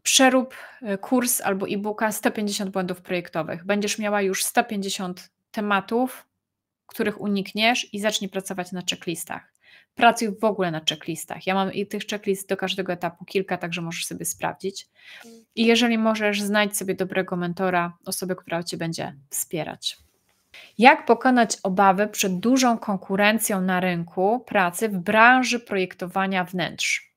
przerób y, kurs albo e-booka 150 błędów projektowych. Będziesz miała już 150 tematów, których unikniesz i zacznij pracować na checklistach pracuj w ogóle na checklistach. Ja mam i tych checklist do każdego etapu kilka, także możesz sobie sprawdzić. I jeżeli możesz, znajdź sobie dobrego mentora, osobę, która Cię będzie wspierać. Jak pokonać obawy przed dużą konkurencją na rynku pracy w branży projektowania wnętrz?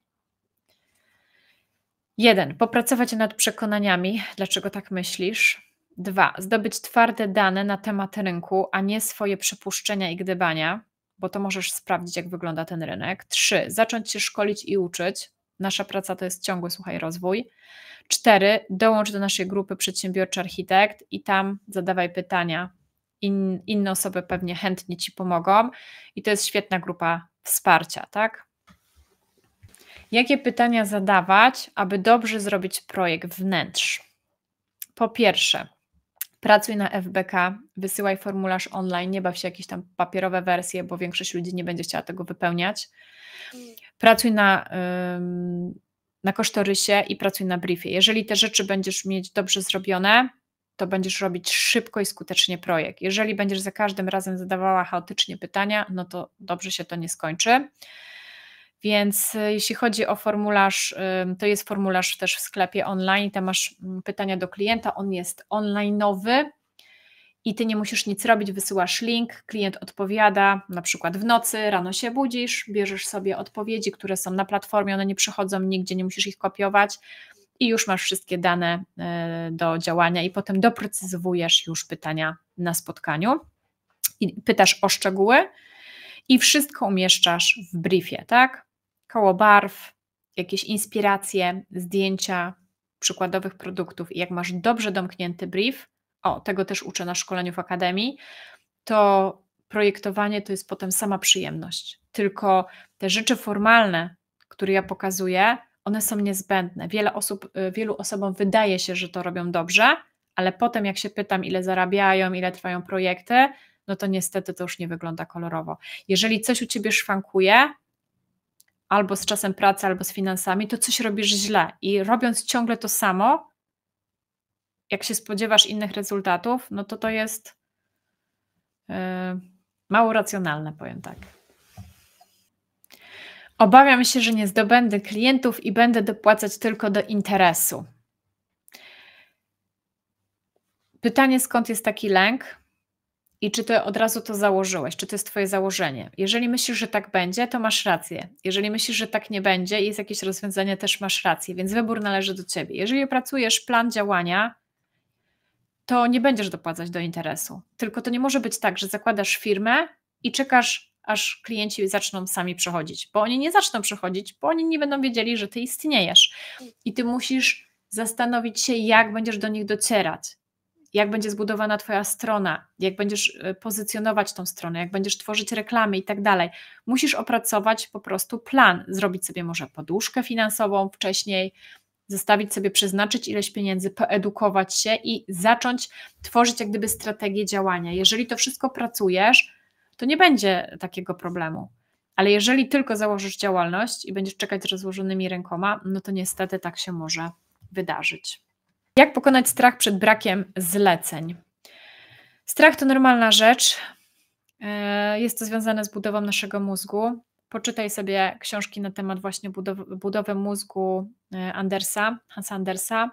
Jeden, Popracować nad przekonaniami, dlaczego tak myślisz. Dwa, Zdobyć twarde dane na temat rynku, a nie swoje przypuszczenia i gdybania bo to możesz sprawdzić, jak wygląda ten rynek. Trzy, zacząć się szkolić i uczyć. Nasza praca to jest ciągły, słuchaj, rozwój. Cztery, dołącz do naszej grupy Przedsiębiorczy Architekt i tam zadawaj pytania. In, inne osoby pewnie chętnie ci pomogą, i to jest świetna grupa wsparcia, tak? Jakie pytania zadawać, aby dobrze zrobić projekt wnętrz? Po pierwsze, Pracuj na FBK, wysyłaj formularz online, nie baw się jakieś tam papierowe wersje, bo większość ludzi nie będzie chciała tego wypełniać. Pracuj na, na kosztorysie i pracuj na briefie. Jeżeli te rzeczy będziesz mieć dobrze zrobione, to będziesz robić szybko i skutecznie projekt. Jeżeli będziesz za każdym razem zadawała chaotycznie pytania, no to dobrze się to nie skończy. Więc e, jeśli chodzi o formularz, to jest formularz też w sklepie online, tam masz mm, pytania do klienta, on jest online'owy i ty nie musisz nic robić, wysyłasz link, klient odpowiada, na przykład w nocy, rano się budzisz, bierzesz sobie odpowiedzi, które są na platformie, one nie przychodzą nigdzie, nie musisz ich kopiować i już masz wszystkie dane e, do działania i potem doprecyzowujesz już pytania na spotkaniu i pytasz o szczegóły i wszystko umieszczasz w briefie, tak? koło barw, jakieś inspiracje, zdjęcia przykładowych produktów i jak masz dobrze domknięty brief, o, tego też uczę na szkoleniu w Akademii, to projektowanie to jest potem sama przyjemność. Tylko te rzeczy formalne, które ja pokazuję, one są niezbędne. Wiele osób, y, wielu osobom wydaje się, że to robią dobrze, ale potem jak się pytam, ile zarabiają, ile trwają projekty, no to niestety to już nie wygląda kolorowo. Jeżeli coś u Ciebie szwankuje, albo z czasem pracy, albo z finansami, to coś robisz źle. I robiąc ciągle to samo, jak się spodziewasz innych rezultatów, no to to jest yy, mało racjonalne, powiem tak. Obawiam się, że nie zdobędę klientów i będę dopłacać tylko do interesu. Pytanie, skąd jest taki lęk? i czy ty od razu to założyłeś, czy to jest twoje założenie. Jeżeli myślisz, że tak będzie, to masz rację. Jeżeli myślisz, że tak nie będzie i jest jakieś rozwiązanie, też masz rację, więc wybór należy do ciebie. Jeżeli pracujesz plan działania, to nie będziesz dopłacać do interesu. Tylko to nie może być tak, że zakładasz firmę i czekasz, aż klienci zaczną sami przechodzić, bo oni nie zaczną przechodzić, bo oni nie będą wiedzieli, że ty istniejesz. I ty musisz zastanowić się, jak będziesz do nich docierać jak będzie zbudowana Twoja strona, jak będziesz e, pozycjonować tą stronę, jak będziesz tworzyć reklamy i tak dalej. Musisz opracować po prostu plan, zrobić sobie może poduszkę finansową wcześniej, zostawić sobie, przeznaczyć ileś pieniędzy, poedukować się i zacząć tworzyć jak gdyby strategię działania. Jeżeli to wszystko pracujesz, to nie będzie takiego problemu. Ale jeżeli tylko założysz działalność i będziesz czekać z rozłożonymi rękoma, no to niestety tak się może wydarzyć. Jak pokonać strach przed brakiem zleceń? Strach to normalna rzecz. E, jest to związane z budową naszego mózgu. Poczytaj sobie książki na temat właśnie budowy, budowy mózgu e, Andersa, Hansa Andersa.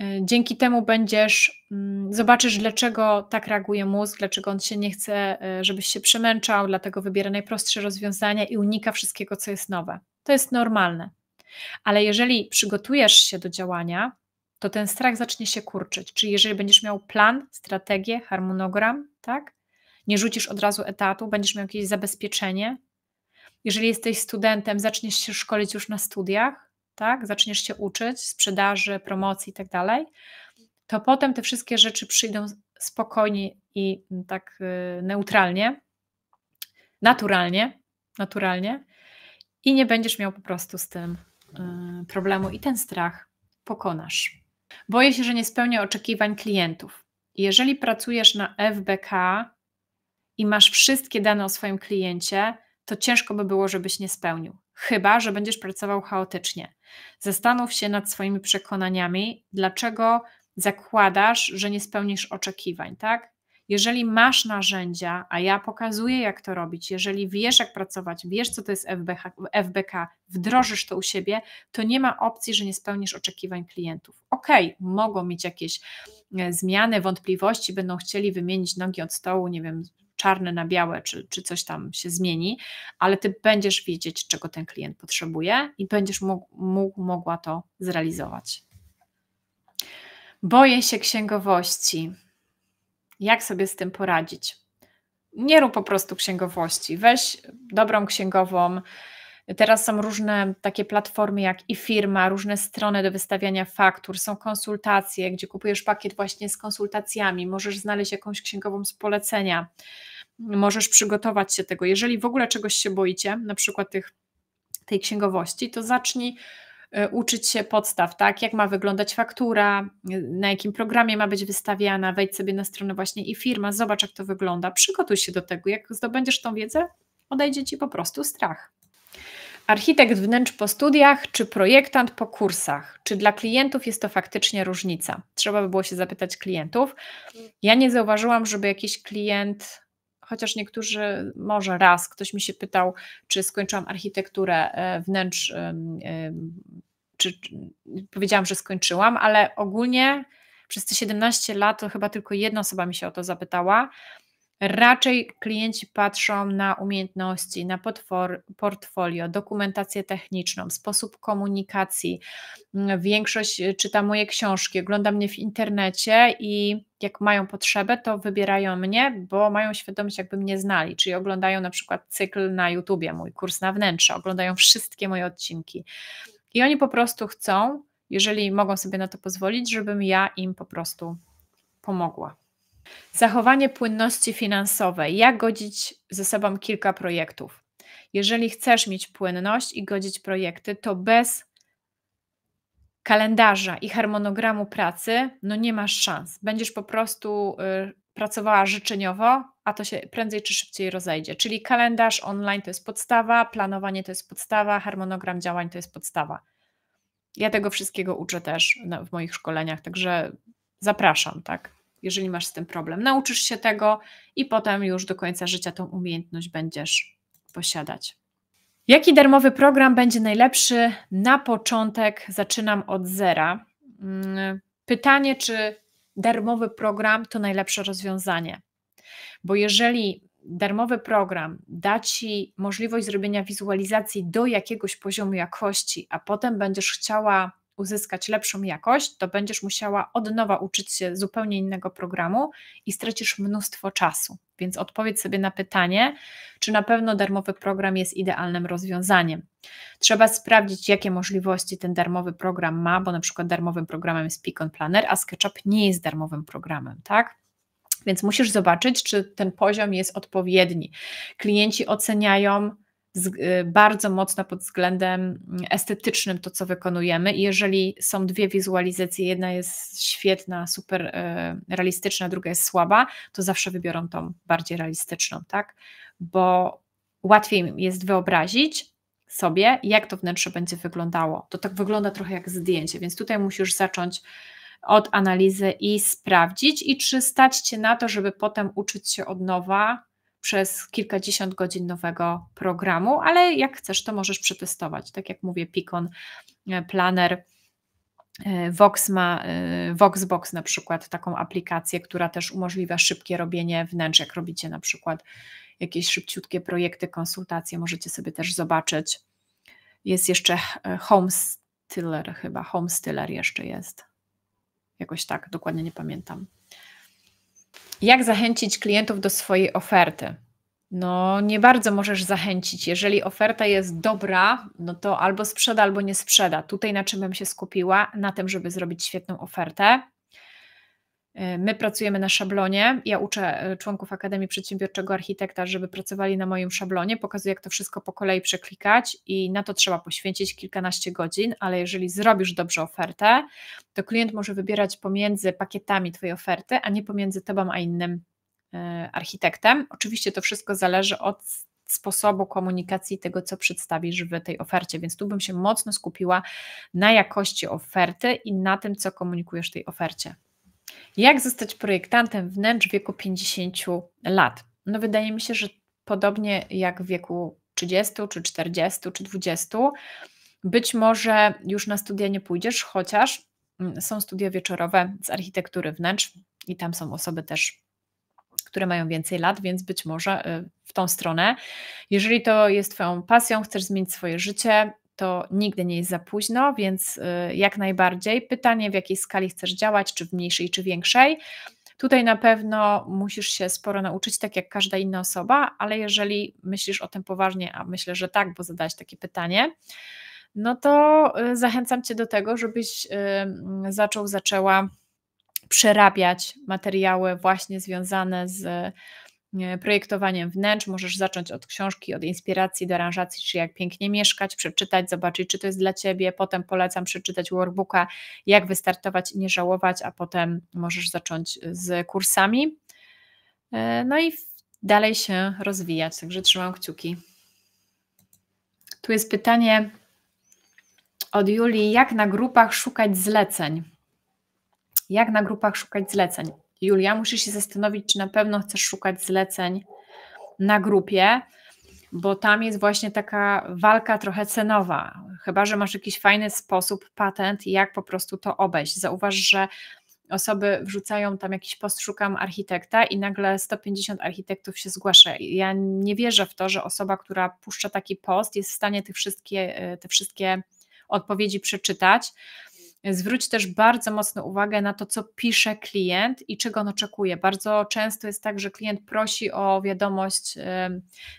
E, dzięki temu będziesz, mm, zobaczysz, dlaczego tak reaguje mózg, dlaczego on się nie chce, żebyś się przemęczał, dlatego wybiera najprostsze rozwiązania i unika wszystkiego, co jest nowe. To jest normalne. Ale jeżeli przygotujesz się do działania, to ten strach zacznie się kurczyć. Czyli jeżeli będziesz miał plan, strategię, harmonogram, tak? Nie rzucisz od razu etatu, będziesz miał jakieś zabezpieczenie. Jeżeli jesteś studentem, zaczniesz się szkolić już na studiach, tak? Zaczniesz się uczyć sprzedaży, promocji i tak dalej, to potem te wszystkie rzeczy przyjdą spokojnie i mm, tak y, neutralnie, naturalnie, naturalnie i nie będziesz miał po prostu z tym y, problemu i ten strach pokonasz. Boję się, że nie spełnię oczekiwań klientów. Jeżeli pracujesz na FBK i masz wszystkie dane o swoim kliencie, to ciężko by było, żebyś nie spełnił. Chyba, że będziesz pracował chaotycznie. Zastanów się nad swoimi przekonaniami, dlaczego zakładasz, że nie spełnisz oczekiwań, tak? Jeżeli masz narzędzia, a ja pokazuję, jak to robić, jeżeli wiesz, jak pracować, wiesz, co to jest FBH, FBK, wdrożysz to u siebie, to nie ma opcji, że nie spełnisz oczekiwań klientów. Okej, okay, mogą mieć jakieś e, zmiany, wątpliwości, będą chcieli wymienić nogi od stołu, nie wiem, czarne na białe, czy, czy coś tam się zmieni, ale ty będziesz wiedzieć, czego ten klient potrzebuje i będziesz mógł, mógł mogła to zrealizować. Boję się księgowości. Jak sobie z tym poradzić? Nie rób po prostu księgowości. Weź dobrą księgową. Teraz są różne takie platformy jak i firma, różne strony do wystawiania faktur, są konsultacje, gdzie kupujesz pakiet właśnie z konsultacjami, możesz znaleźć jakąś księgową z polecenia, możesz przygotować się tego. Jeżeli w ogóle czegoś się boicie, na przykład tych, tej księgowości, to zacznij E, uczyć się podstaw, tak? Jak ma wyglądać faktura, e, na jakim programie ma być wystawiana, wejdź sobie na stronę właśnie i firma, zobacz jak to wygląda, przygotuj się do tego. Jak zdobędziesz tą wiedzę, odejdzie ci po prostu strach. Architekt wnętrz po studiach, czy projektant po kursach? Czy dla klientów jest to faktycznie różnica? Trzeba by było się zapytać klientów. Ja nie zauważyłam, żeby jakiś klient chociaż niektórzy, może raz, ktoś mi się pytał, czy skończyłam architekturę e, wnętrz, czy, czy powiedziałam, że skończyłam, ale ogólnie przez te 17 lat to chyba tylko jedna osoba mi się o to zapytała. Raczej klienci patrzą na umiejętności, na portfolio, dokumentację techniczną, sposób komunikacji. Mm, większość y, czyta moje książki, ogląda mnie w internecie i jak mają potrzebę, to wybierają mnie, bo mają świadomość, jakby mnie znali, czyli oglądają na przykład cykl na YouTubie, mój kurs na wnętrze, oglądają wszystkie moje odcinki. I oni po prostu chcą, jeżeli mogą sobie na to pozwolić, żebym ja im po prostu pomogła. Zachowanie płynności finansowej. Jak godzić ze sobą kilka projektów? Jeżeli chcesz mieć płynność i godzić projekty, to bez kalendarza i harmonogramu pracy, no nie masz szans. Będziesz po prostu y, pracowała życzeniowo, a to się prędzej czy szybciej rozejdzie. Czyli kalendarz online to jest podstawa, planowanie to jest podstawa, harmonogram działań to jest podstawa. Ja tego wszystkiego uczę też w moich szkoleniach, także zapraszam, tak jeżeli masz z tym problem. Nauczysz się tego i potem już do końca życia tą umiejętność będziesz posiadać. Jaki darmowy program będzie najlepszy na początek? Zaczynam od zera. Mm, pytanie, czy darmowy program to najlepsze rozwiązanie? Bo jeżeli darmowy program da ci możliwość zrobienia wizualizacji do jakiegoś poziomu jakości, a potem będziesz chciała uzyskać lepszą jakość, to będziesz musiała od nowa uczyć się zupełnie innego programu i stracisz mnóstwo czasu. Więc odpowiedz sobie na pytanie, czy na pewno darmowy program jest idealnym rozwiązaniem. Trzeba sprawdzić, jakie możliwości ten darmowy program ma, bo na przykład darmowym programem jest Picon Planner, a SketchUp nie jest darmowym programem, tak? Więc musisz zobaczyć, czy ten poziom jest odpowiedni. Klienci oceniają Y, bardzo mocno pod względem estetycznym to, co wykonujemy. I jeżeli są dwie wizualizacje, jedna jest świetna, super y, realistyczna, druga jest słaba, to zawsze wybiorą tą bardziej realistyczną, tak? Bo łatwiej jest wyobrazić sobie, jak to wnętrze będzie wyglądało. To tak wygląda trochę jak zdjęcie, więc tutaj musisz zacząć od analizy i sprawdzić, i czy stać cię na to, żeby potem uczyć się od nowa przez kilkadziesiąt godzin nowego programu, ale jak chcesz, to możesz przetestować. Tak jak mówię, Picon e, Planner. E, Vox ma, e, Voxbox na przykład taką aplikację, która też umożliwia szybkie robienie wnętrz, jak robicie na przykład jakieś szybciutkie projekty, konsultacje, możecie sobie też zobaczyć. Jest jeszcze Homestiller chyba, Homestiller jeszcze jest. Jakoś tak, dokładnie nie pamiętam. Jak zachęcić klientów do swojej oferty? No, nie bardzo możesz zachęcić. Jeżeli oferta jest dobra, no to albo sprzeda, albo nie sprzeda. Tutaj na czym bym się skupiła? Na tym, żeby zrobić świetną ofertę E, my pracujemy na szablonie. Ja uczę e, członków Akademii Przedsiębiorczego Architekta, żeby pracowali na moim szablonie. Pokazuję, jak to wszystko po kolei przeklikać, i na to trzeba poświęcić kilkanaście godzin. Ale jeżeli zrobisz dobrze ofertę, to klient może wybierać pomiędzy pakietami Twojej oferty, a nie pomiędzy Tobą a innym e, architektem. Oczywiście to wszystko zależy od sposobu komunikacji, tego co przedstawisz w tej ofercie, więc tu bym się mocno skupiła na jakości oferty i na tym, co komunikujesz w tej ofercie. Jak zostać projektantem wnętrz w wieku 50 lat? No wydaje mi się, że podobnie jak w wieku 30, czy 40, czy 20, być może już na studia nie pójdziesz, chociaż mm, są studia wieczorowe z architektury wnętrz i tam są osoby też, które mają więcej lat, więc być może y, w tą stronę. Jeżeli to jest Twoją pasją, chcesz zmienić swoje życie, to nigdy nie jest za późno, więc y, jak najbardziej. Pytanie, w jakiej skali chcesz działać, czy w mniejszej, czy większej. Tutaj na pewno musisz się sporo nauczyć, tak jak każda inna osoba, ale jeżeli myślisz o tym poważnie, a myślę, że tak, bo zadałeś takie pytanie, no to y, zachęcam Cię do tego, żebyś y, mm, zaczął, zaczęła przerabiać materiały właśnie związane z E, projektowaniem wnętrz. Możesz zacząć od książki, od inspiracji do aranżacji, czy jak pięknie mieszkać, przeczytać, zobaczyć, czy to jest dla ciebie. Potem polecam przeczytać workbooka, jak wystartować i nie żałować, a potem możesz zacząć z kursami. E, no i dalej się rozwijać, także trzymam kciuki. Tu jest pytanie od Julii, jak na grupach szukać zleceń? Jak na grupach szukać zleceń? Julia, musisz się zastanowić, czy na pewno chcesz szukać zleceń na grupie, bo tam jest właśnie taka walka trochę cenowa. Chyba, że masz jakiś fajny sposób, patent, jak po prostu to obejść. Zauważ, że osoby wrzucają tam jakiś post, szukam architekta i nagle 150 architektów się zgłasza. Ja nie wierzę w to, że osoba, która puszcza taki post, jest w stanie te wszystkie, te wszystkie odpowiedzi przeczytać Zwróć też bardzo mocno uwagę na to, co pisze klient i czego on oczekuje. Bardzo często jest tak, że klient prosi o wiadomość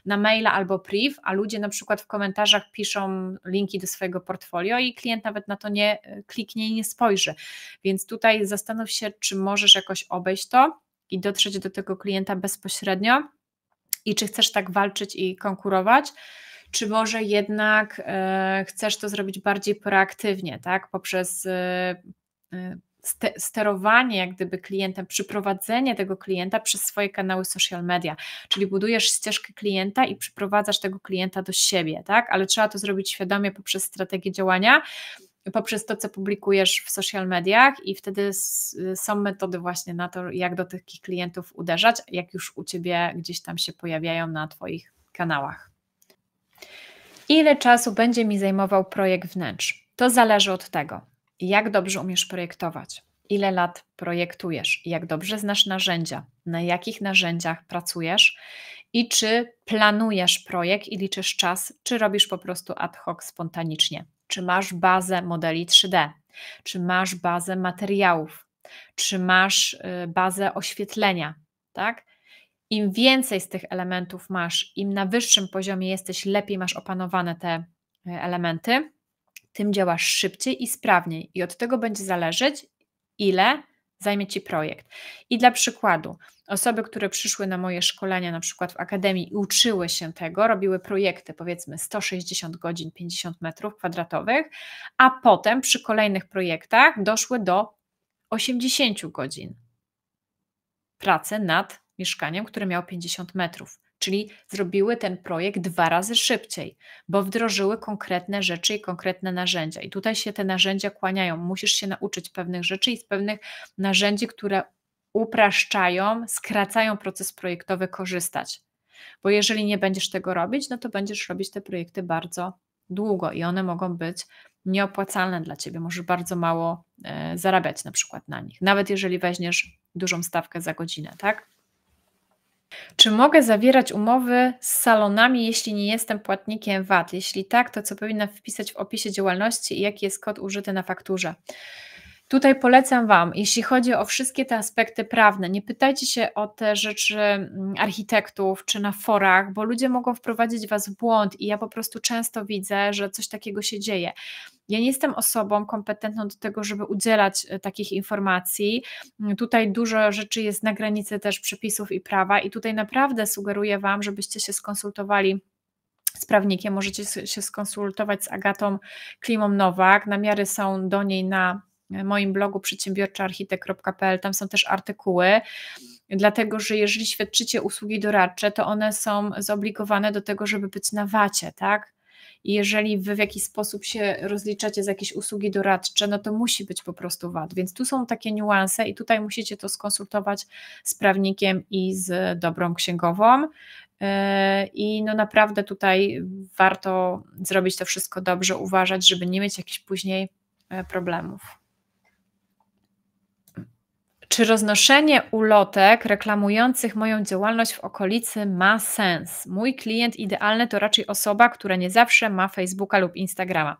na maila albo priv, a ludzie na przykład w komentarzach piszą linki do swojego portfolio i klient nawet na to nie e, kliknie i nie spojrzy. Więc tutaj zastanów się, czy możesz jakoś obejść to i dotrzeć do tego klienta bezpośrednio i czy chcesz tak walczyć i konkurować czy może jednak e, chcesz to zrobić bardziej proaktywnie, tak? Poprzez e, e, sterowanie jak gdyby klientem, przyprowadzenie tego klienta przez swoje kanały social media, czyli budujesz ścieżkę klienta i przyprowadzasz tego klienta do siebie, tak? Ale trzeba to zrobić świadomie poprzez strategię działania, poprzez to, co publikujesz w social mediach i wtedy są metody właśnie na to, jak do takich klientów uderzać, jak już u Ciebie gdzieś tam się pojawiają na Twoich kanałach ile czasu będzie mi zajmował projekt wnętrz. To zależy od tego, jak dobrze umiesz projektować, ile lat projektujesz, jak dobrze znasz narzędzia, na jakich narzędziach pracujesz i czy planujesz projekt i liczysz czas, czy robisz po prostu ad hoc spontanicznie, czy masz bazę modeli 3D, czy masz bazę materiałów, czy masz y, bazę oświetlenia, tak? im więcej z tych elementów masz, im na wyższym poziomie jesteś, lepiej masz opanowane te e, elementy, tym działasz szybciej i sprawniej. I od tego będzie zależeć, ile zajmie Ci projekt. I dla przykładu, osoby, które przyszły na moje szkolenia, na przykład w akademii i uczyły się tego, robiły projekty, powiedzmy 160 godzin, 50 metrów kwadratowych, a potem przy kolejnych projektach doszły do 80 godzin pracy nad mieszkaniem, które miało 50 metrów. Czyli zrobiły ten projekt dwa razy szybciej, bo wdrożyły konkretne rzeczy i konkretne narzędzia. I tutaj się te narzędzia kłaniają. Musisz się nauczyć pewnych rzeczy i z pewnych narzędzi, które upraszczają, skracają proces projektowy, korzystać. Bo jeżeli nie będziesz tego robić, no to będziesz robić te projekty bardzo długo i one mogą być nieopłacalne dla ciebie, możesz bardzo mało e, zarabiać na przykład na nich, nawet jeżeli weźmiesz dużą stawkę za godzinę, tak? Czy mogę zawierać umowy z salonami, jeśli nie jestem płatnikiem VAT? Jeśli tak, to co powinnam wpisać w opisie działalności i jaki jest kod użyty na fakturze? Tutaj polecam Wam, jeśli chodzi o wszystkie te aspekty prawne, nie pytajcie się o te rzeczy mm, architektów czy na forach, bo ludzie mogą wprowadzić Was w błąd i ja po prostu często widzę, że coś takiego się dzieje. Ja nie jestem osobą kompetentną do tego, żeby udzielać e, takich informacji. Mm, tutaj dużo rzeczy jest na granicy też przepisów i prawa, i tutaj naprawdę sugeruję Wam, żebyście się skonsultowali z prawnikiem. Możecie się skonsultować z Agatą Klimą Nowak. Namiary są do niej na moim blogu przedsiębiorczaarchitekt.pl, tam są też artykuły, dlatego że jeżeli świadczycie usługi doradcze, to one są zobligowane do tego, żeby być na wacie, tak? I jeżeli wy w jakiś sposób się rozliczacie z jakieś usługi doradcze, no to musi być po prostu VAT. Więc tu są takie niuanse i tutaj musicie to skonsultować z prawnikiem i z dobrą księgową. Yy, I no naprawdę tutaj warto zrobić to wszystko dobrze, uważać, żeby nie mieć jakichś później e, problemów. Czy roznoszenie ulotek reklamujących moją działalność w okolicy ma sens? Mój klient idealny to raczej osoba, która nie zawsze ma Facebooka lub Instagrama.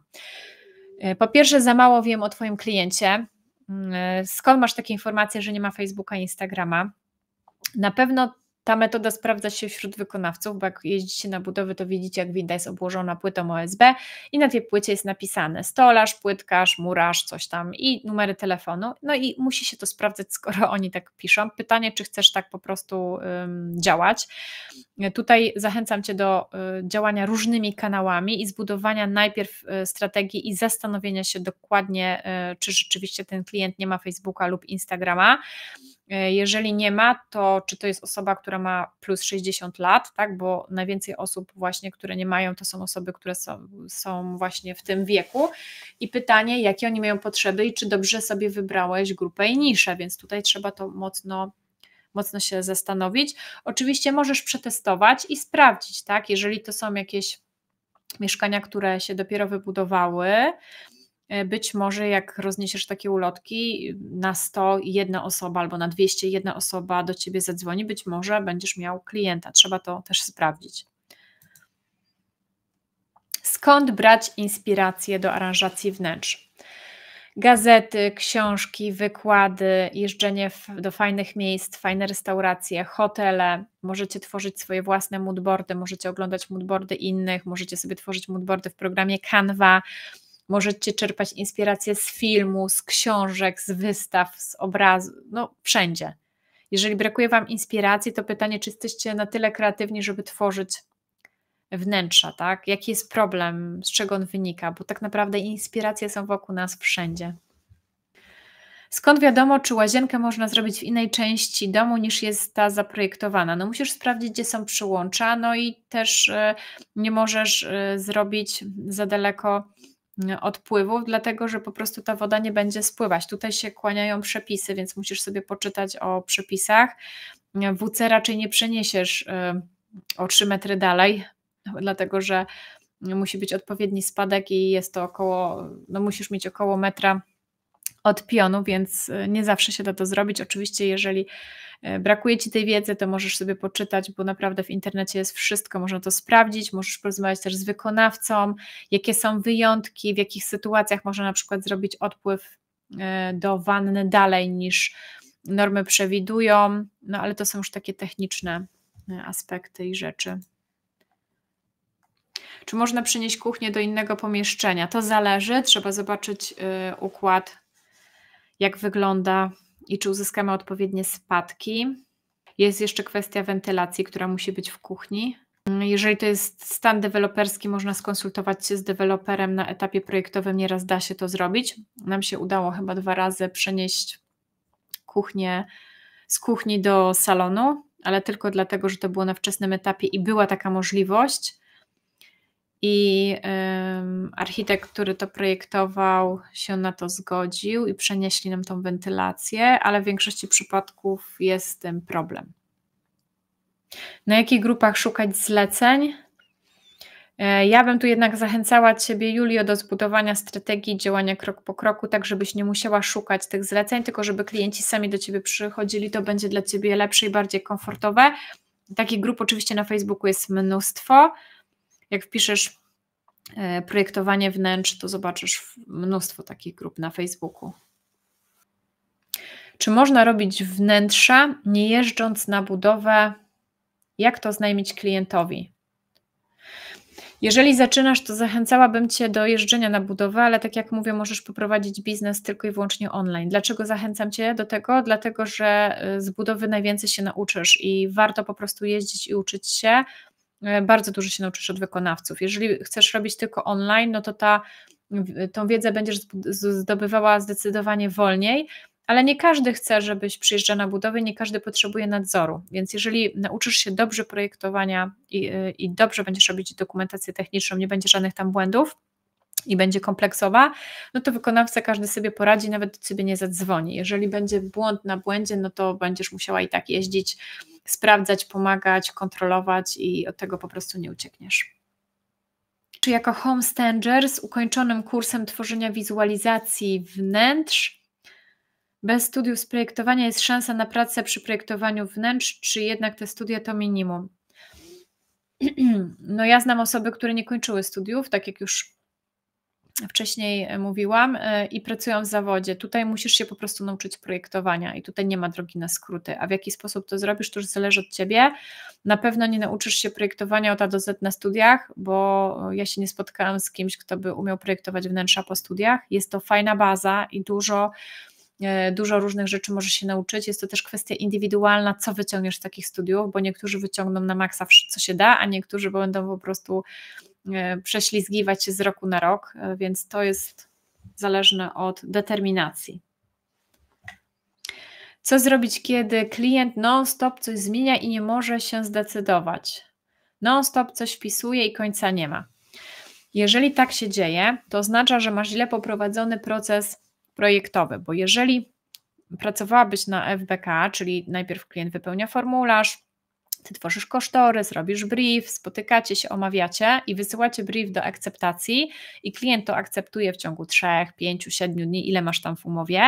E, po pierwsze, za mało wiem o Twoim kliencie. Mm, e, skąd masz takie informacje, że nie ma Facebooka i Instagrama? Na pewno ta metoda sprawdza się wśród wykonawców, bo jak jeździcie na budowy, to widzicie, jak winda jest obłożona płytą OSB i na tej płycie jest napisane stolarz, płytkarz, murarz, coś tam i numery telefonu. No i musi się to sprawdzać, (laughs) skoro oni tak piszą. Pytanie, czy chcesz tak po prostu działać. Tutaj zachęcam Cię do y, działania różnymi kanałami i zbudowania najpierw y, strategii i zastanowienia się dokładnie, y, czy rzeczywiście ten klient nie ma Facebooka lub Instagrama. E, jeżeli nie ma, to czy to jest osoba, która ma plus 60 lat, tak? Bo najwięcej osób właśnie, które nie mają, to są osoby, które są, są właśnie w tym wieku. I pytanie, jakie oni mają potrzeby i czy dobrze sobie wybrałeś grupę i niszę, więc tutaj trzeba to mocno mocno się zastanowić. Oczywiście możesz przetestować i sprawdzić, tak? Jeżeli to są jakieś mieszkania, które się dopiero wybudowały, E, być może jak rozniesiesz takie ulotki, na 100 jedna osoba albo na 200 jedna osoba do ciebie zadzwoni, być może będziesz miał klienta. Trzeba to też sprawdzić. Skąd brać inspirację do aranżacji wnętrz? Gazety, książki, wykłady, jeżdżenie do fajnych miejsc, fajne restauracje, hotele. Możecie tworzyć swoje własne moodboardy, możecie oglądać moodboardy innych, możecie sobie tworzyć moodboardy w programie Canva Możecie czerpać inspirację z filmu, z książek, z wystaw, z obrazu, no wszędzie. Jeżeli brakuje Wam inspiracji, to pytanie, czy jesteście na tyle kreatywni, żeby tworzyć wnętrza, tak? Jaki jest problem, z czego on wynika, bo tak naprawdę inspiracje są wokół nas wszędzie. Skąd wiadomo, czy łazienkę można zrobić w innej części domu niż jest ta zaprojektowana? No musisz sprawdzić, gdzie są przyłącza, no i też e, nie możesz e, zrobić za daleko odpływów, dlatego że po prostu ta woda nie będzie spływać. Tutaj się kłaniają przepisy, więc musisz sobie poczytać o przepisach. WC raczej nie przeniesiesz y, o 3 metry dalej, dlatego że musi być odpowiedni spadek i jest to około, no musisz mieć około metra od pionu, więc y, nie zawsze się da to zrobić. Oczywiście, jeżeli E, brakuje Ci tej wiedzy, to możesz sobie poczytać, bo naprawdę w internecie jest wszystko, można to sprawdzić, możesz porozmawiać też z wykonawcą, jakie są wyjątki, w jakich sytuacjach można na przykład zrobić odpływ e, do wanny dalej niż normy przewidują, no ale to są już takie techniczne e, aspekty i rzeczy. Czy można przenieść kuchnię do innego pomieszczenia? To zależy, trzeba zobaczyć układ, jak wygląda i czy uzyskamy odpowiednie spadki. Jest jeszcze kwestia wentylacji, która musi być w kuchni. Jeżeli to jest stan deweloperski, można skonsultować się z deweloperem na etapie projektowym, nieraz da się to zrobić. Nam się udało chyba dwa razy przenieść kuchnię z kuchni do salonu, ale tylko dlatego, że to było na wczesnym etapie i była taka możliwość i um, architekt, który to projektował, się na to zgodził i przenieśli nam tą wentylację, ale w większości przypadków jest z tym problem. Na jakich grupach szukać zleceń? E, ja bym tu jednak zachęcała Ciebie, Julio, do zbudowania strategii działania krok po kroku, tak żebyś nie musiała szukać tych zleceń, tylko żeby klienci sami do Ciebie przychodzili, to będzie dla Ciebie lepsze i bardziej komfortowe. Takich grup oczywiście na Facebooku jest mnóstwo jak wpiszesz e, projektowanie wnętrz, to zobaczysz mnóstwo takich grup na Facebooku. Czy można robić wnętrza nie jeżdżąc na budowę? Jak to znajmić klientowi? Jeżeli zaczynasz, to zachęcałabym Cię do jeżdżenia na budowę, ale tak jak mówię, możesz poprowadzić biznes tylko i wyłącznie online. Dlaczego zachęcam Cię do tego? Dlatego, że e, z budowy najwięcej się nauczysz i warto po prostu jeździć i uczyć się, E, bardzo dużo się nauczysz od wykonawców. Jeżeli chcesz robić tylko online, no to ta, tą wiedzę będziesz zdobywała zdecydowanie wolniej, ale nie każdy chce, żebyś przyjeżdżał na budowę, nie każdy potrzebuje nadzoru. Więc jeżeli nauczysz się dobrze projektowania i, e, i dobrze będziesz robić dokumentację techniczną, nie będzie żadnych tam błędów, i będzie kompleksowa, no to wykonawca każdy sobie poradzi, nawet do ciebie nie zadzwoni. Jeżeli będzie błąd na błędzie, no to będziesz musiała i tak jeździć, sprawdzać, pomagać, kontrolować i od tego po prostu nie uciekniesz czy jako homestanger z ukończonym kursem tworzenia wizualizacji wnętrz. Bez studiów z projektowania jest szansa na pracę przy projektowaniu wnętrz, czy jednak te studia to minimum? (clears throat) No ja znam osoby, które nie kończyły studiów, tak jak już wcześniej e, mówiłam, e, i pracują w zawodzie. Tutaj musisz się po prostu nauczyć projektowania i tutaj nie ma drogi na skróty. A w jaki sposób to zrobisz, to już zależy od ciebie. Na pewno nie nauczysz się projektowania od A do Z na studiach, bo ja się nie spotkałam z kimś, kto by umiał projektować wnętrza po studiach. Jest to fajna baza i dużo e, dużo różnych rzeczy może się nauczyć. Jest to też kwestia indywidualna, co wyciągniesz z takich studiów, bo niektórzy wyciągną na maksa co się da, a niektórzy będą po prostu E, prześlizgiwać się z roku na rok, e, więc to jest zależne od determinacji. Co zrobić, kiedy klient non-stop coś zmienia i nie może się zdecydować? Non-stop coś wpisuje i końca nie ma. Jeżeli tak się dzieje, to oznacza, że masz źle poprowadzony proces projektowy, bo jeżeli pracowałabyś na FBK, czyli najpierw klient wypełnia formularz, ty tworzysz kosztory, robisz brief, spotykacie się, omawiacie i wysyłacie brief do akceptacji i klient to akceptuje w ciągu 3, 5, 7 dni, ile masz tam w umowie,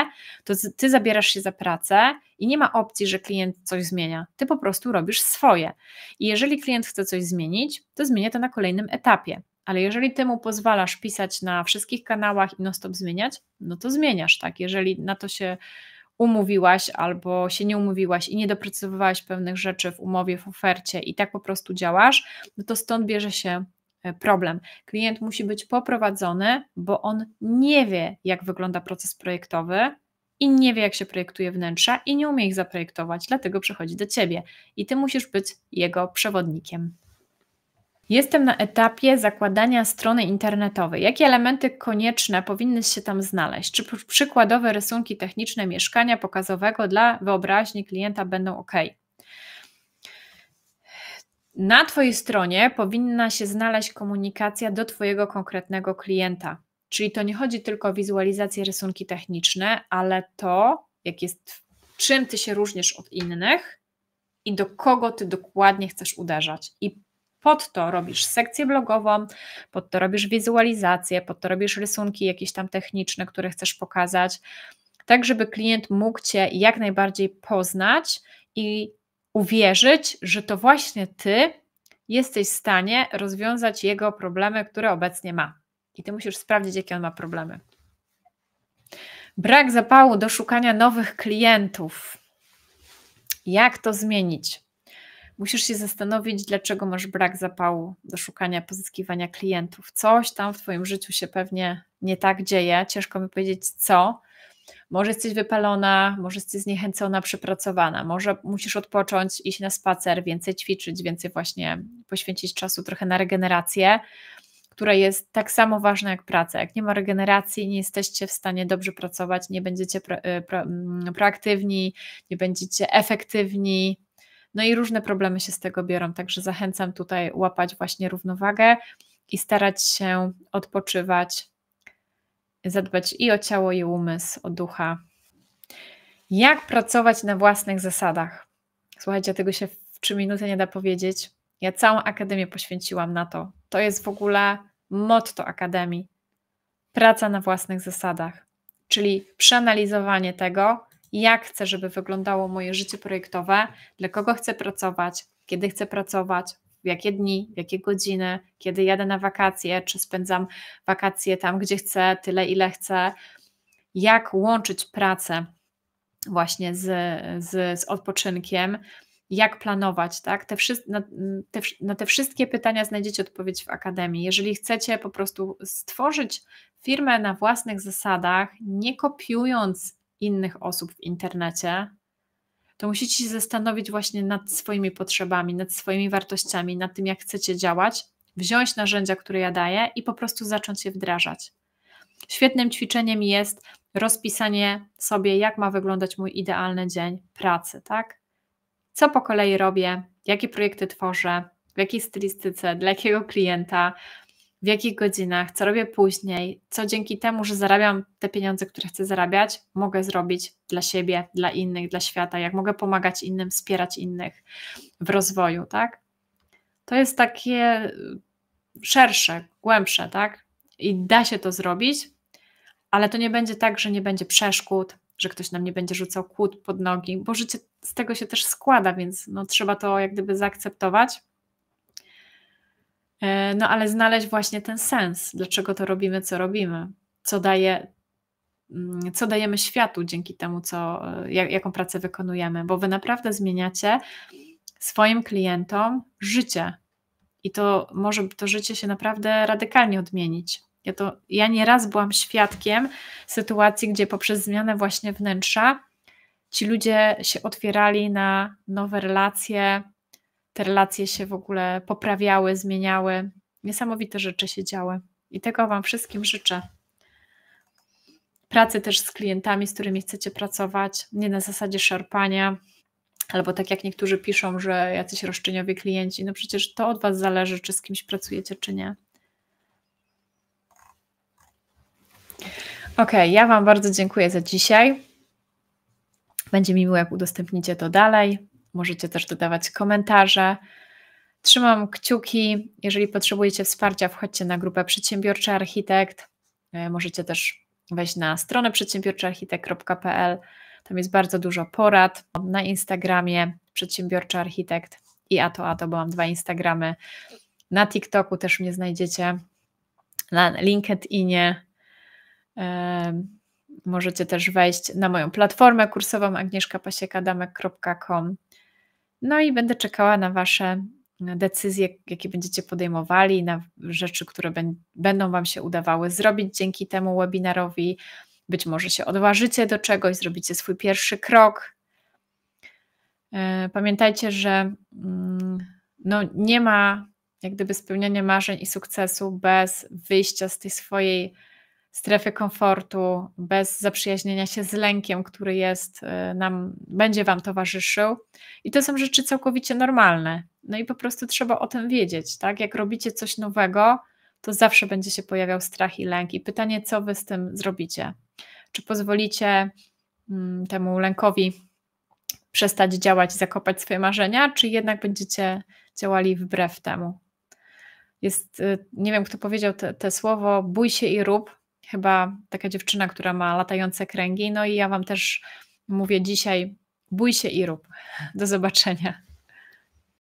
to ty zabierasz się za pracę i nie ma opcji, że klient coś zmienia. Ty po prostu robisz swoje. I jeżeli klient chce coś zmienić, to zmienia to na kolejnym etapie. Ale jeżeli ty mu pozwalasz pisać na wszystkich kanałach i non stop zmieniać, no to zmieniasz, tak? Jeżeli na to się umówiłaś albo się nie umówiłaś i nie doprecyzowałaś pewnych rzeczy w umowie, w ofercie i tak po prostu działasz, no to stąd bierze się e, problem. Klient musi być poprowadzony, bo on nie wie, jak wygląda proces projektowy, i nie wie, jak się projektuje wnętrza i nie umie ich zaprojektować, dlatego przychodzi do ciebie i ty musisz być jego przewodnikiem. Jestem na etapie zakładania strony internetowej. Jakie elementy konieczne powinny się tam znaleźć? Czy przykładowe rysunki techniczne mieszkania pokazowego dla wyobraźni klienta będą ok? Na Twojej stronie powinna się znaleźć komunikacja do Twojego konkretnego klienta. Czyli to nie chodzi tylko o wizualizację rysunki techniczne, ale to, jak jest, czym Ty się różnisz od innych i do kogo Ty dokładnie chcesz uderzać. I pod to robisz sekcję blogową, pod to robisz wizualizację, pod to robisz rysunki jakieś tam techniczne, które chcesz pokazać, tak żeby klient mógł Cię jak najbardziej poznać i uwierzyć, że to właśnie Ty jesteś w stanie rozwiązać jego problemy, które obecnie ma. I Ty musisz sprawdzić, jakie on ma problemy. Brak zapału do szukania nowych klientów. Jak to zmienić? musisz się zastanowić, dlaczego masz brak zapału do szukania, pozyskiwania klientów. Coś tam w Twoim życiu się pewnie nie tak dzieje, ciężko mi powiedzieć co. Może jesteś wypalona, może jesteś zniechęcona, przepracowana, może musisz odpocząć, iść na spacer, więcej ćwiczyć, więcej właśnie poświęcić czasu trochę na regenerację, która jest tak samo ważna jak praca. Jak nie ma regeneracji, nie jesteście w stanie dobrze pracować, nie będziecie pro, y, pro, mm, proaktywni, nie będziecie efektywni, no i różne problemy się z tego biorą, także zachęcam tutaj łapać właśnie równowagę i starać się odpoczywać, zadbać i o ciało, i umysł, o ducha. Jak pracować na własnych zasadach? Słuchajcie, tego się w 3 minuty nie da powiedzieć. Ja całą akademię poświęciłam na to. To jest w ogóle motto akademii. Praca na własnych zasadach, czyli przeanalizowanie tego, jak chcę, żeby wyglądało moje życie projektowe, dla kogo chcę pracować, kiedy chcę pracować, w jakie dni, w jakie godziny, kiedy jadę na wakacje, czy spędzam wakacje tam, gdzie chcę, tyle ile chcę, jak łączyć pracę właśnie z, z, z odpoczynkiem, jak planować, tak? Te na, te, na te wszystkie pytania znajdziecie odpowiedź w Akademii. Jeżeli chcecie po prostu stworzyć firmę na własnych zasadach, nie kopiując innych osób w internecie, to musicie się zastanowić właśnie nad swoimi potrzebami, nad swoimi wartościami, nad tym, jak chcecie działać, wziąć narzędzia, które ja daję i po prostu zacząć je wdrażać. Świetnym ćwiczeniem jest rozpisanie sobie, jak ma wyglądać mój idealny dzień pracy, tak? Co po kolei robię, jakie projekty tworzę, w jakiej stylistyce, dla jakiego klienta, w jakich godzinach, co robię później, co dzięki temu, że zarabiam te pieniądze, które chcę zarabiać, mogę zrobić dla siebie, dla innych, dla świata, jak mogę pomagać innym, wspierać innych w rozwoju, tak? To jest takie y, szersze, głębsze, tak? I da się to zrobić, ale to nie będzie tak, że nie będzie przeszkód, że ktoś nam nie będzie rzucał kłód pod nogi, bo życie z tego się też składa, więc no, trzeba to jak gdyby zaakceptować E, no ale znaleźć właśnie ten sens, dlaczego to robimy, co robimy, co daje, mm, co dajemy światu dzięki temu, co, e, jaką pracę wykonujemy, bo wy naprawdę zmieniacie swoim klientom życie. I to może to życie się naprawdę radykalnie odmienić. Ja, to, ja nieraz byłam świadkiem sytuacji, gdzie poprzez zmianę właśnie wnętrza ci ludzie się otwierali na nowe relacje, te relacje się w ogóle poprawiały, zmieniały. Niesamowite rzeczy się działy. I tego Wam wszystkim życzę. Pracy też z klientami, z którymi chcecie pracować, nie na zasadzie szarpania, albo tak jak niektórzy piszą, że jacyś roszczeniowi klienci. No przecież to od Was zależy, czy z kimś pracujecie, czy nie. OK, ja Wam bardzo dziękuję za dzisiaj. Będzie mi miło, jak udostępnicie to dalej. Możecie też dodawać komentarze. Trzymam kciuki. Jeżeli potrzebujecie wsparcia, wchodźcie na grupę Przedsiębiorczy Architekt. E, możecie też wejść na stronę przedsiębiorczyarchitekt.pl. Tam jest bardzo dużo porad. Na Instagramie Przedsiębiorczy Architekt i a to, a to, bo mam dwa Instagramy. Na TikToku też mnie znajdziecie. Na LinkedInie. E, możecie też wejść na moją platformę kursową agnieszkapasiekadamek.com. No i będę czekała na Wasze decyzje, jakie będziecie podejmowali, na rzeczy, które będą Wam się udawały zrobić dzięki temu webinarowi. Być może się odważycie do czegoś, zrobicie swój pierwszy krok. E, pamiętajcie, że mm, no, nie ma jak gdyby spełniania marzeń i sukcesu bez wyjścia z tej swojej strefy komfortu, bez zaprzyjaźnienia się z lękiem, który jest y, nam, będzie Wam towarzyszył. I to są rzeczy całkowicie normalne. No i po prostu trzeba o tym wiedzieć, tak? Jak robicie coś nowego, to zawsze będzie się pojawiał strach i lęk. I pytanie, co Wy z tym zrobicie? Czy pozwolicie mm, temu lękowi przestać działać, zakopać swoje marzenia, czy jednak będziecie działali wbrew temu? Jest, y, nie wiem, kto powiedział te, te słowo, bój się i rób, chyba taka dziewczyna, która ma latające kręgi. No i ja Wam też mówię dzisiaj: bój się i rób. Do zobaczenia.